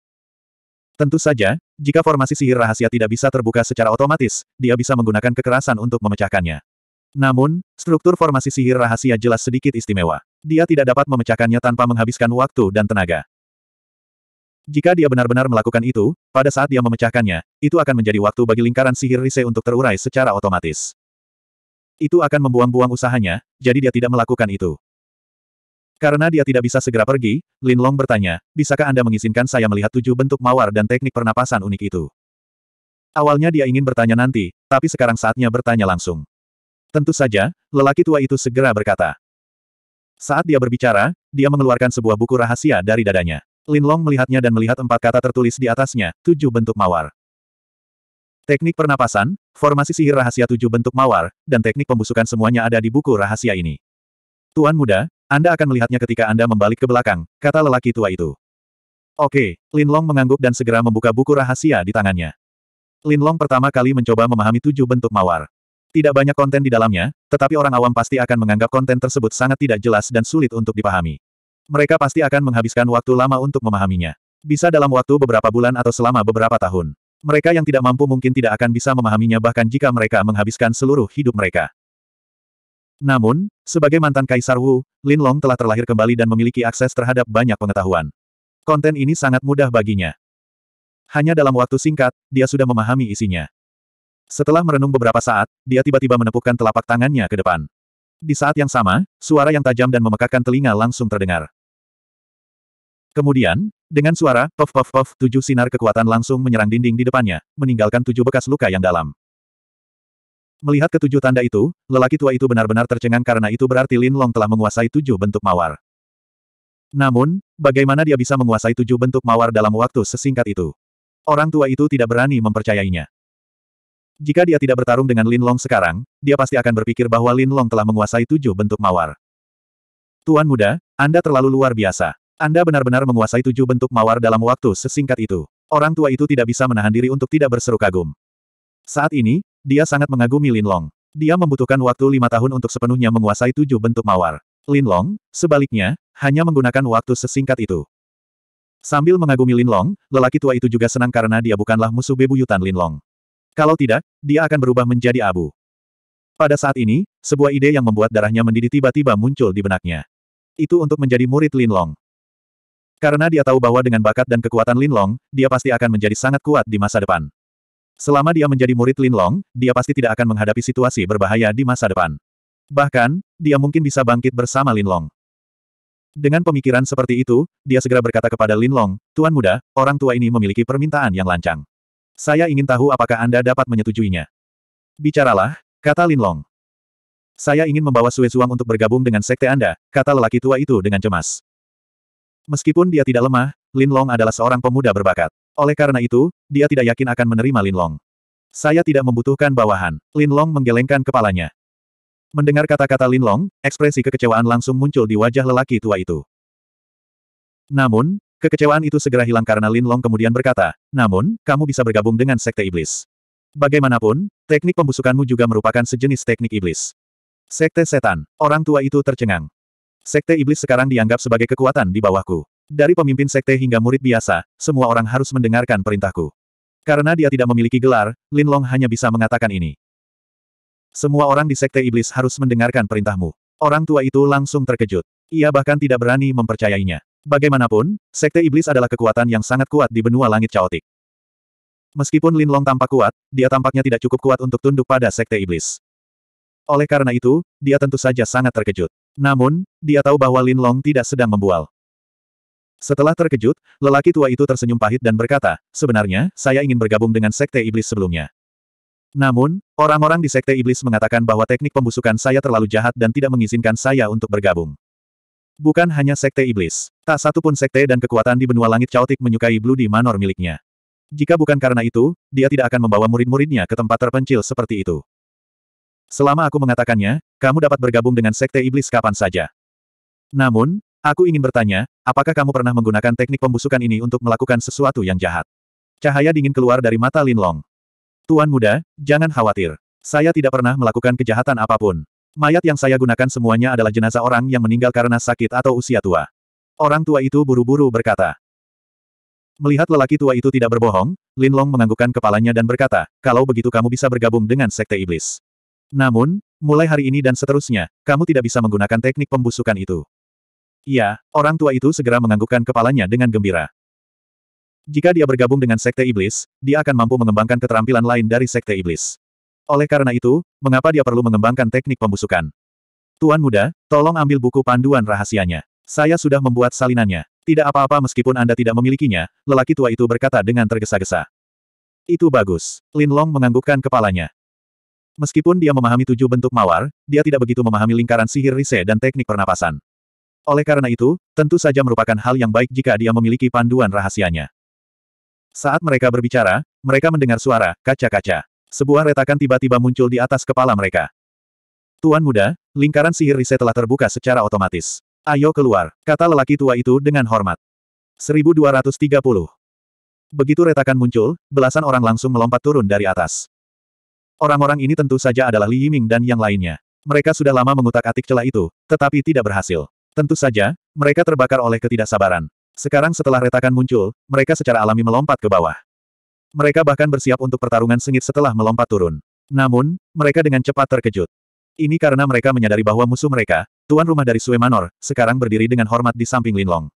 Tentu saja, jika formasi sihir rahasia tidak bisa terbuka secara otomatis, dia bisa menggunakan kekerasan untuk memecahkannya. Namun, struktur formasi sihir rahasia jelas sedikit istimewa. Dia tidak dapat memecahkannya tanpa menghabiskan waktu dan tenaga. Jika dia benar-benar melakukan itu, pada saat dia memecahkannya, itu akan menjadi waktu bagi lingkaran sihir Rise untuk terurai secara otomatis. Itu akan membuang-buang usahanya, jadi dia tidak melakukan itu. Karena dia tidak bisa segera pergi, Lin Long bertanya, bisakah Anda mengizinkan saya melihat tujuh bentuk mawar dan teknik pernapasan unik itu? Awalnya dia ingin bertanya nanti, tapi sekarang saatnya bertanya langsung. Tentu saja, lelaki tua itu segera berkata. Saat dia berbicara, dia mengeluarkan sebuah buku rahasia dari dadanya. Lin Long melihatnya dan melihat empat kata tertulis di atasnya, tujuh bentuk mawar. Teknik pernapasan, formasi sihir rahasia tujuh bentuk mawar, dan teknik pembusukan semuanya ada di buku rahasia ini. Tuan muda, anda akan melihatnya ketika Anda membalik ke belakang, kata lelaki tua itu. Oke, Lin Long mengangguk dan segera membuka buku rahasia di tangannya. Lin Long pertama kali mencoba memahami tujuh bentuk mawar. Tidak banyak konten di dalamnya, tetapi orang awam pasti akan menganggap konten tersebut sangat tidak jelas dan sulit untuk dipahami. Mereka pasti akan menghabiskan waktu lama untuk memahaminya. Bisa dalam waktu beberapa bulan atau selama beberapa tahun. Mereka yang tidak mampu mungkin tidak akan bisa memahaminya bahkan jika mereka menghabiskan seluruh hidup mereka. Namun, sebagai mantan Kaisar Wu, Lin Long telah terlahir kembali dan memiliki akses terhadap banyak pengetahuan. Konten ini sangat mudah baginya. Hanya dalam waktu singkat, dia sudah memahami isinya. Setelah merenung beberapa saat, dia tiba-tiba menepukkan telapak tangannya ke depan. Di saat yang sama, suara yang tajam dan memekakkan telinga langsung terdengar. Kemudian, dengan suara, puff puff puff, tujuh sinar kekuatan langsung menyerang dinding di depannya, meninggalkan tujuh bekas luka yang dalam. Melihat ketujuh tanda itu, lelaki tua itu benar-benar tercengang karena itu berarti Lin Long telah menguasai tujuh bentuk mawar. Namun, bagaimana dia bisa menguasai tujuh bentuk mawar dalam waktu sesingkat itu? Orang tua itu tidak berani mempercayainya. Jika dia tidak bertarung dengan Lin Long sekarang, dia pasti akan berpikir bahwa Lin Long telah menguasai tujuh bentuk mawar. Tuan muda, Anda terlalu luar biasa. Anda benar-benar menguasai tujuh bentuk mawar dalam waktu sesingkat itu. Orang tua itu tidak bisa menahan diri untuk tidak berseru kagum. Saat ini, dia sangat mengagumi Lin Long. Dia membutuhkan waktu lima tahun untuk sepenuhnya menguasai tujuh bentuk mawar. Lin Long, sebaliknya, hanya menggunakan waktu sesingkat itu. Sambil mengagumi Lin Long, lelaki tua itu juga senang karena dia bukanlah musuh bebuyutan Lin Long. Kalau tidak, dia akan berubah menjadi abu. Pada saat ini, sebuah ide yang membuat darahnya mendidih tiba-tiba muncul di benaknya. Itu untuk menjadi murid Lin Long. Karena dia tahu bahwa dengan bakat dan kekuatan Lin Long, dia pasti akan menjadi sangat kuat di masa depan. Selama dia menjadi murid Lin Long, dia pasti tidak akan menghadapi situasi berbahaya di masa depan. Bahkan, dia mungkin bisa bangkit bersama Lin Long. Dengan pemikiran seperti itu, dia segera berkata kepada Lin Long, Tuan muda, orang tua ini memiliki permintaan yang lancang. Saya ingin tahu apakah Anda dapat menyetujuinya. Bicaralah, kata Lin Long. Saya ingin membawa Sue Suang untuk bergabung dengan sekte Anda, kata lelaki tua itu dengan cemas. Meskipun dia tidak lemah, Lin Long adalah seorang pemuda berbakat. Oleh karena itu, dia tidak yakin akan menerima Lin Long. Saya tidak membutuhkan bawahan. Lin Long menggelengkan kepalanya. Mendengar kata-kata Lin Long, ekspresi kekecewaan langsung muncul di wajah lelaki tua itu. Namun, kekecewaan itu segera hilang karena Lin Long kemudian berkata, namun, kamu bisa bergabung dengan Sekte Iblis. Bagaimanapun, teknik pembusukanmu juga merupakan sejenis teknik iblis. Sekte setan, orang tua itu tercengang. Sekte Iblis sekarang dianggap sebagai kekuatan di bawahku. Dari pemimpin sekte hingga murid biasa, semua orang harus mendengarkan perintahku. Karena dia tidak memiliki gelar, Lin Long hanya bisa mengatakan ini. Semua orang di sekte Iblis harus mendengarkan perintahmu. Orang tua itu langsung terkejut. Ia bahkan tidak berani mempercayainya. Bagaimanapun, sekte iblis adalah kekuatan yang sangat kuat di benua langit caotik. Meskipun Lin Long tampak kuat, dia tampaknya tidak cukup kuat untuk tunduk pada sekte iblis. Oleh karena itu, dia tentu saja sangat terkejut. Namun, dia tahu bahwa Lin Long tidak sedang membual. Setelah terkejut, lelaki tua itu tersenyum pahit dan berkata, sebenarnya, saya ingin bergabung dengan Sekte Iblis sebelumnya. Namun, orang-orang di Sekte Iblis mengatakan bahwa teknik pembusukan saya terlalu jahat dan tidak mengizinkan saya untuk bergabung. Bukan hanya Sekte Iblis, tak satu pun Sekte dan kekuatan di benua langit caotik menyukai Blue Manor miliknya. Jika bukan karena itu, dia tidak akan membawa murid-muridnya ke tempat terpencil seperti itu. Selama aku mengatakannya, kamu dapat bergabung dengan Sekte Iblis kapan saja. Namun, aku ingin bertanya, apakah kamu pernah menggunakan teknik pembusukan ini untuk melakukan sesuatu yang jahat? Cahaya dingin keluar dari mata Lin Long. Tuan muda, jangan khawatir. Saya tidak pernah melakukan kejahatan apapun. Mayat yang saya gunakan semuanya adalah jenazah orang yang meninggal karena sakit atau usia tua. Orang tua itu buru-buru berkata. Melihat lelaki tua itu tidak berbohong, Lin Long menganggukkan kepalanya dan berkata, kalau begitu kamu bisa bergabung dengan Sekte Iblis. Namun, mulai hari ini dan seterusnya, kamu tidak bisa menggunakan teknik pembusukan itu. Iya, orang tua itu segera menganggukkan kepalanya dengan gembira. Jika dia bergabung dengan Sekte Iblis, dia akan mampu mengembangkan keterampilan lain dari Sekte Iblis. Oleh karena itu, mengapa dia perlu mengembangkan teknik pembusukan? Tuan muda, tolong ambil buku panduan rahasianya. Saya sudah membuat salinannya. Tidak apa-apa meskipun Anda tidak memilikinya, lelaki tua itu berkata dengan tergesa-gesa. Itu bagus. Lin Long menganggukkan kepalanya. Meskipun dia memahami tujuh bentuk mawar, dia tidak begitu memahami lingkaran sihir rise dan teknik pernapasan. Oleh karena itu, tentu saja merupakan hal yang baik jika dia memiliki panduan rahasianya. Saat mereka berbicara, mereka mendengar suara kaca-kaca. Sebuah retakan tiba-tiba muncul di atas kepala mereka. Tuan muda, lingkaran sihir rise telah terbuka secara otomatis. Ayo keluar, kata lelaki tua itu dengan hormat. 1230. Begitu retakan muncul, belasan orang langsung melompat turun dari atas. Orang-orang ini tentu saja adalah Li Yiming dan yang lainnya. Mereka sudah lama mengutak-atik celah itu, tetapi tidak berhasil. Tentu saja, mereka terbakar oleh ketidaksabaran. Sekarang setelah retakan muncul, mereka secara alami melompat ke bawah. Mereka bahkan bersiap untuk pertarungan sengit setelah melompat turun. Namun, mereka dengan cepat terkejut. Ini karena mereka menyadari bahwa musuh mereka, tuan rumah dari Sue Manor, sekarang berdiri dengan hormat di samping Linlong.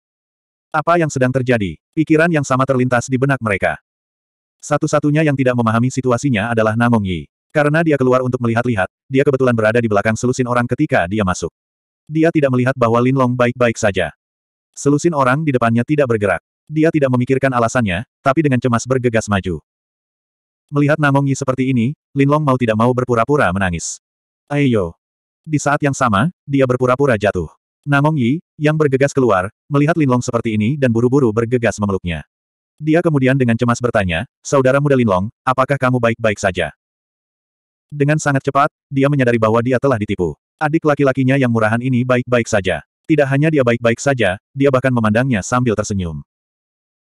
Apa yang sedang terjadi? Pikiran yang sama terlintas di benak mereka. Satu-satunya yang tidak memahami situasinya adalah Namong Yi. Karena dia keluar untuk melihat-lihat, dia kebetulan berada di belakang selusin orang ketika dia masuk. Dia tidak melihat bahwa Lin Long baik-baik saja. Selusin orang di depannya tidak bergerak. Dia tidak memikirkan alasannya, tapi dengan cemas bergegas maju. Melihat Namong Yi seperti ini, Lin Long mau tidak mau berpura-pura menangis. Ayo. Di saat yang sama, dia berpura-pura jatuh. Namong Yi, yang bergegas keluar, melihat Lin Long seperti ini dan buru-buru bergegas memeluknya. Dia kemudian dengan cemas bertanya, Saudara muda Linlong, apakah kamu baik-baik saja? Dengan sangat cepat, dia menyadari bahwa dia telah ditipu. Adik laki-lakinya yang murahan ini baik-baik saja. Tidak hanya dia baik-baik saja, dia bahkan memandangnya sambil tersenyum.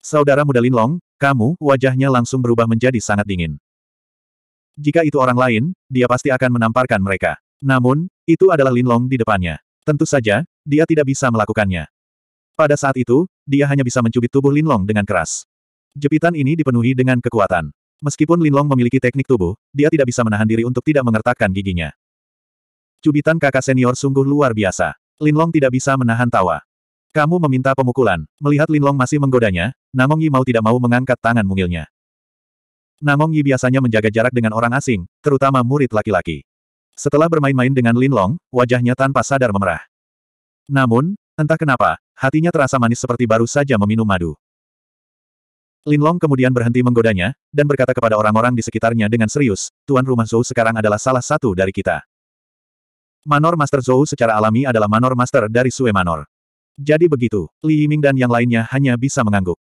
Saudara muda Linlong, kamu, wajahnya langsung berubah menjadi sangat dingin. Jika itu orang lain, dia pasti akan menamparkan mereka. Namun, itu adalah Linlong di depannya. Tentu saja, dia tidak bisa melakukannya. Pada saat itu, dia hanya bisa mencubit tubuh Linlong dengan keras. Jepitan ini dipenuhi dengan kekuatan. Meskipun Linlong memiliki teknik tubuh, dia tidak bisa menahan diri untuk tidak mengertakkan giginya. Cubitan kakak senior sungguh luar biasa. Linlong tidak bisa menahan tawa. Kamu meminta pemukulan. Melihat Linlong masih menggodanya, Namong Yi mau tidak mau mengangkat tangan mungilnya. Namong Yi biasanya menjaga jarak dengan orang asing, terutama murid laki-laki. Setelah bermain-main dengan Linlong, wajahnya tanpa sadar memerah. Namun, entah kenapa, hatinya terasa manis seperti baru saja meminum madu. Linlong kemudian berhenti menggodanya, dan berkata kepada orang-orang di sekitarnya dengan serius, Tuan Rumah Zhou sekarang adalah salah satu dari kita. Manor Master Zhou secara alami adalah Manor Master dari Sue Manor. Jadi begitu, Li Yiming dan yang lainnya hanya bisa mengangguk.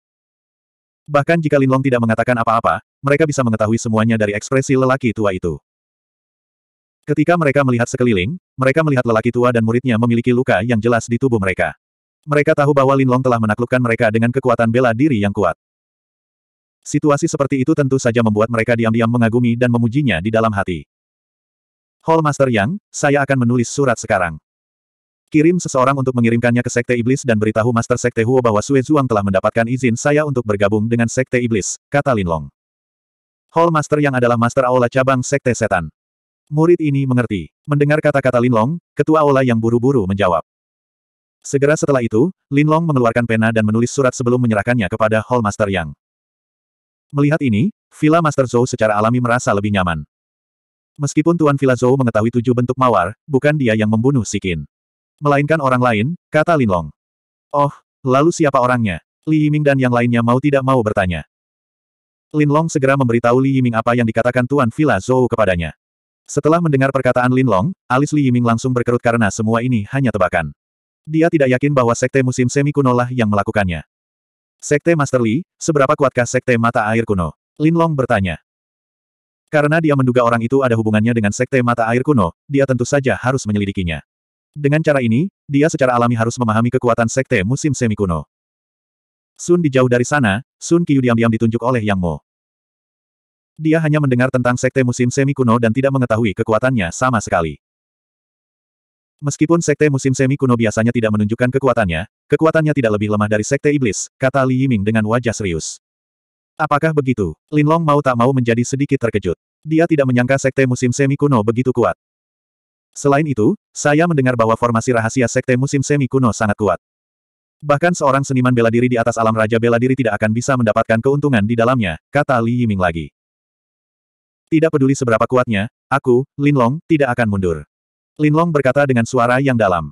Bahkan jika Linlong tidak mengatakan apa-apa, mereka bisa mengetahui semuanya dari ekspresi lelaki tua itu. Ketika mereka melihat sekeliling, mereka melihat lelaki tua dan muridnya memiliki luka yang jelas di tubuh mereka. Mereka tahu bahwa Linlong telah menaklukkan mereka dengan kekuatan bela diri yang kuat. Situasi seperti itu tentu saja membuat mereka diam-diam mengagumi dan memujinya di dalam hati. Hall Master Yang, saya akan menulis surat sekarang. Kirim seseorang untuk mengirimkannya ke Sekte Iblis dan beritahu Master Sekte Huo bahwa Sue Zhuang telah mendapatkan izin saya untuk bergabung dengan Sekte Iblis, kata Linlong. Hall Master Yang adalah Master Aula cabang Sekte Setan. Murid ini mengerti. Mendengar kata-kata Linlong, Ketua Aula yang buru-buru menjawab. Segera setelah itu, Linlong mengeluarkan pena dan menulis surat sebelum menyerahkannya kepada Hall Master Yang. Melihat ini, Villa Master Zhou secara alami merasa lebih nyaman. Meskipun Tuan Villa Zhou mengetahui tujuh bentuk mawar, bukan dia yang membunuh Sikin. Melainkan orang lain, kata Lin Long. Oh, lalu siapa orangnya? Li Yiming dan yang lainnya mau tidak mau bertanya. Lin Long segera memberitahu Li Yiming apa yang dikatakan Tuan Villa Zhou kepadanya. Setelah mendengar perkataan Lin Long, alis Li Yiming langsung berkerut karena semua ini hanya tebakan. Dia tidak yakin bahwa Sekte Musim Semi Kunolah yang melakukannya. Sekte Master Li, seberapa kuatkah Sekte Mata Air Kuno? Linlong bertanya. Karena dia menduga orang itu ada hubungannya dengan Sekte Mata Air Kuno, dia tentu saja harus menyelidikinya. Dengan cara ini, dia secara alami harus memahami kekuatan Sekte Musim Semi Kuno. Sun di jauh dari sana, Sun Qiu diam-diam ditunjuk oleh Yang Mo. Dia hanya mendengar tentang Sekte Musim Semi Kuno dan tidak mengetahui kekuatannya sama sekali. Meskipun sekte musim semi kuno biasanya tidak menunjukkan kekuatannya, kekuatannya tidak lebih lemah dari sekte iblis, kata Li Yiming dengan wajah serius. Apakah begitu? Lin Long mau tak mau menjadi sedikit terkejut. Dia tidak menyangka sekte musim semi kuno begitu kuat. Selain itu, saya mendengar bahwa formasi rahasia sekte musim semi kuno sangat kuat. Bahkan seorang seniman bela diri di atas alam raja bela diri tidak akan bisa mendapatkan keuntungan di dalamnya, kata Li Yiming lagi. Tidak peduli seberapa kuatnya, aku, Lin Long, tidak akan mundur. Linlong berkata dengan suara yang dalam.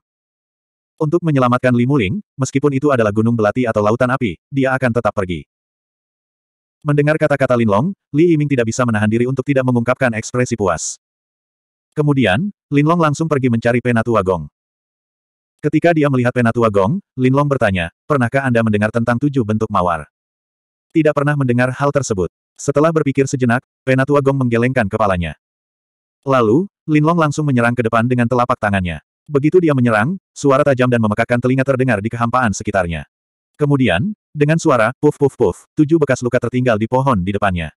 Untuk menyelamatkan Li Limuling, meskipun itu adalah gunung belati atau lautan api, dia akan tetap pergi. Mendengar kata-kata Linlong, Li Yiming tidak bisa menahan diri untuk tidak mengungkapkan ekspresi puas. Kemudian, Linlong langsung pergi mencari Penatua Gong. Ketika dia melihat Penatua Gong, Linlong bertanya, pernahkah Anda mendengar tentang tujuh bentuk mawar? Tidak pernah mendengar hal tersebut. Setelah berpikir sejenak, Penatua Gong menggelengkan kepalanya. Lalu, Linlong langsung menyerang ke depan dengan telapak tangannya. Begitu dia menyerang, suara tajam dan memekakkan telinga terdengar di kehampaan sekitarnya. Kemudian, dengan suara, puf puf puf, tujuh bekas luka tertinggal di pohon di depannya.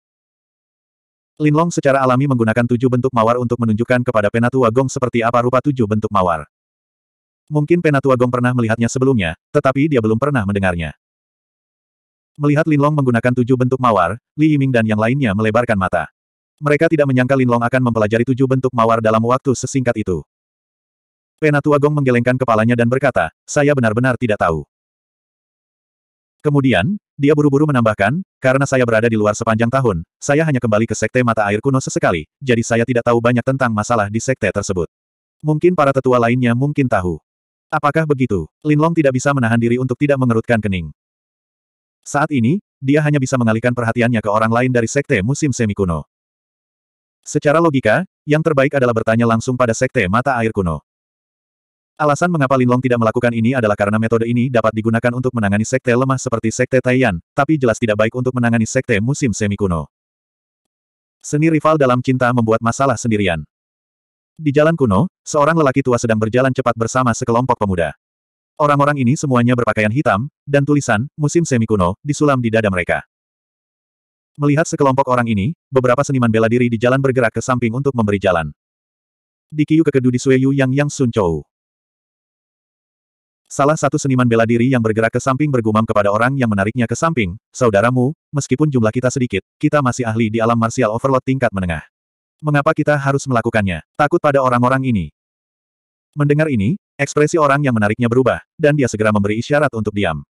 Linlong secara alami menggunakan tujuh bentuk mawar untuk menunjukkan kepada Penatua Gong seperti apa rupa tujuh bentuk mawar. Mungkin Penatua Gong pernah melihatnya sebelumnya, tetapi dia belum pernah mendengarnya. Melihat Linlong menggunakan tujuh bentuk mawar, Li Yiming dan yang lainnya melebarkan mata. Mereka tidak menyangka Linlong akan mempelajari tujuh bentuk mawar dalam waktu sesingkat itu. Penatua Gong menggelengkan kepalanya dan berkata, saya benar-benar tidak tahu. Kemudian, dia buru-buru menambahkan, karena saya berada di luar sepanjang tahun, saya hanya kembali ke Sekte Mata Air Kuno sesekali, jadi saya tidak tahu banyak tentang masalah di Sekte tersebut. Mungkin para tetua lainnya mungkin tahu. Apakah begitu? Linlong tidak bisa menahan diri untuk tidak mengerutkan kening. Saat ini, dia hanya bisa mengalihkan perhatiannya ke orang lain dari Sekte Musim Semi Kuno. Secara logika, yang terbaik adalah bertanya langsung pada Sekte Mata Air Kuno. Alasan mengapa Linlong tidak melakukan ini adalah karena metode ini dapat digunakan untuk menangani sekte lemah seperti sekte Taiyan, tapi jelas tidak baik untuk menangani sekte musim semi kuno. Seni rival dalam cinta membuat masalah sendirian. Di jalan kuno, seorang lelaki tua sedang berjalan cepat bersama sekelompok pemuda. Orang-orang ini semuanya berpakaian hitam, dan tulisan, musim semi kuno, disulam di dada mereka. Melihat sekelompok orang ini, beberapa seniman bela diri di jalan bergerak ke samping untuk memberi jalan. Di Kiyu kekedu di Sueyu Yang Yang Sun Chou. Salah satu seniman bela diri yang bergerak ke samping bergumam kepada orang yang menariknya ke samping, saudaramu, meskipun jumlah kita sedikit, kita masih ahli di alam martial overload tingkat menengah. Mengapa kita harus melakukannya? Takut pada orang-orang ini. Mendengar ini, ekspresi orang yang menariknya berubah, dan dia segera memberi isyarat untuk diam.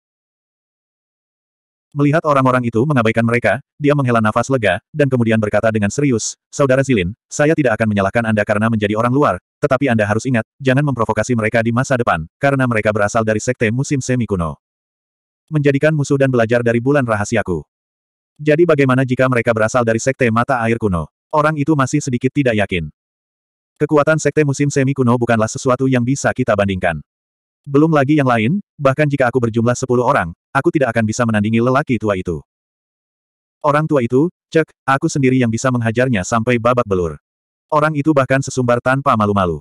Melihat orang-orang itu mengabaikan mereka, dia menghela nafas lega, dan kemudian berkata dengan serius, Saudara Zilin, saya tidak akan menyalahkan Anda karena menjadi orang luar, tetapi Anda harus ingat, jangan memprovokasi mereka di masa depan, karena mereka berasal dari sekte musim semi kuno. Menjadikan musuh dan belajar dari bulan rahasiaku. Jadi bagaimana jika mereka berasal dari sekte mata air kuno? Orang itu masih sedikit tidak yakin. Kekuatan sekte musim semi kuno bukanlah sesuatu yang bisa kita bandingkan. Belum lagi yang lain, bahkan jika aku berjumlah 10 orang, aku tidak akan bisa menandingi lelaki tua itu. Orang tua itu, cek, aku sendiri yang bisa menghajarnya sampai babak belur. Orang itu bahkan sesumbar tanpa malu-malu.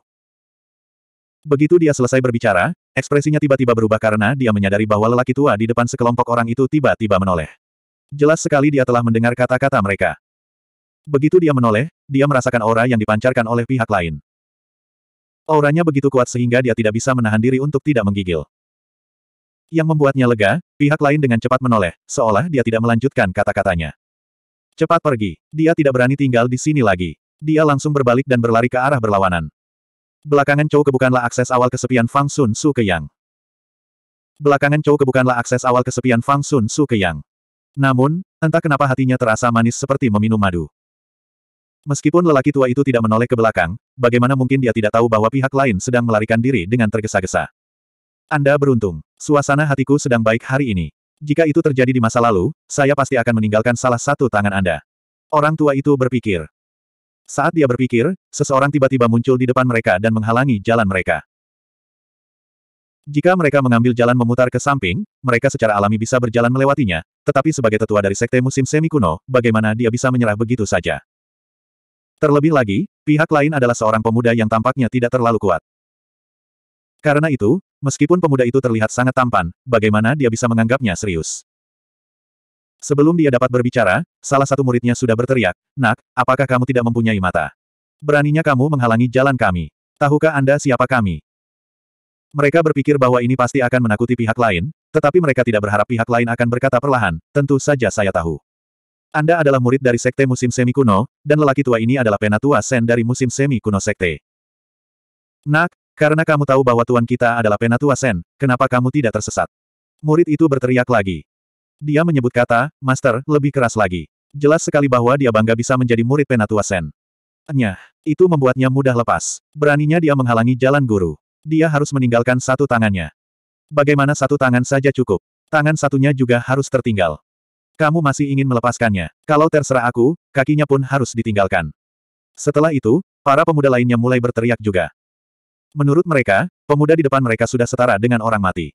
Begitu dia selesai berbicara, ekspresinya tiba-tiba berubah karena dia menyadari bahwa lelaki tua di depan sekelompok orang itu tiba-tiba menoleh. Jelas sekali dia telah mendengar kata-kata mereka. Begitu dia menoleh, dia merasakan aura yang dipancarkan oleh pihak lain. Auranya begitu kuat sehingga dia tidak bisa menahan diri untuk tidak menggigil. Yang membuatnya lega, pihak lain dengan cepat menoleh, seolah dia tidak melanjutkan kata-katanya. Cepat pergi, dia tidak berani tinggal di sini lagi. Dia langsung berbalik dan berlari ke arah berlawanan. Belakangan Chou kebukanlah akses awal kesepian Fang Sun Su ke Yang. Belakangan Chou kebukanlah akses awal kesepian Fang Sun Su ke Yang. Namun, entah kenapa hatinya terasa manis seperti meminum madu. Meskipun lelaki tua itu tidak menoleh ke belakang, bagaimana mungkin dia tidak tahu bahwa pihak lain sedang melarikan diri dengan tergesa-gesa. Anda beruntung. Suasana hatiku sedang baik hari ini. Jika itu terjadi di masa lalu, saya pasti akan meninggalkan salah satu tangan Anda. Orang tua itu berpikir. Saat dia berpikir, seseorang tiba-tiba muncul di depan mereka dan menghalangi jalan mereka. Jika mereka mengambil jalan memutar ke samping, mereka secara alami bisa berjalan melewatinya, tetapi sebagai tetua dari sekte musim semi kuno, bagaimana dia bisa menyerah begitu saja? Terlebih lagi, pihak lain adalah seorang pemuda yang tampaknya tidak terlalu kuat. Karena itu, Meskipun pemuda itu terlihat sangat tampan, bagaimana dia bisa menganggapnya serius? Sebelum dia dapat berbicara, salah satu muridnya sudah berteriak, Nak, apakah kamu tidak mempunyai mata? Beraninya kamu menghalangi jalan kami. Tahukah Anda siapa kami? Mereka berpikir bahwa ini pasti akan menakuti pihak lain, tetapi mereka tidak berharap pihak lain akan berkata perlahan, tentu saja saya tahu. Anda adalah murid dari Sekte Musim Semi Kuno, dan lelaki tua ini adalah penatua Sen dari Musim Semi Kuno Sekte. Nak, karena kamu tahu bahwa tuan kita adalah Penatua Sen, kenapa kamu tidak tersesat? Murid itu berteriak lagi. Dia menyebut kata, Master, lebih keras lagi. Jelas sekali bahwa dia bangga bisa menjadi murid Penatua Sen. Nyah, itu membuatnya mudah lepas. Beraninya dia menghalangi jalan guru. Dia harus meninggalkan satu tangannya. Bagaimana satu tangan saja cukup? Tangan satunya juga harus tertinggal. Kamu masih ingin melepaskannya. Kalau terserah aku, kakinya pun harus ditinggalkan. Setelah itu, para pemuda lainnya mulai berteriak juga. Menurut mereka, pemuda di depan mereka sudah setara dengan orang mati.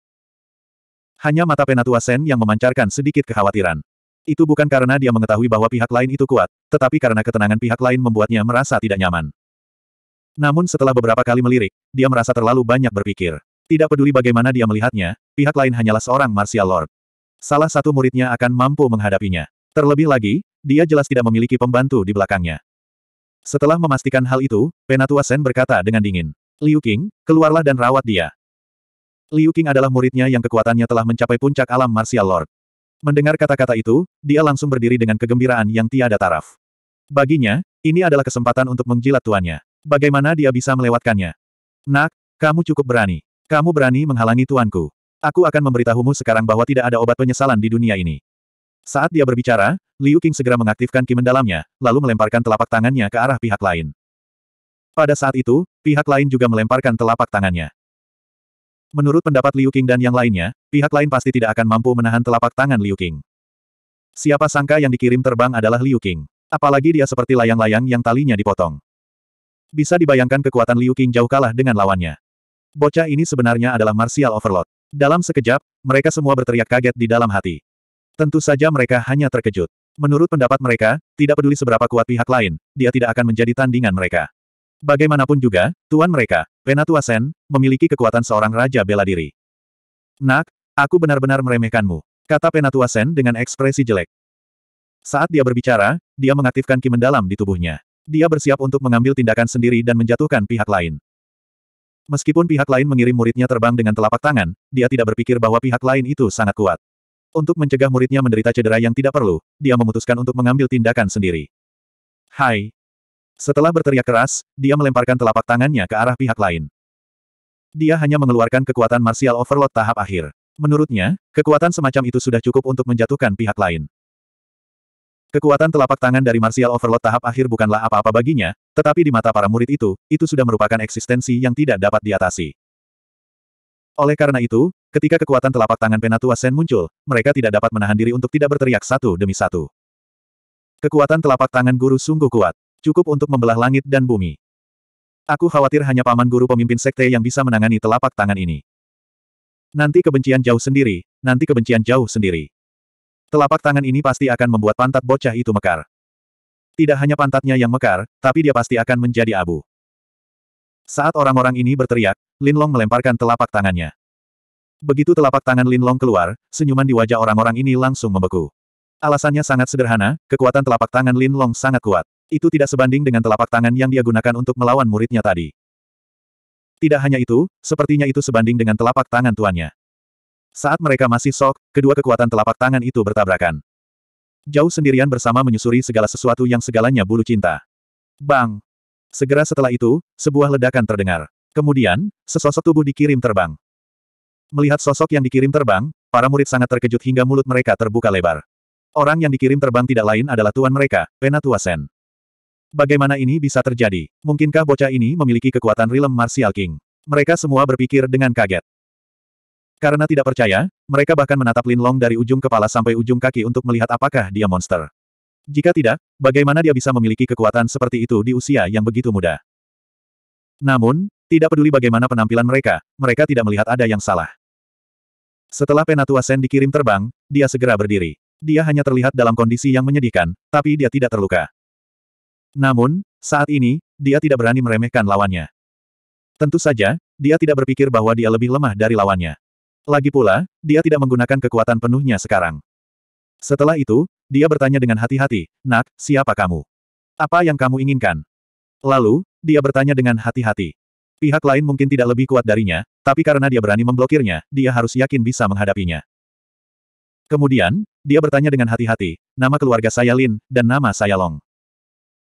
Hanya mata Penatua Sen yang memancarkan sedikit kekhawatiran. Itu bukan karena dia mengetahui bahwa pihak lain itu kuat, tetapi karena ketenangan pihak lain membuatnya merasa tidak nyaman. Namun setelah beberapa kali melirik, dia merasa terlalu banyak berpikir. Tidak peduli bagaimana dia melihatnya, pihak lain hanyalah seorang martial lord. Salah satu muridnya akan mampu menghadapinya. Terlebih lagi, dia jelas tidak memiliki pembantu di belakangnya. Setelah memastikan hal itu, Penatua Sen berkata dengan dingin. Liu Qing, keluarlah dan rawat dia. Liu Qing adalah muridnya yang kekuatannya telah mencapai puncak alam martial lord. Mendengar kata-kata itu, dia langsung berdiri dengan kegembiraan yang tiada taraf. Baginya, ini adalah kesempatan untuk menjilat tuannya. Bagaimana dia bisa melewatkannya? Nak, kamu cukup berani. Kamu berani menghalangi tuanku. Aku akan memberitahumu sekarang bahwa tidak ada obat penyesalan di dunia ini. Saat dia berbicara, Liu Qing segera mengaktifkan ki mendalamnya, lalu melemparkan telapak tangannya ke arah pihak lain. Pada saat itu, pihak lain juga melemparkan telapak tangannya. Menurut pendapat Liu Qing dan yang lainnya, pihak lain pasti tidak akan mampu menahan telapak tangan Liu Qing. Siapa sangka yang dikirim terbang adalah Liu Qing. Apalagi dia seperti layang-layang yang talinya dipotong. Bisa dibayangkan kekuatan Liu Qing jauh kalah dengan lawannya. Bocah ini sebenarnya adalah martial overload. Dalam sekejap, mereka semua berteriak kaget di dalam hati. Tentu saja mereka hanya terkejut. Menurut pendapat mereka, tidak peduli seberapa kuat pihak lain, dia tidak akan menjadi tandingan mereka. Bagaimanapun juga, tuan mereka, Penatua Sen, memiliki kekuatan seorang raja bela diri. Nak, aku benar-benar meremehkanmu, kata Penatua Sen dengan ekspresi jelek. Saat dia berbicara, dia mengaktifkan ki mendalam di tubuhnya. Dia bersiap untuk mengambil tindakan sendiri dan menjatuhkan pihak lain. Meskipun pihak lain mengirim muridnya terbang dengan telapak tangan, dia tidak berpikir bahwa pihak lain itu sangat kuat. Untuk mencegah muridnya menderita cedera yang tidak perlu, dia memutuskan untuk mengambil tindakan sendiri. Hai, setelah berteriak keras, dia melemparkan telapak tangannya ke arah pihak lain. Dia hanya mengeluarkan kekuatan martial overload tahap akhir. Menurutnya, kekuatan semacam itu sudah cukup untuk menjatuhkan pihak lain. Kekuatan telapak tangan dari martial overload tahap akhir bukanlah apa-apa baginya, tetapi di mata para murid itu, itu sudah merupakan eksistensi yang tidak dapat diatasi. Oleh karena itu, ketika kekuatan telapak tangan Penatua Sen muncul, mereka tidak dapat menahan diri untuk tidak berteriak satu demi satu. Kekuatan telapak tangan guru sungguh kuat cukup untuk membelah langit dan bumi. Aku khawatir hanya paman guru pemimpin sekte yang bisa menangani telapak tangan ini. Nanti kebencian jauh sendiri, nanti kebencian jauh sendiri. Telapak tangan ini pasti akan membuat pantat bocah itu mekar. Tidak hanya pantatnya yang mekar, tapi dia pasti akan menjadi abu. Saat orang-orang ini berteriak, Lin Long melemparkan telapak tangannya. Begitu telapak tangan Lin Long keluar, senyuman di wajah orang-orang ini langsung membeku. Alasannya sangat sederhana, kekuatan telapak tangan Lin Long sangat kuat. Itu tidak sebanding dengan telapak tangan yang dia gunakan untuk melawan muridnya tadi. Tidak hanya itu, sepertinya itu sebanding dengan telapak tangan tuannya. Saat mereka masih sok, kedua kekuatan telapak tangan itu bertabrakan. Jauh sendirian bersama menyusuri segala sesuatu yang segalanya bulu cinta. Bang! Segera setelah itu, sebuah ledakan terdengar. Kemudian, sesosok tubuh dikirim terbang. Melihat sosok yang dikirim terbang, para murid sangat terkejut hingga mulut mereka terbuka lebar. Orang yang dikirim terbang tidak lain adalah tuan mereka, Penatua Sen. Bagaimana ini bisa terjadi? Mungkinkah bocah ini memiliki kekuatan rilem Martial King? Mereka semua berpikir dengan kaget. Karena tidak percaya, mereka bahkan menatap Lin Long dari ujung kepala sampai ujung kaki untuk melihat apakah dia monster. Jika tidak, bagaimana dia bisa memiliki kekuatan seperti itu di usia yang begitu muda? Namun, tidak peduli bagaimana penampilan mereka, mereka tidak melihat ada yang salah. Setelah Penatua Sen dikirim terbang, dia segera berdiri. Dia hanya terlihat dalam kondisi yang menyedihkan, tapi dia tidak terluka. Namun, saat ini, dia tidak berani meremehkan lawannya. Tentu saja, dia tidak berpikir bahwa dia lebih lemah dari lawannya. Lagi pula, dia tidak menggunakan kekuatan penuhnya sekarang. Setelah itu, dia bertanya dengan hati-hati, Nak, siapa kamu? Apa yang kamu inginkan? Lalu, dia bertanya dengan hati-hati. Pihak lain mungkin tidak lebih kuat darinya, tapi karena dia berani memblokirnya, dia harus yakin bisa menghadapinya. Kemudian, dia bertanya dengan hati-hati, nama keluarga saya Lin, dan nama saya Long.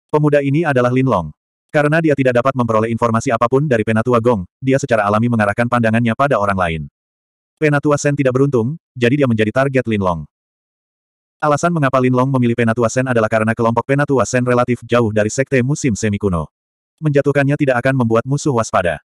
Pemuda ini adalah Lin Long. Karena dia tidak dapat memperoleh informasi apapun dari Penatua Gong, dia secara alami mengarahkan pandangannya pada orang lain. Penatua Sen tidak beruntung, jadi dia menjadi target Lin Long. Alasan mengapa Lin Long memilih Penatua Sen adalah karena kelompok Penatua Sen relatif jauh dari sekte musim semi kuno. Menjatuhkannya tidak akan membuat musuh waspada.